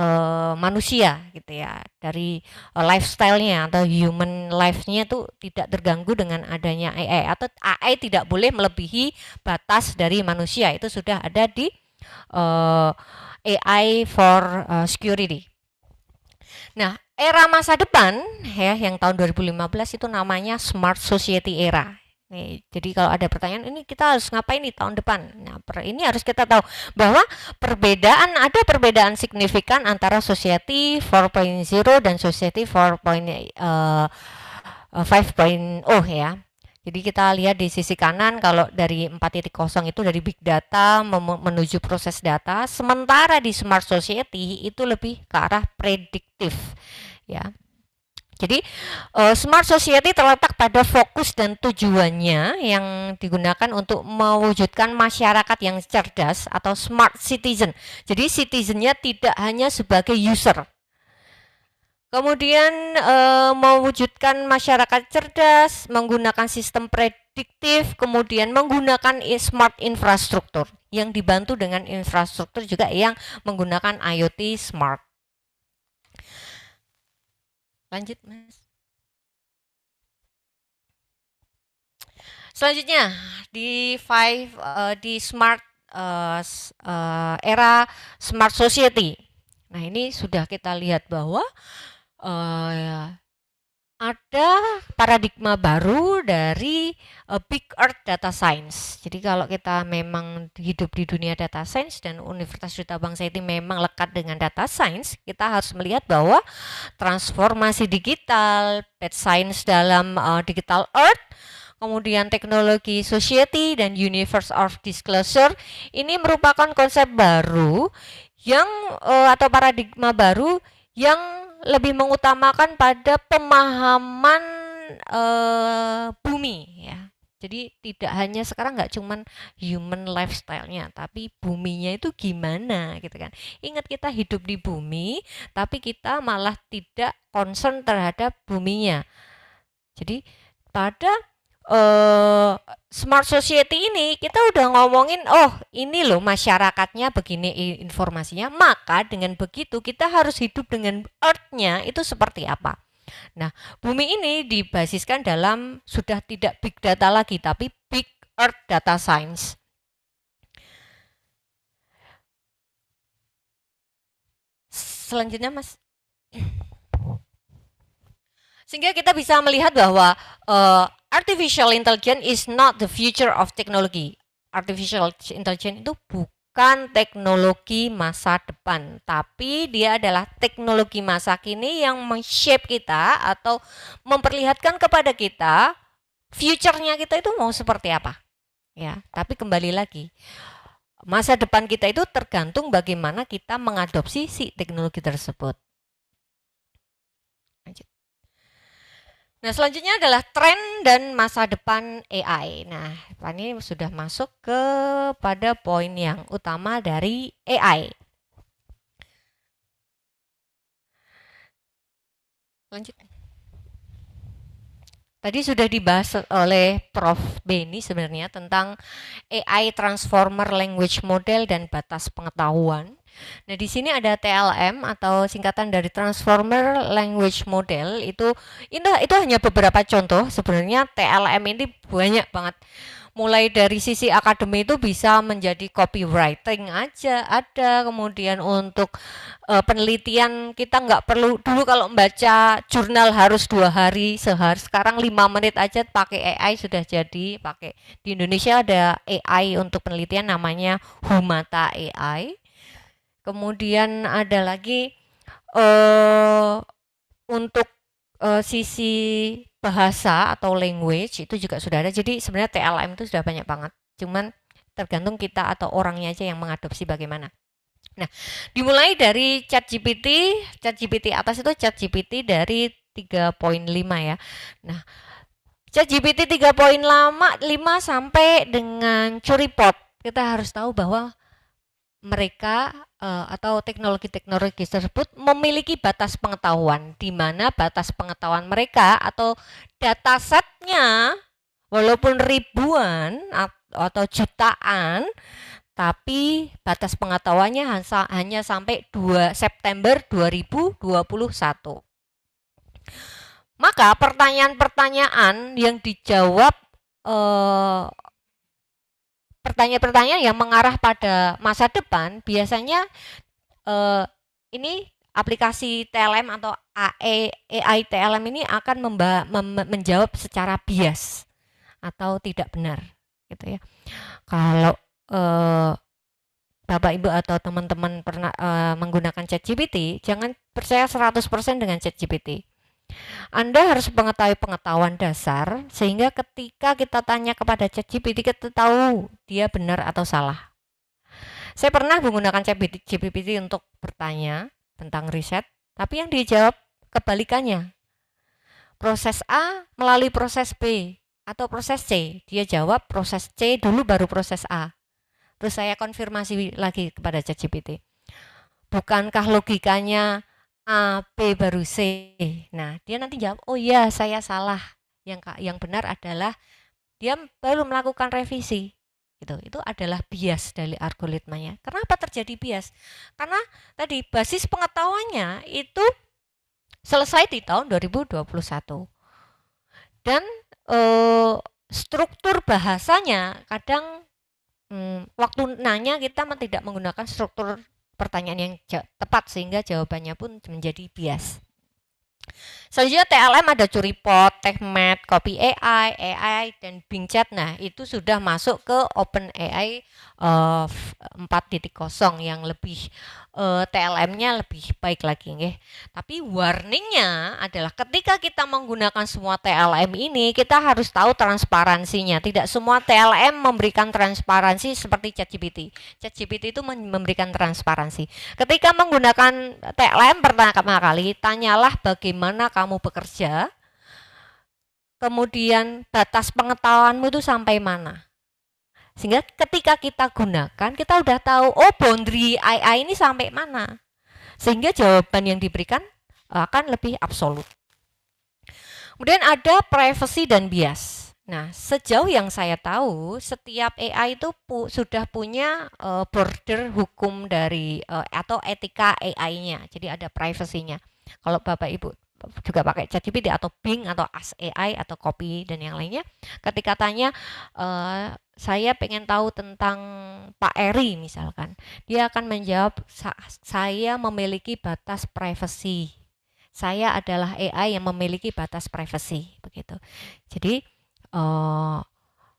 Speaker 9: uh, manusia gitu ya dari uh, lifestylenya atau human life-nya itu tidak terganggu dengan adanya AI atau AI tidak boleh melebihi batas dari manusia itu sudah ada di uh, eh, AI for uh, security. Nah, era masa depan ya yang tahun 2015 itu namanya smart society era Nih, jadi kalau ada pertanyaan ini kita harus ngapain nih tahun depan? Nah, per, ini harus kita tahu bahwa perbedaan ada perbedaan signifikan antara Society 4.0 dan Society 4.5.0 uh, eh, eh, ya. Jadi kita lihat di sisi kanan kalau dari 4.0 itu dari big data menuju proses data, sementara di smart society itu lebih ke arah prediktif ya. Jadi uh, smart society terletak pada fokus dan tujuannya yang digunakan untuk mewujudkan masyarakat yang cerdas atau smart citizen. Jadi citizennya tidak hanya sebagai user. Kemudian uh, mewujudkan masyarakat cerdas menggunakan sistem prediktif, kemudian menggunakan smart infrastruktur yang dibantu dengan infrastruktur juga yang menggunakan IoT smart. Lanjut, Mas. Selanjutnya di five uh, di smart uh, uh, era smart society. Nah, ini sudah kita lihat bahwa uh, ada paradigma baru dari uh, Big Earth Data Science. Jadi kalau kita memang hidup di dunia data science dan Universitas Duta Bangsa itu memang lekat dengan data science, kita harus melihat bahwa transformasi digital, pet science dalam uh, digital earth, kemudian teknologi society dan universe of disclosure ini merupakan konsep baru yang uh, atau paradigma baru yang lebih mengutamakan pada pemahaman e, bumi ya. Jadi tidak hanya sekarang nggak cuman human lifestyle-nya, tapi buminya itu gimana gitu kan. Ingat kita hidup di bumi, tapi kita malah tidak concern terhadap buminya. Jadi pada uh, smart society ini kita udah ngomongin oh ini loh masyarakatnya begini informasinya maka dengan begitu kita harus hidup dengan earthnya itu seperti apa nah bumi ini dibasiskan dalam sudah tidak big data lagi tapi big earth data science selanjutnya mas sehingga kita bisa melihat bahwa uh, artificial intelligence is not the future of technology. Artificial intelligence itu bukan teknologi masa depan, tapi dia adalah teknologi masa kini yang men-shape kita atau memperlihatkan kepada kita future-nya kita itu mau seperti apa. Ya, tapi kembali lagi masa depan kita itu tergantung bagaimana kita mengadopsi si teknologi tersebut. Nah, selanjutnya adalah tren dan masa depan AI. Nah, ini sudah masuk ke pada poin yang utama dari AI. Lanjut. Tadi sudah dibahas oleh Prof. Beni sebenarnya tentang AI Transformer Language Model dan batas pengetahuan. Nah, di sini ada TLM atau singkatan dari Transformer Language Model. Itu itu itu hanya beberapa contoh. Sebenarnya TLM ini banyak banget. Mulai dari sisi akademi itu bisa menjadi copywriting aja ada. Kemudian untuk e, penelitian kita nggak perlu dulu kalau membaca jurnal harus dua hari sehari. Sekarang lima menit aja pakai AI sudah jadi. Pakai di Indonesia ada AI untuk penelitian namanya Humata AI Kemudian ada lagi uh, untuk uh, sisi bahasa atau language itu juga sudah ada. Jadi sebenarnya TLM itu sudah banyak banget. Cuman tergantung kita atau orangnya aja yang mengadopsi bagaimana. Nah, dimulai dari ChatGPT, ChatGPT atas itu ChatGPT dari 3.5 ya. Nah, ChatGPT 3.5 5 sampai dengan Curipot. Kita harus tahu bahwa mereka uh, atau teknologi-teknologi tersebut memiliki batas pengetahuan di mana batas pengetahuan mereka atau datasetnya walaupun ribuan atau jutaan tapi batas pengetahuannya hanya sampai 2 September 2021. Maka pertanyaan-pertanyaan yang dijawab eh, pertanyaan-pertanyaan yang mengarah pada masa depan biasanya eh, ini aplikasi TLM atau AI, e, AI TLM ini akan memba, mem, menjawab secara bias atau tidak benar gitu ya. Kalau eh, Bapak Ibu atau teman-teman pernah eh, menggunakan ChatGPT, jangan percaya 100% dengan ChatGPT anda harus mengetahui pengetahuan dasar sehingga ketika kita tanya kepada ChatGPT kita tahu dia benar atau salah. Saya pernah menggunakan ChatGPT untuk bertanya tentang riset, tapi yang dijawab kebalikannya. Proses A melalui proses B atau proses C. Dia jawab proses C dulu baru proses A. Terus saya konfirmasi lagi kepada ChatGPT. Bukankah logikanya A, B baru C. Nah, dia nanti jawab, "Oh ya saya salah." Yang yang benar adalah dia baru melakukan revisi. Gitu. Itu adalah bias dari algoritmanya. Kenapa terjadi bias? Karena tadi basis pengetahuannya itu selesai di tahun 2021. Dan e, struktur bahasanya kadang hmm, waktu nanya kita tidak menggunakan struktur pertanyaan yang tepat sehingga jawabannya pun menjadi bias. Selanjutnya TLM ada Curipot, TechMed, Copy AI, AI dan Bing Chat. Nah, itu sudah masuk ke Open AI uh, 4.0 yang lebih uh, eh, TLM-nya lebih baik lagi nggih. Tapi warningnya adalah ketika kita menggunakan semua TLM ini kita harus tahu transparansinya. Tidak semua TLM memberikan transparansi seperti ChatGPT. ChatGPT itu memberikan transparansi. Ketika menggunakan TLM pertama kali tanyalah bagaimana kamu bekerja. Kemudian batas pengetahuanmu itu sampai mana? Sehingga ketika kita gunakan, kita udah tahu, oh boundary AI ini sampai mana. Sehingga jawaban yang diberikan eh, akan lebih absolut. Kemudian ada privacy dan bias. Nah, sejauh yang saya tahu, setiap AI itu pu sudah punya uh, border hukum dari uh, atau etika AI-nya. Jadi ada privasinya. Kalau Bapak Ibu juga pakai ChatGPT atau Bing atau Ask AI atau Copy dan yang lainnya. Ketika tanya uh, saya pengen tahu tentang Pak Eri misalkan, dia akan menjawab saya memiliki batas privasi. Saya adalah AI yang memiliki batas privasi begitu. Jadi uh,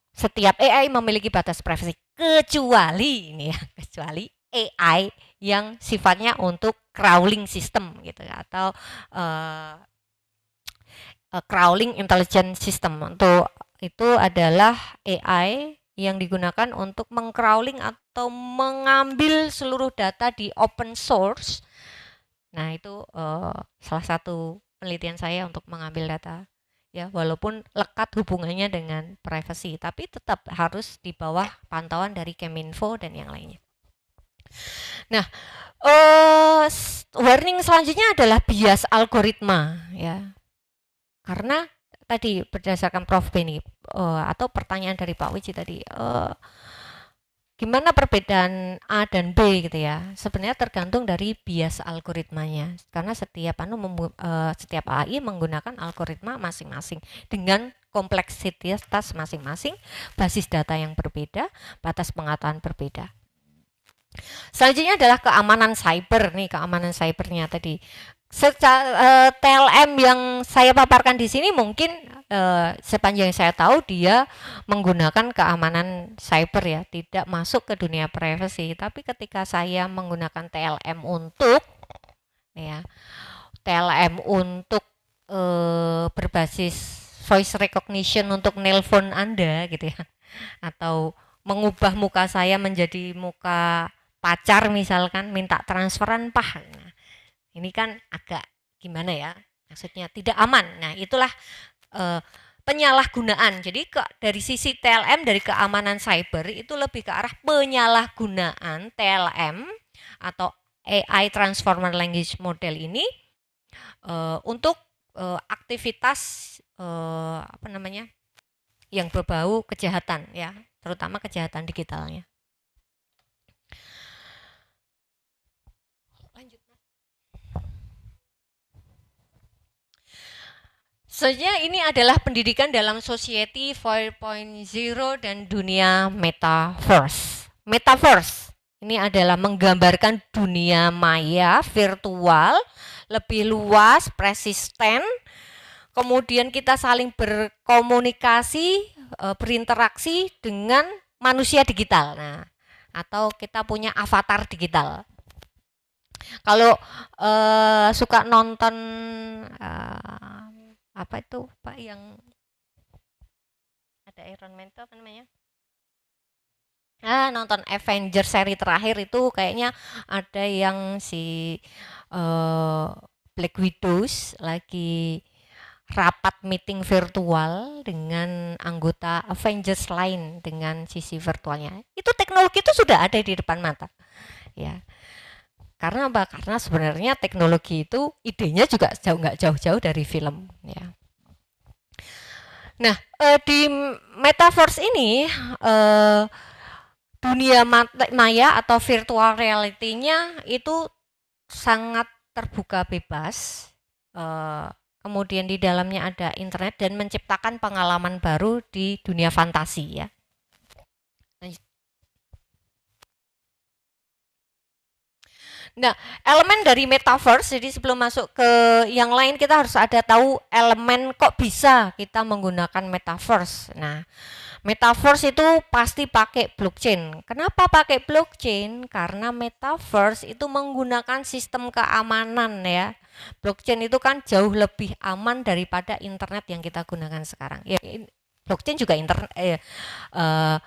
Speaker 9: setiap AI memiliki batas privasi kecuali ini ya, kecuali AI yang sifatnya untuk crawling system gitu ya, atau uh, uh, crawling intelligence system untuk itu adalah AI yang digunakan untuk mengcrawling atau mengambil seluruh data di open source. Nah, itu uh, salah satu penelitian saya untuk mengambil data ya, walaupun lekat hubungannya dengan privacy, tapi tetap harus di bawah pantauan dari Keminfo dan yang lainnya. Nah, uh, warning selanjutnya adalah bias algoritma ya. Karena tadi berdasarkan Prof Beni uh, eh, atau pertanyaan dari Pak Wiji tadi uh, gimana perbedaan A dan B gitu ya. Sebenarnya tergantung dari bias algoritmanya. Karena setiap anu membu, uh, setiap AI menggunakan algoritma masing-masing dengan kompleksitas masing-masing, basis data yang berbeda, batas pengataan berbeda. Selanjutnya adalah keamanan cyber nih, keamanan cybernya tadi. Secara uh, eh, TLM yang saya paparkan di sini mungkin uh, sepanjang saya tahu dia menggunakan keamanan cyber ya, tidak masuk ke dunia privacy Tapi ketika saya menggunakan TLM untuk ya TLM untuk uh, berbasis voice recognition untuk nelpon Anda gitu ya atau mengubah muka saya menjadi muka pacar misalkan minta transferan pah nah, ini kan agak gimana ya maksudnya tidak aman nah itulah e, penyalahgunaan jadi ke, dari sisi TLM dari keamanan cyber itu lebih ke arah penyalahgunaan TLM atau AI Transformer Language Model ini e, untuk e, aktivitas e, apa namanya yang berbau kejahatan ya terutama kejahatan digitalnya Sebenarnya ini adalah pendidikan dalam society 4.0 dan dunia metaverse. Metaverse ini adalah menggambarkan dunia maya virtual lebih luas, persisten. Kemudian kita saling berkomunikasi, eh, berinteraksi dengan manusia digital. Nah, atau kita punya avatar digital. Kalau uh, suka nonton uh, apa itu pak yang ada Iron Man itu apa namanya Nah, nonton Avenger seri terakhir itu kayaknya ada yang si uh, Black Widows lagi rapat meeting virtual dengan anggota Avengers lain dengan sisi virtualnya. Itu teknologi itu sudah ada di depan mata. Ya. Karena apa? Karena sebenarnya teknologi itu idenya juga jauh nggak jauh-jauh dari film, ya. Nah, eh, di metaverse ini eh, dunia maya atau virtual reality-nya itu sangat terbuka bebas. Eh, kemudian di dalamnya ada internet dan menciptakan pengalaman baru di dunia fantasi ya. Nah, elemen dari metaverse, jadi sebelum masuk ke yang lain kita harus ada tahu elemen kok bisa kita menggunakan metaverse. Nah, metaverse itu pasti pakai blockchain. Kenapa pakai blockchain? Karena metaverse itu menggunakan sistem keamanan ya. Blockchain itu kan jauh lebih aman daripada internet yang kita gunakan sekarang. Ya, blockchain juga internet eh, eh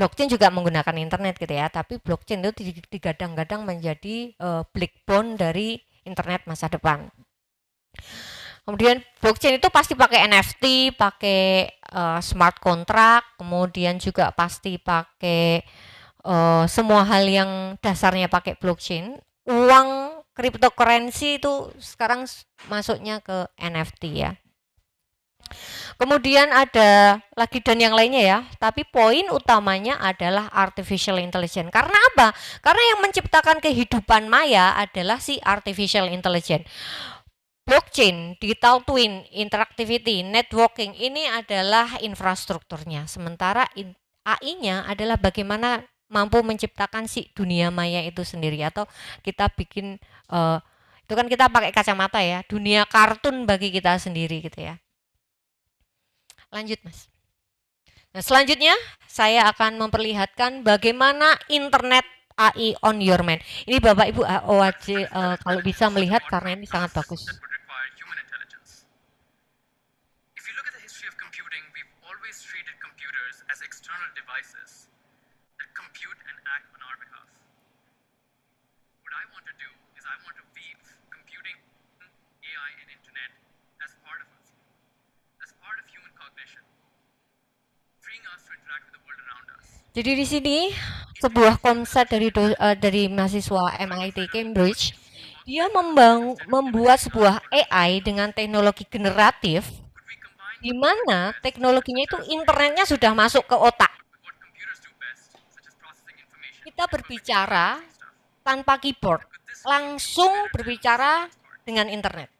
Speaker 9: blockchain juga menggunakan internet gitu ya, tapi blockchain itu digadang-gadang menjadi uh, backbone dari internet masa depan. Kemudian blockchain itu pasti pakai NFT, pakai uh, smart contract, kemudian juga pasti pakai uh, semua hal yang dasarnya pakai blockchain. Uang cryptocurrency itu sekarang masuknya ke NFT ya. Kemudian ada lagi dan yang lainnya ya, tapi poin utamanya adalah artificial intelligence. Karena apa? Karena yang menciptakan kehidupan maya adalah si artificial intelligence. Blockchain, digital twin, interactivity, networking ini adalah infrastrukturnya. Sementara AI-nya adalah bagaimana mampu menciptakan si dunia maya itu sendiri atau kita bikin uh, itu kan kita pakai kacamata ya, dunia kartun bagi kita sendiri gitu ya. Lanjut Mas. Nah, selanjutnya saya akan memperlihatkan bagaimana internet AI on your man. Ini Bapak Ibu OAC uh, eh, kalau bisa melihat karena ini sangat bagus. Jadi di sini sebuah konsep dari do, uh, dari mahasiswa MIT Cambridge, dia membang, membuat sebuah AI dengan teknologi generatif di mana teknologinya itu internetnya sudah masuk ke otak. Kita berbicara tanpa keyboard, langsung berbicara dengan internet.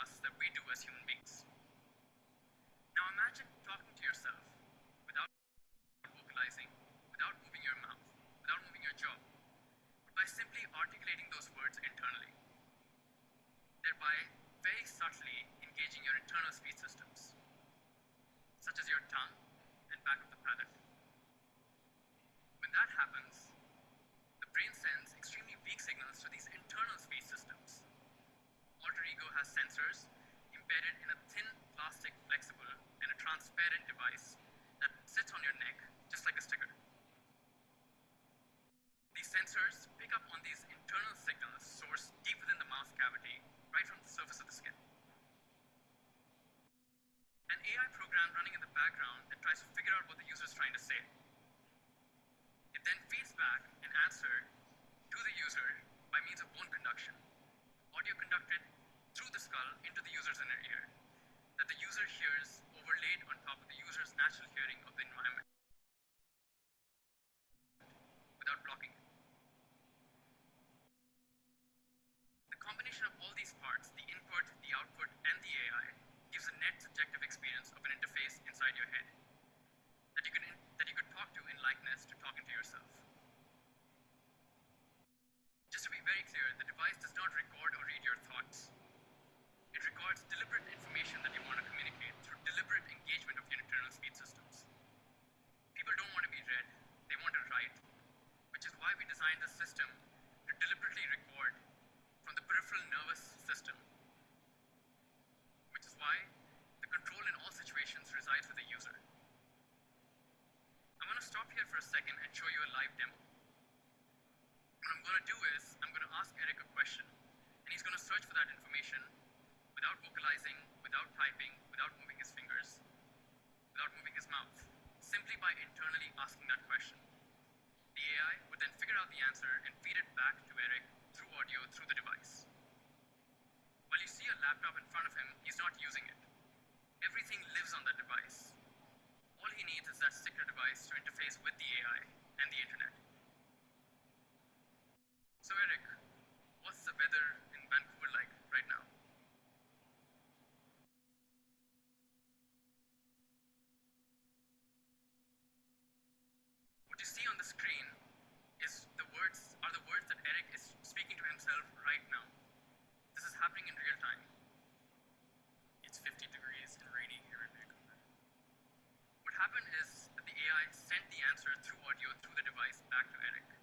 Speaker 10: tasks that we do as human beings. Now imagine talking to yourself without vocalizing, without moving your mouth, without moving your jaw, but by simply articulating those words internally, thereby very subtly engaging your internal speech systems, such as your tongue and back of the palate. When that happens, the brain sends extremely weak signals to these internal Ego has sensors embedded in a thin plastic flexible and a transparent device that sits on your neck just like a sticker. These sensors pick up on these internal signals sourced deep within the mouth cavity, right from the surface of the skin. An AI program running in the background that tries to figure out what the user is trying to say. It then feeds back an answer to the user by means of bone conduction, audio conducted through the skull into the user's inner ear that the user hears overlaid on top of the user's natural hearing of the environment without blocking it. The combination of all these parts, the input, the output, and the AI, gives a net subjective experience of an interface inside your head that you, can, that you could talk to in likeness to talking to yourself. Just to be very clear, the device does not record or read your thoughts records deliberate information that you want to communicate through deliberate engagement of your internal speech systems. People don't want to be read, they want to write, which is why we designed this system to deliberately record from the peripheral nervous system, which is why the control in all situations resides with the user. I'm going to stop here for a second and show you a live demo. What I'm going to do is, I'm going to ask Eric a question, and he's going to search for that information without vocalizing, without typing, without moving his fingers, without moving his mouth, simply by internally asking that question. The AI would then figure out the answer and feed it back to Eric through audio through the device. While you see a laptop in front of him, he's not using it. Everything lives on that device. All he needs is that sticker device to interface with the AI and the internet. So Eric, what's the weather in Vancouver like right now? see on the screen is the words are the words that Eric is speaking to himself right now. This is happening in real time. It's 50 degrees and rainy here in Vancouver. What happened is that the AI sent the answer through audio through the device back to Eric.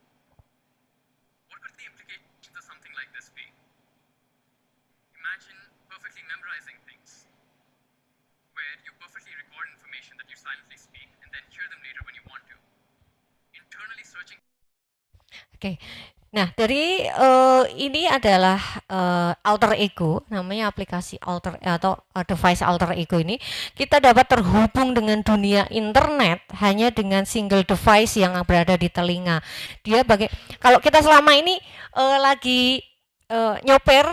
Speaker 10: What could the implications of something like this be? Imagine perfectly memorizing things, where you perfectly record information that you silently speak
Speaker 9: and then hear them later when you want to. Oke. Okay. Nah, dari uh, ini adalah uh, alter ego, namanya aplikasi alter atau uh, device alter ego ini, kita dapat terhubung dengan dunia internet hanya dengan single device yang berada di telinga. Dia bagai kalau kita selama ini uh, lagi uh, nyoper,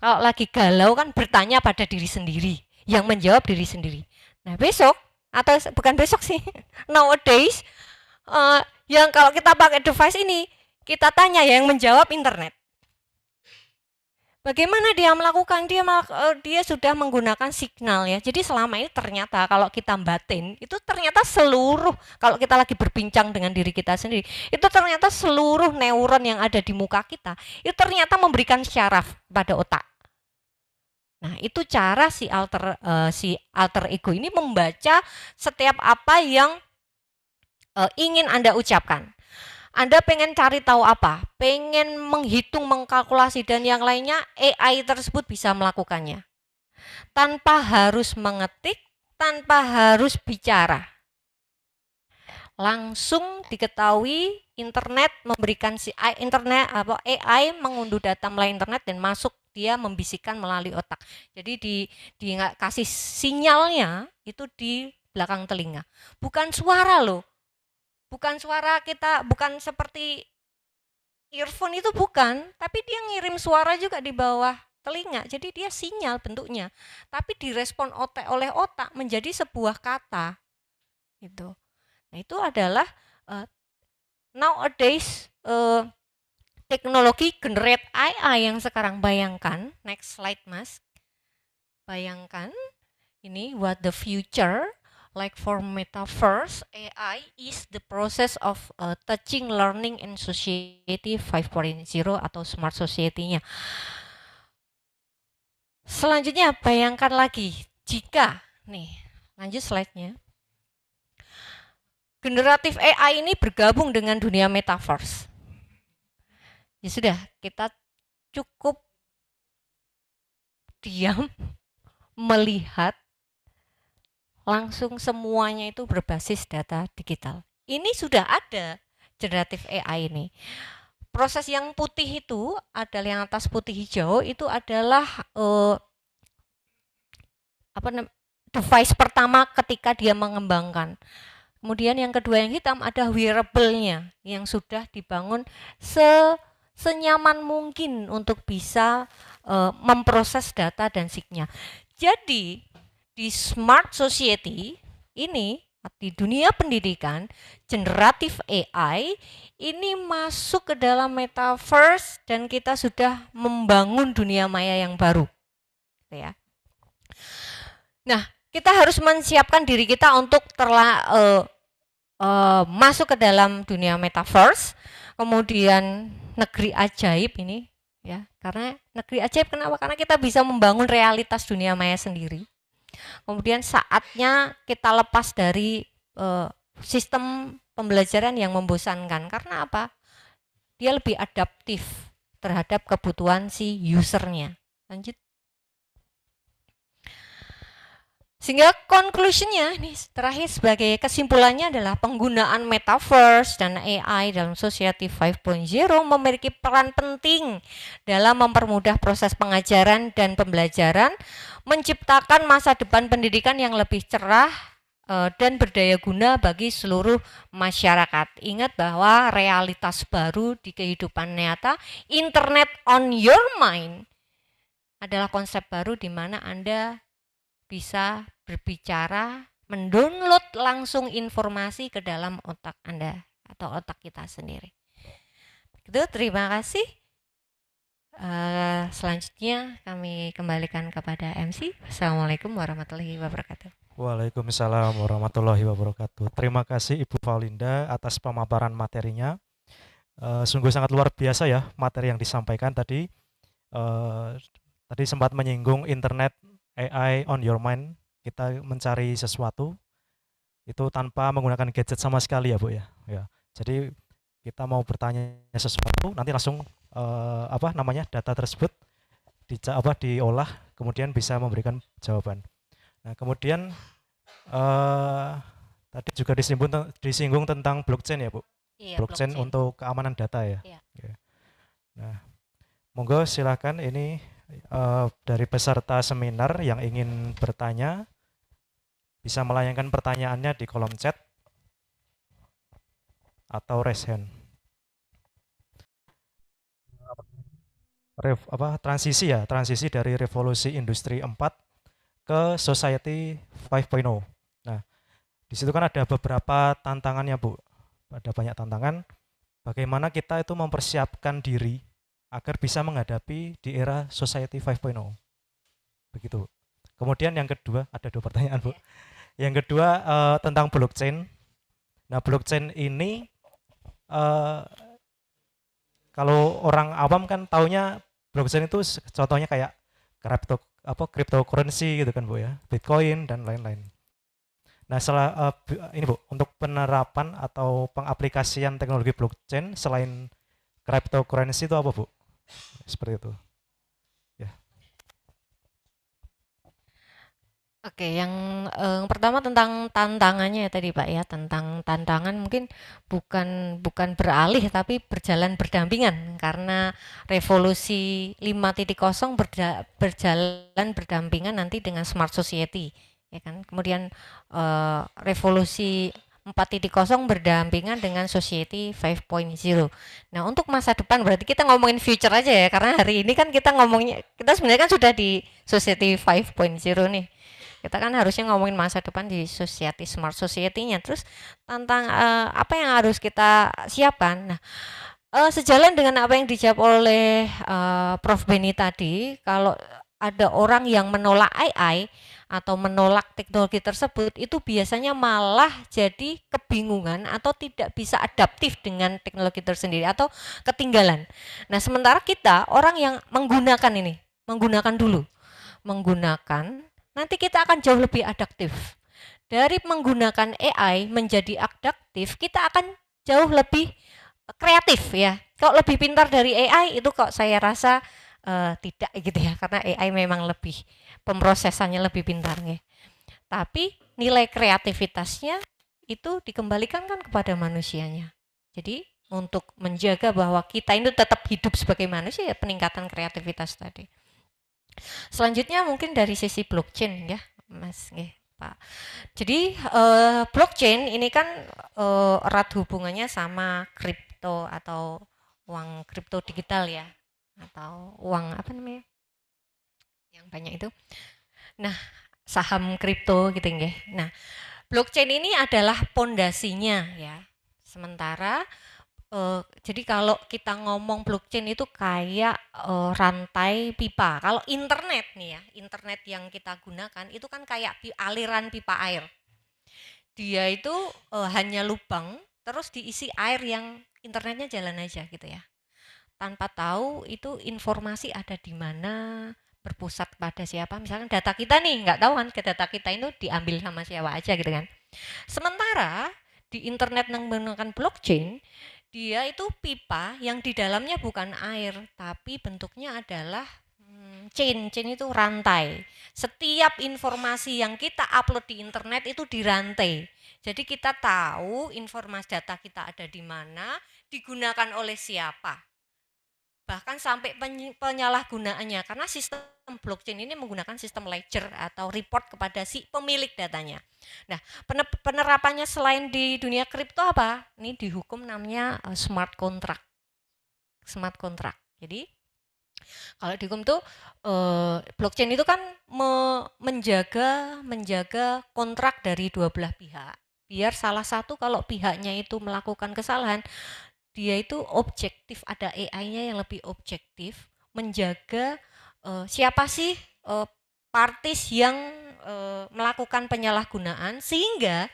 Speaker 9: kalau lagi galau kan bertanya pada diri sendiri, yang menjawab diri sendiri. Nah, besok atau bukan besok sih, [laughs] nowadays uh, yang kalau kita pakai device ini kita tanya ya yang menjawab internet bagaimana dia melakukan dia e, dia sudah menggunakan signal ya jadi selama ini ternyata kalau kita batin itu ternyata seluruh kalau kita lagi berbincang dengan diri kita sendiri itu ternyata seluruh neuron yang ada di muka kita itu ternyata memberikan syaraf pada otak nah itu cara si alter uh, si alter ego ini membaca setiap apa yang uh, ingin Anda ucapkan. Anda pengen cari tahu apa, pengen menghitung, mengkalkulasi, dan yang lainnya, AI tersebut bisa melakukannya. Tanpa harus mengetik, tanpa harus bicara. Langsung diketahui internet memberikan si internet apa AI mengunduh data melalui internet dan masuk dia membisikkan melalui otak. Jadi di di kasih sinyalnya itu di belakang telinga. Bukan suara loh, bukan suara kita bukan seperti earphone itu bukan tapi dia ngirim suara juga di bawah telinga jadi dia sinyal bentuknya tapi direspon otak oleh otak menjadi sebuah kata gitu nah itu adalah uh, nowadays uh, teknologi generate AI yang sekarang bayangkan next slide mas bayangkan ini what the future like for metaverse, AI is the process of uh, touching learning in society 5.0 atau smart society-nya. Selanjutnya bayangkan lagi jika nih, lanjut slide-nya. Generatif AI ini bergabung dengan dunia metaverse. Ya sudah, kita cukup diam [laughs] melihat langsung semuanya itu berbasis data digital. Ini sudah ada generatif AI ini. Proses yang putih itu adalah yang atas putih hijau itu adalah uh, apa device pertama ketika dia mengembangkan. Kemudian yang kedua yang hitam ada wearable-nya yang sudah dibangun se senyaman mungkin untuk bisa uh, memproses data dan signal. Jadi di smart society ini di dunia pendidikan generatif AI ini masuk ke dalam metaverse dan kita sudah membangun dunia maya yang baru gitu ya nah kita harus menyiapkan diri kita untuk terla, uh, uh, masuk ke dalam dunia metaverse kemudian negeri ajaib ini ya karena negeri ajaib kenapa karena kita bisa membangun realitas dunia maya sendiri Kemudian saatnya kita lepas dari e, sistem pembelajaran yang membosankan. Karena apa? Dia lebih adaptif terhadap kebutuhan si usernya. Lanjut. Sehingga conclusionnya nih terakhir sebagai kesimpulannya adalah penggunaan metaverse dan AI dalam Society 5.0 memiliki peran penting dalam mempermudah proses pengajaran dan pembelajaran, menciptakan masa depan pendidikan yang lebih cerah eh, dan berdaya guna bagi seluruh masyarakat. Ingat bahwa realitas baru di kehidupan nyata, internet on your mind adalah konsep baru di mana Anda bisa berbicara, mendownload langsung informasi ke dalam otak Anda atau otak kita sendiri. Begitu, terima kasih. Uh, selanjutnya kami kembalikan kepada MC. Assalamualaikum warahmatullahi wabarakatuh.
Speaker 5: Waalaikumsalam warahmatullahi wabarakatuh. Terima kasih Ibu Valinda atas pemaparan materinya. Uh, sungguh sangat luar biasa ya materi yang disampaikan tadi. Uh, tadi sempat menyinggung internet AI on your mind kita mencari sesuatu itu tanpa menggunakan gadget sama sekali ya bu ya ya jadi kita mau bertanya sesuatu nanti langsung eh, apa namanya data tersebut di apa diolah kemudian bisa memberikan jawaban nah kemudian eh, tadi juga disinggung disinggung tentang blockchain ya bu iya, blockchain, blockchain untuk keamanan data ya, iya. nah monggo silakan ini Eh, dari peserta seminar yang ingin bertanya bisa melayangkan pertanyaannya di kolom chat atau raise hand. Rev, apa transisi ya, transisi dari revolusi industri 4 ke society 5.0. Nah, di situ kan ada beberapa tantangannya, Bu. Ada banyak tantangan bagaimana kita itu mempersiapkan diri agar bisa menghadapi di era society 5.0. Begitu. Kemudian yang kedua, ada dua pertanyaan, Bu. Iya. Yang kedua uh, tentang blockchain. Nah, blockchain ini uh, kalau orang awam kan taunya blockchain itu contohnya kayak crypto apa cryptocurrency gitu kan, Bu ya, Bitcoin dan lain-lain. Nah, salah eh, uh, ini Bu, untuk penerapan atau pengaplikasian teknologi blockchain selain cryptocurrency itu apa Bu? Seperti itu. Ya.
Speaker 9: Oke, yang eh, pertama tentang tantangannya ya tadi Pak ya, tentang tantangan mungkin bukan bukan beralih tapi berjalan berdampingan karena revolusi 5.0 berda, berjalan berdampingan nanti dengan smart society ya kan. Kemudian eh, revolusi 4.0 berdampingan dengan Society 5.0. Nah, untuk masa depan berarti kita ngomongin future aja ya karena hari ini kan kita ngomongnya kita sebenarnya kan sudah di Society 5.0 nih. Kita kan harusnya ngomongin masa depan di Society Smart Society-nya. Terus tentang uh, apa yang harus kita siapkan. Nah, uh, sejalan dengan apa yang dijawab oleh uh, Prof Beni tadi, kalau ada orang yang menolak AI atau menolak teknologi tersebut itu biasanya malah jadi kebingungan atau tidak bisa adaptif dengan teknologi tersendiri atau ketinggalan. Nah, sementara kita orang yang menggunakan ini, menggunakan dulu. Menggunakan nanti kita akan jauh lebih adaptif. Dari menggunakan AI menjadi adaptif, kita akan jauh lebih kreatif ya. Kalau lebih pintar dari AI itu kok saya rasa uh, tidak gitu ya karena AI memang lebih pemrosesannya lebih pintar ya. Tapi nilai kreativitasnya itu dikembalikan kan kepada manusianya. Jadi untuk menjaga bahwa kita itu tetap hidup sebagai manusia ya peningkatan kreativitas tadi. Selanjutnya mungkin dari sisi blockchain ya, Mas. Ya, Pak. Jadi eh, blockchain ini kan eh, erat hubungannya sama kripto atau uang kripto digital ya atau uang apa namanya yang banyak itu. Nah, saham kripto gitu ya. Nah, blockchain ini adalah pondasinya ya. Sementara uh, jadi kalau kita ngomong blockchain itu kayak uh, rantai pipa. Kalau internet nih ya, internet yang kita gunakan itu kan kayak aliran pipa air. Dia itu uh, hanya lubang, terus diisi air yang internetnya jalan aja gitu ya tanpa tahu itu informasi ada di mana berpusat pada siapa misalkan data kita nih nggak tahu kan ke data kita itu diambil sama siapa aja gitu kan sementara di internet yang menggunakan blockchain dia itu pipa yang di dalamnya bukan air tapi bentuknya adalah hmm, chain chain itu rantai setiap informasi yang kita upload di internet itu dirantai jadi kita tahu informasi data kita ada di mana digunakan oleh siapa bahkan sampai penyalahgunaannya karena sistem blockchain ini menggunakan sistem ledger atau report kepada si pemilik datanya. Nah, penerapannya selain di dunia kripto apa? Ini dihukum namanya eh, smart contract. Smart contract. Jadi kalau dihukum tuh eh, blockchain itu kan menjaga menjaga kontrak dari dua belah pihak. Biar salah satu kalau pihaknya itu melakukan kesalahan, dia itu objektif ada AI-nya yang lebih objektif menjaga uh, siapa sih uh, partis yang uh, melakukan penyalahgunaan sehingga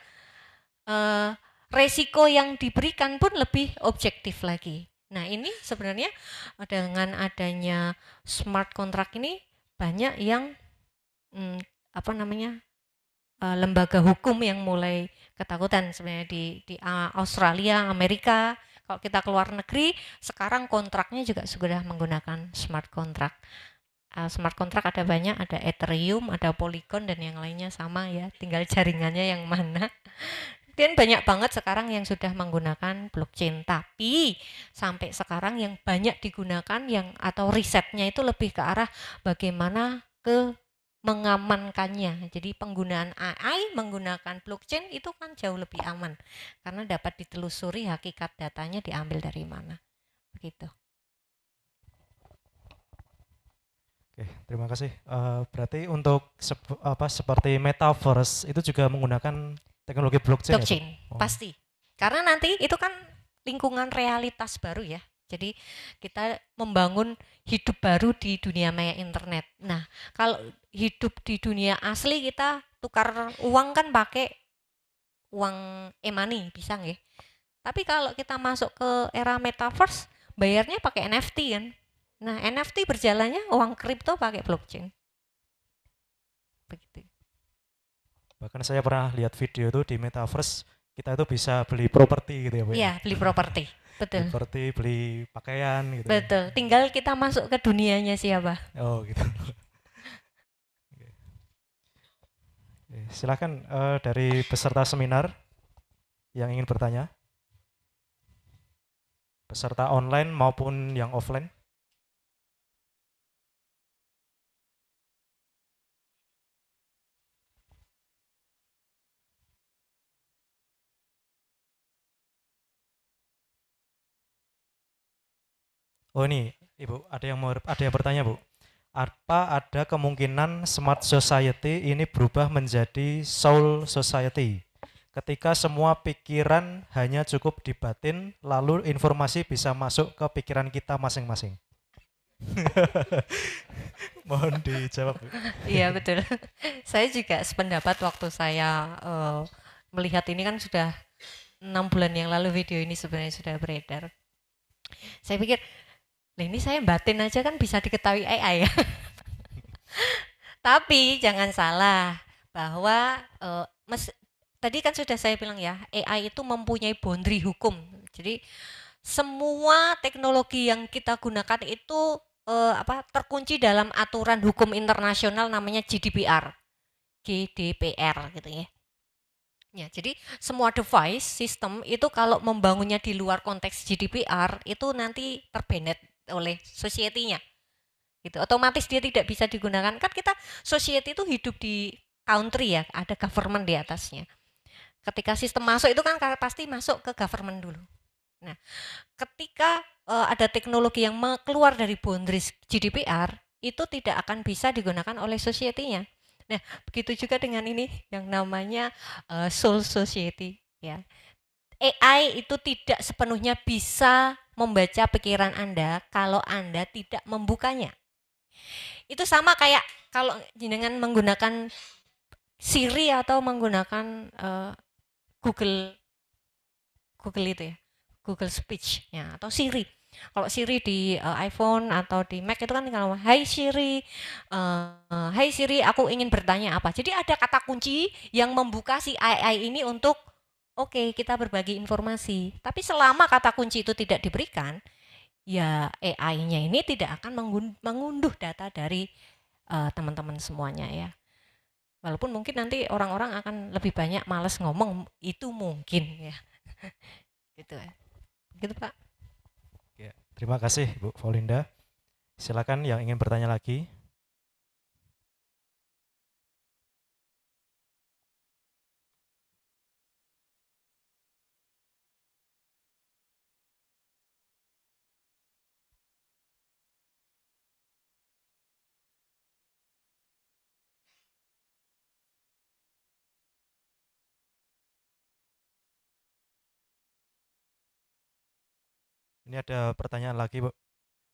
Speaker 9: uh, resiko yang diberikan pun lebih objektif lagi. Nah ini sebenarnya dengan adanya smart contract ini banyak yang hmm, apa namanya uh, lembaga hukum yang mulai ketakutan sebenarnya di, di Australia, Amerika kalau kita keluar negeri, sekarang kontraknya juga sudah menggunakan smart contract. Uh, smart contract ada banyak, ada Ethereum, ada Polygon dan yang lainnya sama ya, tinggal jaringannya yang mana. Dan banyak banget sekarang yang sudah menggunakan blockchain, tapi sampai sekarang yang banyak digunakan yang atau risetnya itu lebih ke arah bagaimana ke mengamankannya. Jadi penggunaan AI menggunakan blockchain itu kan jauh lebih aman karena dapat ditelusuri hakikat datanya diambil dari mana. Begitu.
Speaker 5: Oke, terima kasih. Uh, berarti untuk sep, apa seperti metaverse itu juga menggunakan teknologi blockchain? Ya, blockchain, ya? oh.
Speaker 9: pasti. Karena nanti itu kan lingkungan realitas baru ya. Jadi kita membangun hidup baru di dunia maya internet. Nah, kalau hidup di dunia asli kita tukar uang kan pakai uang e-money, bisa nggih? Tapi kalau kita masuk ke era metaverse, bayarnya pakai NFT kan. Nah, NFT berjalannya uang kripto pakai blockchain. Begitu.
Speaker 5: Bahkan saya pernah lihat video itu di metaverse kita itu bisa beli properti gitu ya Bu. Ya? Iya, beli properti. Betul. Properti beli pakaian gitu. Ya?
Speaker 9: Betul. Tinggal kita masuk ke dunianya siapa.
Speaker 5: Ya, oh, gitu. [laughs] Silakan uh, dari peserta seminar yang ingin bertanya. Peserta online maupun yang offline. Oh ini Ibu, ada yang mau ada yang bertanya Bu. Apa ada kemungkinan smart society ini berubah menjadi soul society? Ketika semua pikiran hanya cukup di batin, lalu informasi bisa masuk ke pikiran kita masing-masing. [laughs] Mohon dijawab. Iya
Speaker 9: betul. [laughs] saya juga sependapat waktu saya uh, melihat ini kan sudah enam bulan yang lalu video ini sebenarnya sudah beredar. Saya pikir Nah, ini saya batin aja kan bisa diketahui AI ya. [laughs] Tapi jangan salah bahwa uh, mes, tadi kan sudah saya bilang ya, AI itu mempunyai boundary hukum. Jadi semua teknologi yang kita gunakan itu eh, apa terkunci dalam aturan hukum internasional namanya GDPR. GDPR gitu ya. Ya, jadi semua device, sistem itu kalau membangunnya di luar konteks GDPR itu nanti terbenet oleh society-nya. Gitu. Otomatis dia tidak bisa digunakan. Kan kita society itu hidup di country ya, ada government di atasnya. Ketika sistem masuk itu kan pasti masuk ke government dulu. Nah, ketika uh, ada teknologi yang keluar dari boundaries GDPR, itu tidak akan bisa digunakan oleh society-nya. Nah, begitu juga dengan ini yang namanya uh, soul society ya. AI itu tidak sepenuhnya bisa membaca pikiran Anda kalau Anda tidak membukanya. Itu sama kayak kalau dengan menggunakan Siri atau menggunakan uh, Google Google itu ya, Google Speech ya atau Siri. Kalau Siri di uh, iPhone atau di Mac itu kan kalau Hai Siri, uh, Siri, aku ingin bertanya apa. Jadi ada kata kunci yang membuka si AI ini untuk oke okay, kita berbagi informasi. Tapi selama kata kunci itu tidak diberikan, ya AI-nya ini tidak akan mengunduh data dari eh, teman-teman uh, semuanya ya. Walaupun mungkin nanti orang-orang akan lebih banyak males ngomong itu mungkin ya. [laughs] gitu ya. Gitu Pak.
Speaker 5: Ya, terima kasih Bu Folinda. Silakan yang ingin bertanya lagi. Ini ada pertanyaan lagi, Bu.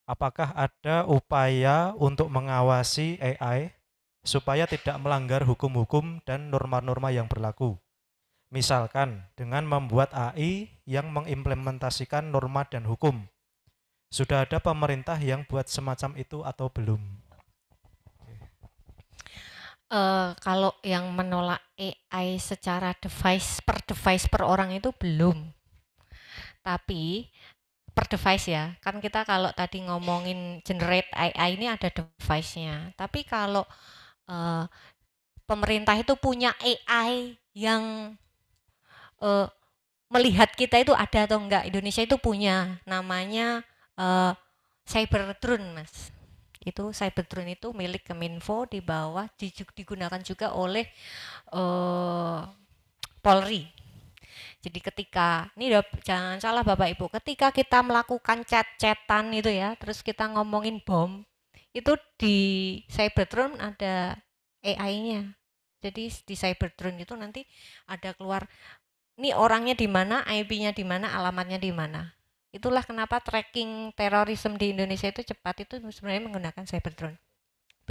Speaker 5: Apakah ada upaya untuk mengawasi AI supaya tidak melanggar hukum-hukum dan norma-norma yang berlaku? Misalkan dengan membuat AI yang mengimplementasikan norma dan hukum. Sudah ada pemerintah yang buat semacam itu atau belum?
Speaker 9: Uh, kalau yang menolak AI secara device per device per orang itu belum. Tapi per device ya. Kan kita kalau tadi ngomongin generate AI ini ada device-nya. Tapi kalau uh, pemerintah itu punya AI yang uh, melihat kita itu ada atau enggak. Indonesia itu punya namanya uh, eh, drone Mas. Itu cyber drone itu milik Keminfo di bawah digunakan juga oleh uh, Polri jadi ketika ini jangan salah Bapak Ibu, ketika kita melakukan chat-chatan itu ya, terus kita ngomongin bom, itu di Cybertron ada AI-nya. Jadi di Cybertron itu nanti ada keluar ini orangnya di mana, IP-nya di mana, alamatnya di mana. Itulah kenapa tracking terorisme di Indonesia itu cepat itu sebenarnya menggunakan Cybertron.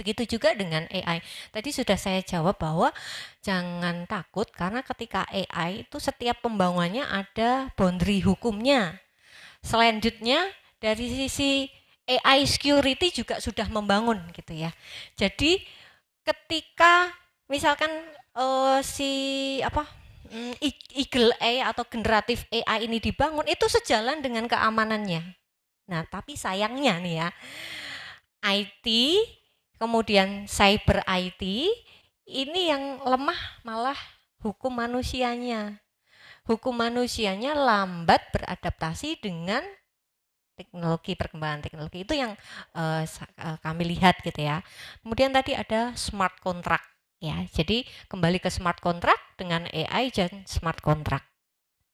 Speaker 9: Begitu juga dengan AI. Tadi sudah saya jawab bahwa jangan takut karena ketika AI itu setiap pembangunannya ada boundary hukumnya. Selanjutnya dari sisi AI security juga sudah membangun gitu ya. Jadi ketika misalkan uh, si apa mm, Eagle AI atau generatif AI ini dibangun itu sejalan dengan keamanannya. Nah, tapi sayangnya nih ya IT kemudian cyber IT, ini yang lemah malah hukum manusianya. Hukum manusianya lambat beradaptasi dengan teknologi perkembangan teknologi itu yang uh, kami lihat gitu ya. Kemudian tadi ada smart contract ya. Jadi kembali ke smart contract dengan AI dan smart contract.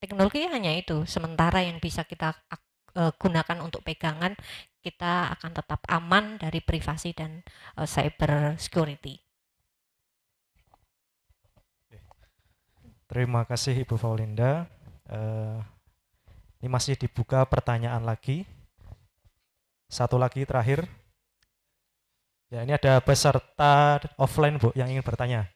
Speaker 9: Teknologi hanya itu sementara yang bisa kita eh, gunakan untuk pegangan kita akan tetap aman dari privasi dan uh, cyber security.
Speaker 5: Terima kasih Ibu Faulinda. Uh, ini masih dibuka pertanyaan lagi. Satu lagi terakhir. Ya, ini ada peserta offline Bu yang ingin bertanya.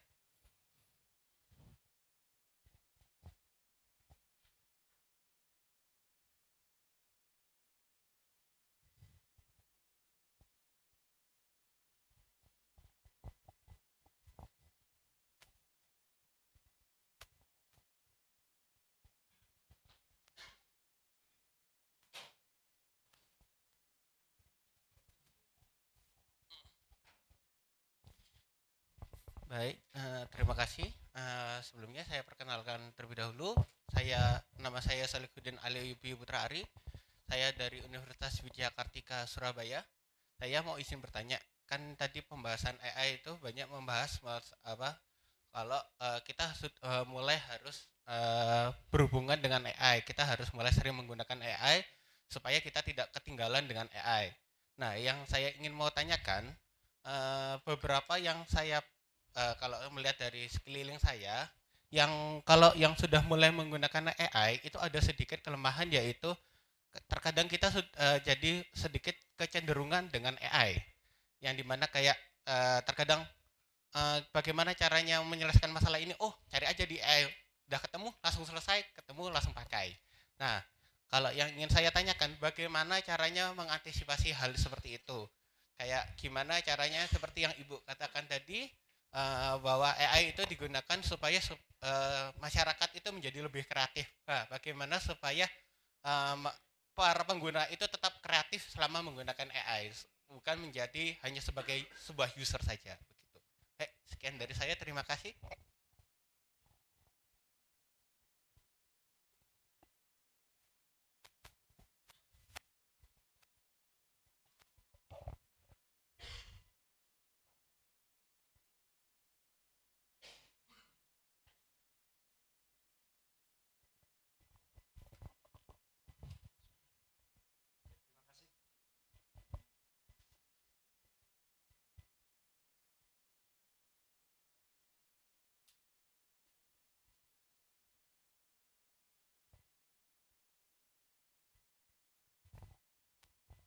Speaker 11: Baik, uh, terima kasih. Uh, sebelumnya saya perkenalkan terlebih dahulu. Saya nama saya Salikuddin Ali Yubi Putra Ari. Saya dari Universitas Widya Kartika Surabaya. Saya mau izin bertanya. Kan tadi pembahasan AI itu banyak membahas apa kalau uh, kita uh, mulai harus uh, berhubungan dengan AI, kita harus mulai sering menggunakan AI supaya kita tidak ketinggalan dengan AI. Nah, yang saya ingin mau tanyakan uh, beberapa yang saya uh, kalau melihat dari sekeliling saya yang kalau yang sudah mulai menggunakan AI itu ada sedikit kelemahan yaitu terkadang kita uh, jadi sedikit kecenderungan dengan AI yang dimana kayak uh, terkadang uh, bagaimana caranya menyelesaikan masalah ini oh cari aja di AI udah ketemu langsung selesai ketemu langsung pakai nah kalau yang ingin saya tanyakan bagaimana caranya mengantisipasi hal seperti itu kayak gimana caranya seperti yang ibu katakan tadi Eh, bahwa AI itu digunakan supaya eh, masyarakat itu menjadi lebih kreatif. Nah, bagaimana supaya eh, para pengguna itu tetap kreatif selama menggunakan AI, bukan menjadi hanya sebagai sebuah user saja. Begitu. sekian dari saya. Terima kasih.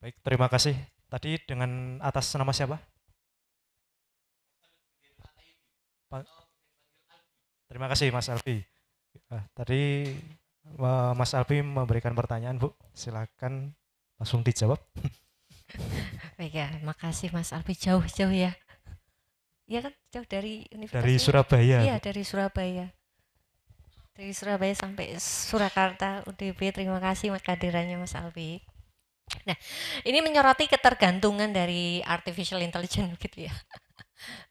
Speaker 5: Baik, terima kasih. Tadi dengan atas nama siapa? terima kasih Mas Alfi. Ah, tadi Mas Alfi memberikan pertanyaan, Bu. Silakan langsung dijawab.
Speaker 9: [laughs] Baik ya, makasih Mas Alfi jauh-jauh ya. Iya kan jauh dari universitas. Dari Surabaya. Iya, dari Surabaya. Dari Surabaya sampai Surakarta UDP. Terima kasih kehadirannya Mas Alfi. Nah, ini menyoroti ketergantungan dari artificial intelligence [laughs] gitu ya.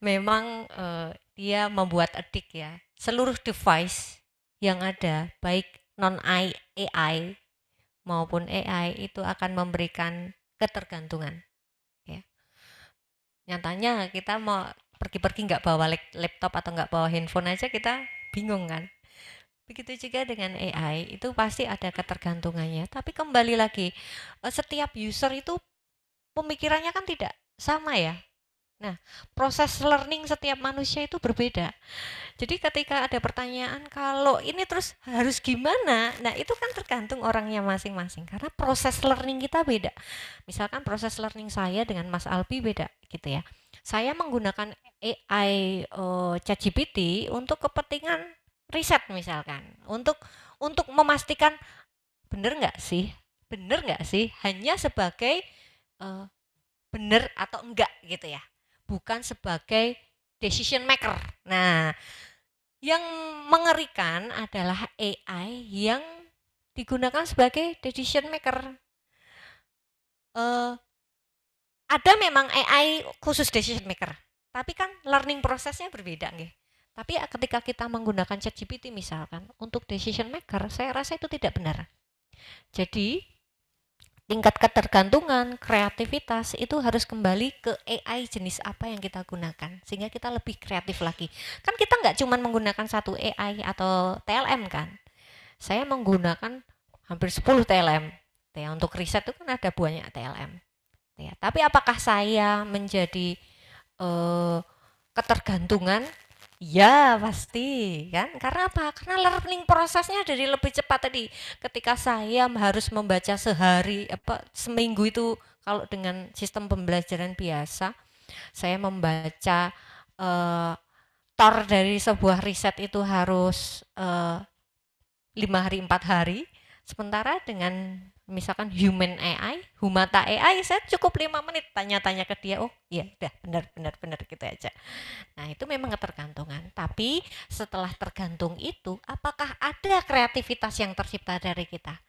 Speaker 9: Memang eh, dia membuat edik ya. Seluruh device yang ada baik non AI maupun AI itu akan memberikan ketergantungan. Ya. Nyatanya kita mau pergi-pergi nggak bawa laptop atau nggak bawa handphone aja kita bingung kan. Begitu juga dengan AI, itu pasti ada ketergantungannya. Tapi kembali lagi, eh, setiap user itu pemikirannya kan tidak sama ya. Nah, proses learning setiap manusia itu berbeda. Jadi ketika ada pertanyaan kalau ini terus harus gimana? Nah, itu kan tergantung orangnya masing-masing karena proses learning kita beda. Misalkan proses learning saya dengan Mas Alpi beda gitu ya. Saya menggunakan AI uh, eh, ChatGPT untuk kepentingan riset misalkan untuk untuk memastikan benar nggak sih benar nggak sih hanya sebagai uh, eh, benar atau enggak gitu ya bukan sebagai decision maker nah yang mengerikan adalah AI yang digunakan sebagai decision maker uh, ada memang AI khusus decision maker tapi kan learning prosesnya berbeda nggih tapi eh, ketika kita menggunakan ChatGPT misalkan untuk decision maker, saya rasa itu tidak benar. Jadi tingkat ketergantungan, kreativitas itu harus kembali ke AI jenis apa yang kita gunakan sehingga kita lebih kreatif lagi. Kan kita nggak cuma menggunakan satu AI atau TLM kan. Saya menggunakan hampir 10 TLM. Ya, untuk riset itu kan ada banyak TLM. Ya, tapi apakah saya menjadi eh, ketergantungan Ya pasti kan karena apa? Karena learning prosesnya jadi lebih cepat tadi. Ketika saya harus membaca sehari apa seminggu itu kalau dengan sistem pembelajaran biasa saya membaca uh, tor dari sebuah riset itu harus uh, lima hari empat hari. Sementara dengan misalkan human AI, humata AI, saya cukup lima menit tanya-tanya ke dia, oh iya udah benar benar benar gitu aja. Nah itu memang ketergantungan. Tapi setelah tergantung itu, apakah ada kreativitas yang tercipta dari kita?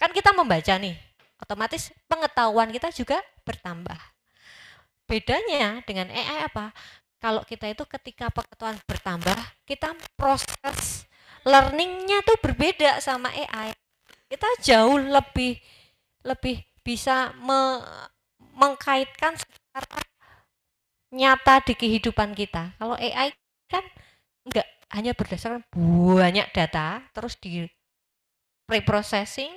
Speaker 9: Kan kita membaca nih, otomatis pengetahuan kita juga bertambah. Bedanya dengan AI apa? Kalau kita itu ketika pengetahuan bertambah, kita proses learningnya tuh berbeda sama AI kita jauh lebih lebih bisa me, mengkaitkan secara nyata di kehidupan kita. Kalau AI kan enggak hanya berdasarkan banyak data terus di preprocessing,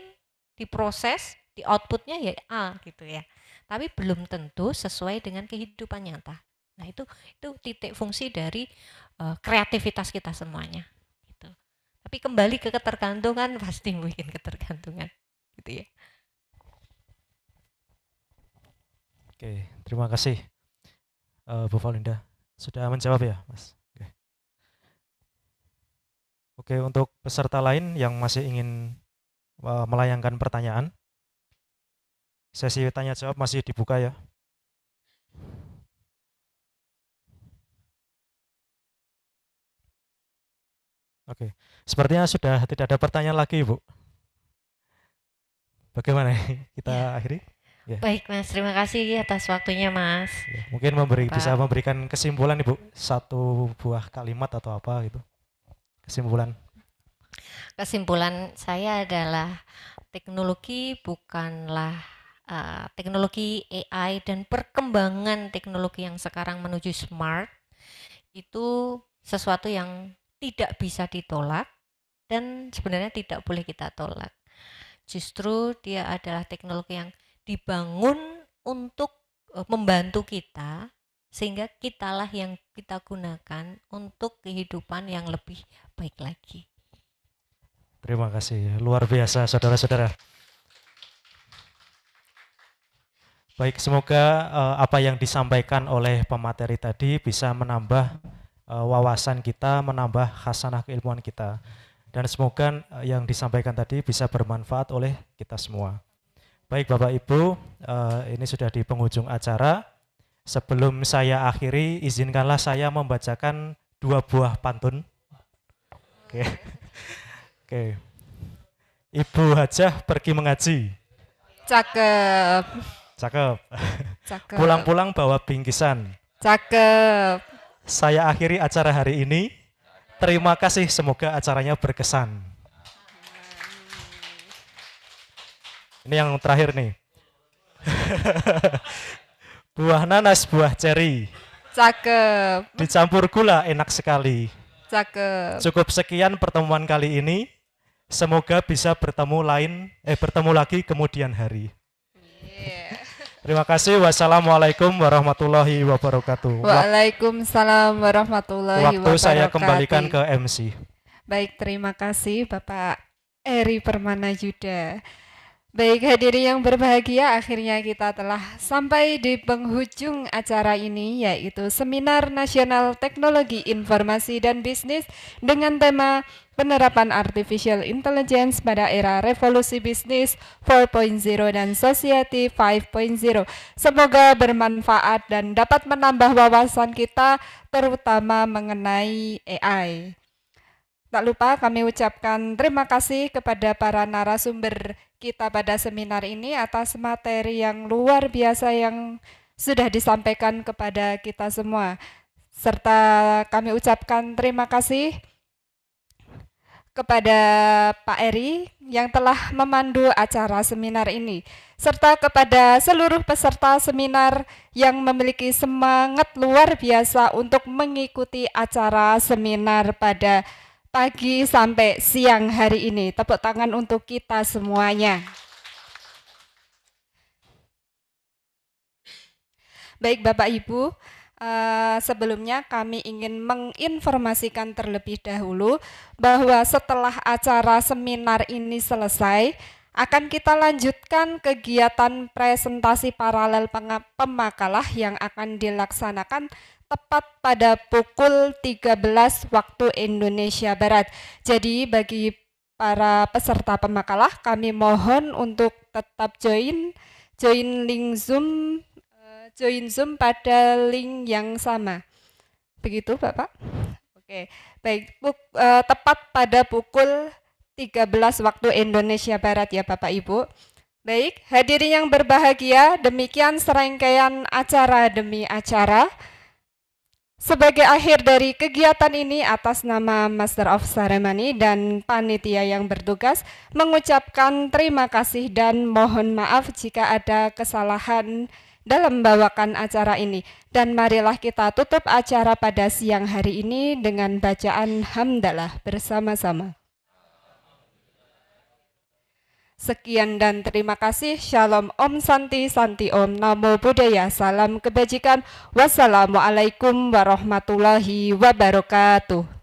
Speaker 9: diproses, di outputnya ya A gitu ya. Tapi belum tentu sesuai dengan kehidupan nyata. Nah, itu itu titik fungsi dari uh, kreativitas kita semuanya. Tapi kembali ke ketergantungan pasti mungkin ketergantungan gitu ya.
Speaker 5: Oke, terima kasih uh, Bu Valinda. Sudah menjawab ya, Mas? Oke. Oke, untuk peserta lain yang masih ingin eh, melayangkan pertanyaan, sesi tanya jawab masih dibuka ya. Oke, sepertinya sudah tidak ada pertanyaan lagi, Bu. Bagaimana kita ya. akhiri? Ya.
Speaker 9: Baik, Mas. Terima kasih atas waktunya, Mas. Ya, mungkin memberi bisa
Speaker 5: memberikan kesimpulan, Ibu, satu buah kalimat atau apa gitu. Kesimpulan.
Speaker 9: Kesimpulan saya adalah teknologi bukanlah uh, teknologi AI dan perkembangan teknologi yang sekarang menuju smart itu sesuatu yang tidak bisa ditolak dan sebenarnya tidak boleh kita tolak. Justru dia adalah teknologi yang dibangun untuk e, membantu kita sehingga kitalah yang kita gunakan untuk kehidupan yang lebih baik lagi.
Speaker 5: Terima kasih, luar biasa saudara-saudara. Baik, semoga uh, apa yang disampaikan oleh pemateri tadi bisa menambah Eh, wawasan kita, menambah khasanah keilmuan kita. Dan semoga eh, yang disampaikan tadi bisa bermanfaat oleh kita semua. Baik Bapak Ibu, eh, ini sudah di penghujung acara. Sebelum saya akhiri, izinkanlah saya membacakan dua buah pantun. Oke. Oke. Ibu Hajah pergi mengaji.
Speaker 2: Cakep. Cakep. Cakep. Pulang-pulang
Speaker 5: bawa bingkisan.
Speaker 2: Cakep.
Speaker 5: Saya akhiri acara hari ini. Terima kasih, semoga acaranya berkesan. Ini yang terakhir nih. [laughs] buah nanas, buah ceri.
Speaker 2: Cakep.
Speaker 5: Dicampur gula enak sekali.
Speaker 2: Cakep. Cukup
Speaker 5: sekian pertemuan kali ini. Semoga bisa bertemu lain eh bertemu lagi kemudian hari. Terima kasih. Wassalamualaikum warahmatullahi wabarakatuh.
Speaker 2: Waalaikumsalam warahmatullahi wabarakatuh. Waktu saya kembalikan
Speaker 5: ke MC.
Speaker 2: Baik, terima kasih Bapak Eri Permana Yuda. Baik hadirin yang berbahagia, akhirnya kita telah sampai di penghujung acara ini yaitu Seminar Nasional Teknologi Informasi dan Bisnis dengan tema Penerapan Artificial Intelligence pada Era Revolusi Bisnis 4.0 dan Society 5.0. Semoga bermanfaat dan dapat menambah wawasan kita terutama mengenai AI. Tak lupa kami ucapkan terima kasih kepada para narasumber kita pada seminar ini atas materi yang luar biasa yang sudah disampaikan kepada kita semua. Serta kami ucapkan terima kasih kepada Pak Eri yang telah memandu acara seminar ini, serta kepada seluruh peserta seminar yang memiliki semangat luar biasa untuk mengikuti acara seminar pada pagi sampai siang hari ini. Tepuk tangan untuk kita semuanya. Baik Bapak Ibu, eh, sebelumnya kami ingin menginformasikan terlebih dahulu bahwa setelah acara seminar ini selesai akan kita lanjutkan kegiatan presentasi paralel pemakalah yang akan dilaksanakan tepat pada pukul 13 waktu Indonesia Barat. Jadi bagi para peserta pemakalah kami mohon untuk tetap join join link Zoom eh, join Zoom pada link yang sama. Begitu Bapak? Oke. Baik, Buk, eh, tepat pada pukul 13 waktu Indonesia Barat ya Bapak Ibu. Baik, hadirin yang berbahagia, demikian serangkaian acara demi acara. Sebagai akhir dari kegiatan ini atas nama Master of Ceremony dan panitia yang bertugas mengucapkan terima kasih dan mohon maaf jika ada kesalahan dalam membawakan acara ini. Dan marilah kita tutup acara pada siang hari ini dengan bacaan hamdalah bersama-sama. Sekian dan terima kasih. Shalom Om Santi, Santi Om, Namo Buddhaya, salam kebajikan. Wassalamualaikum warahmatullahi wabarakatuh.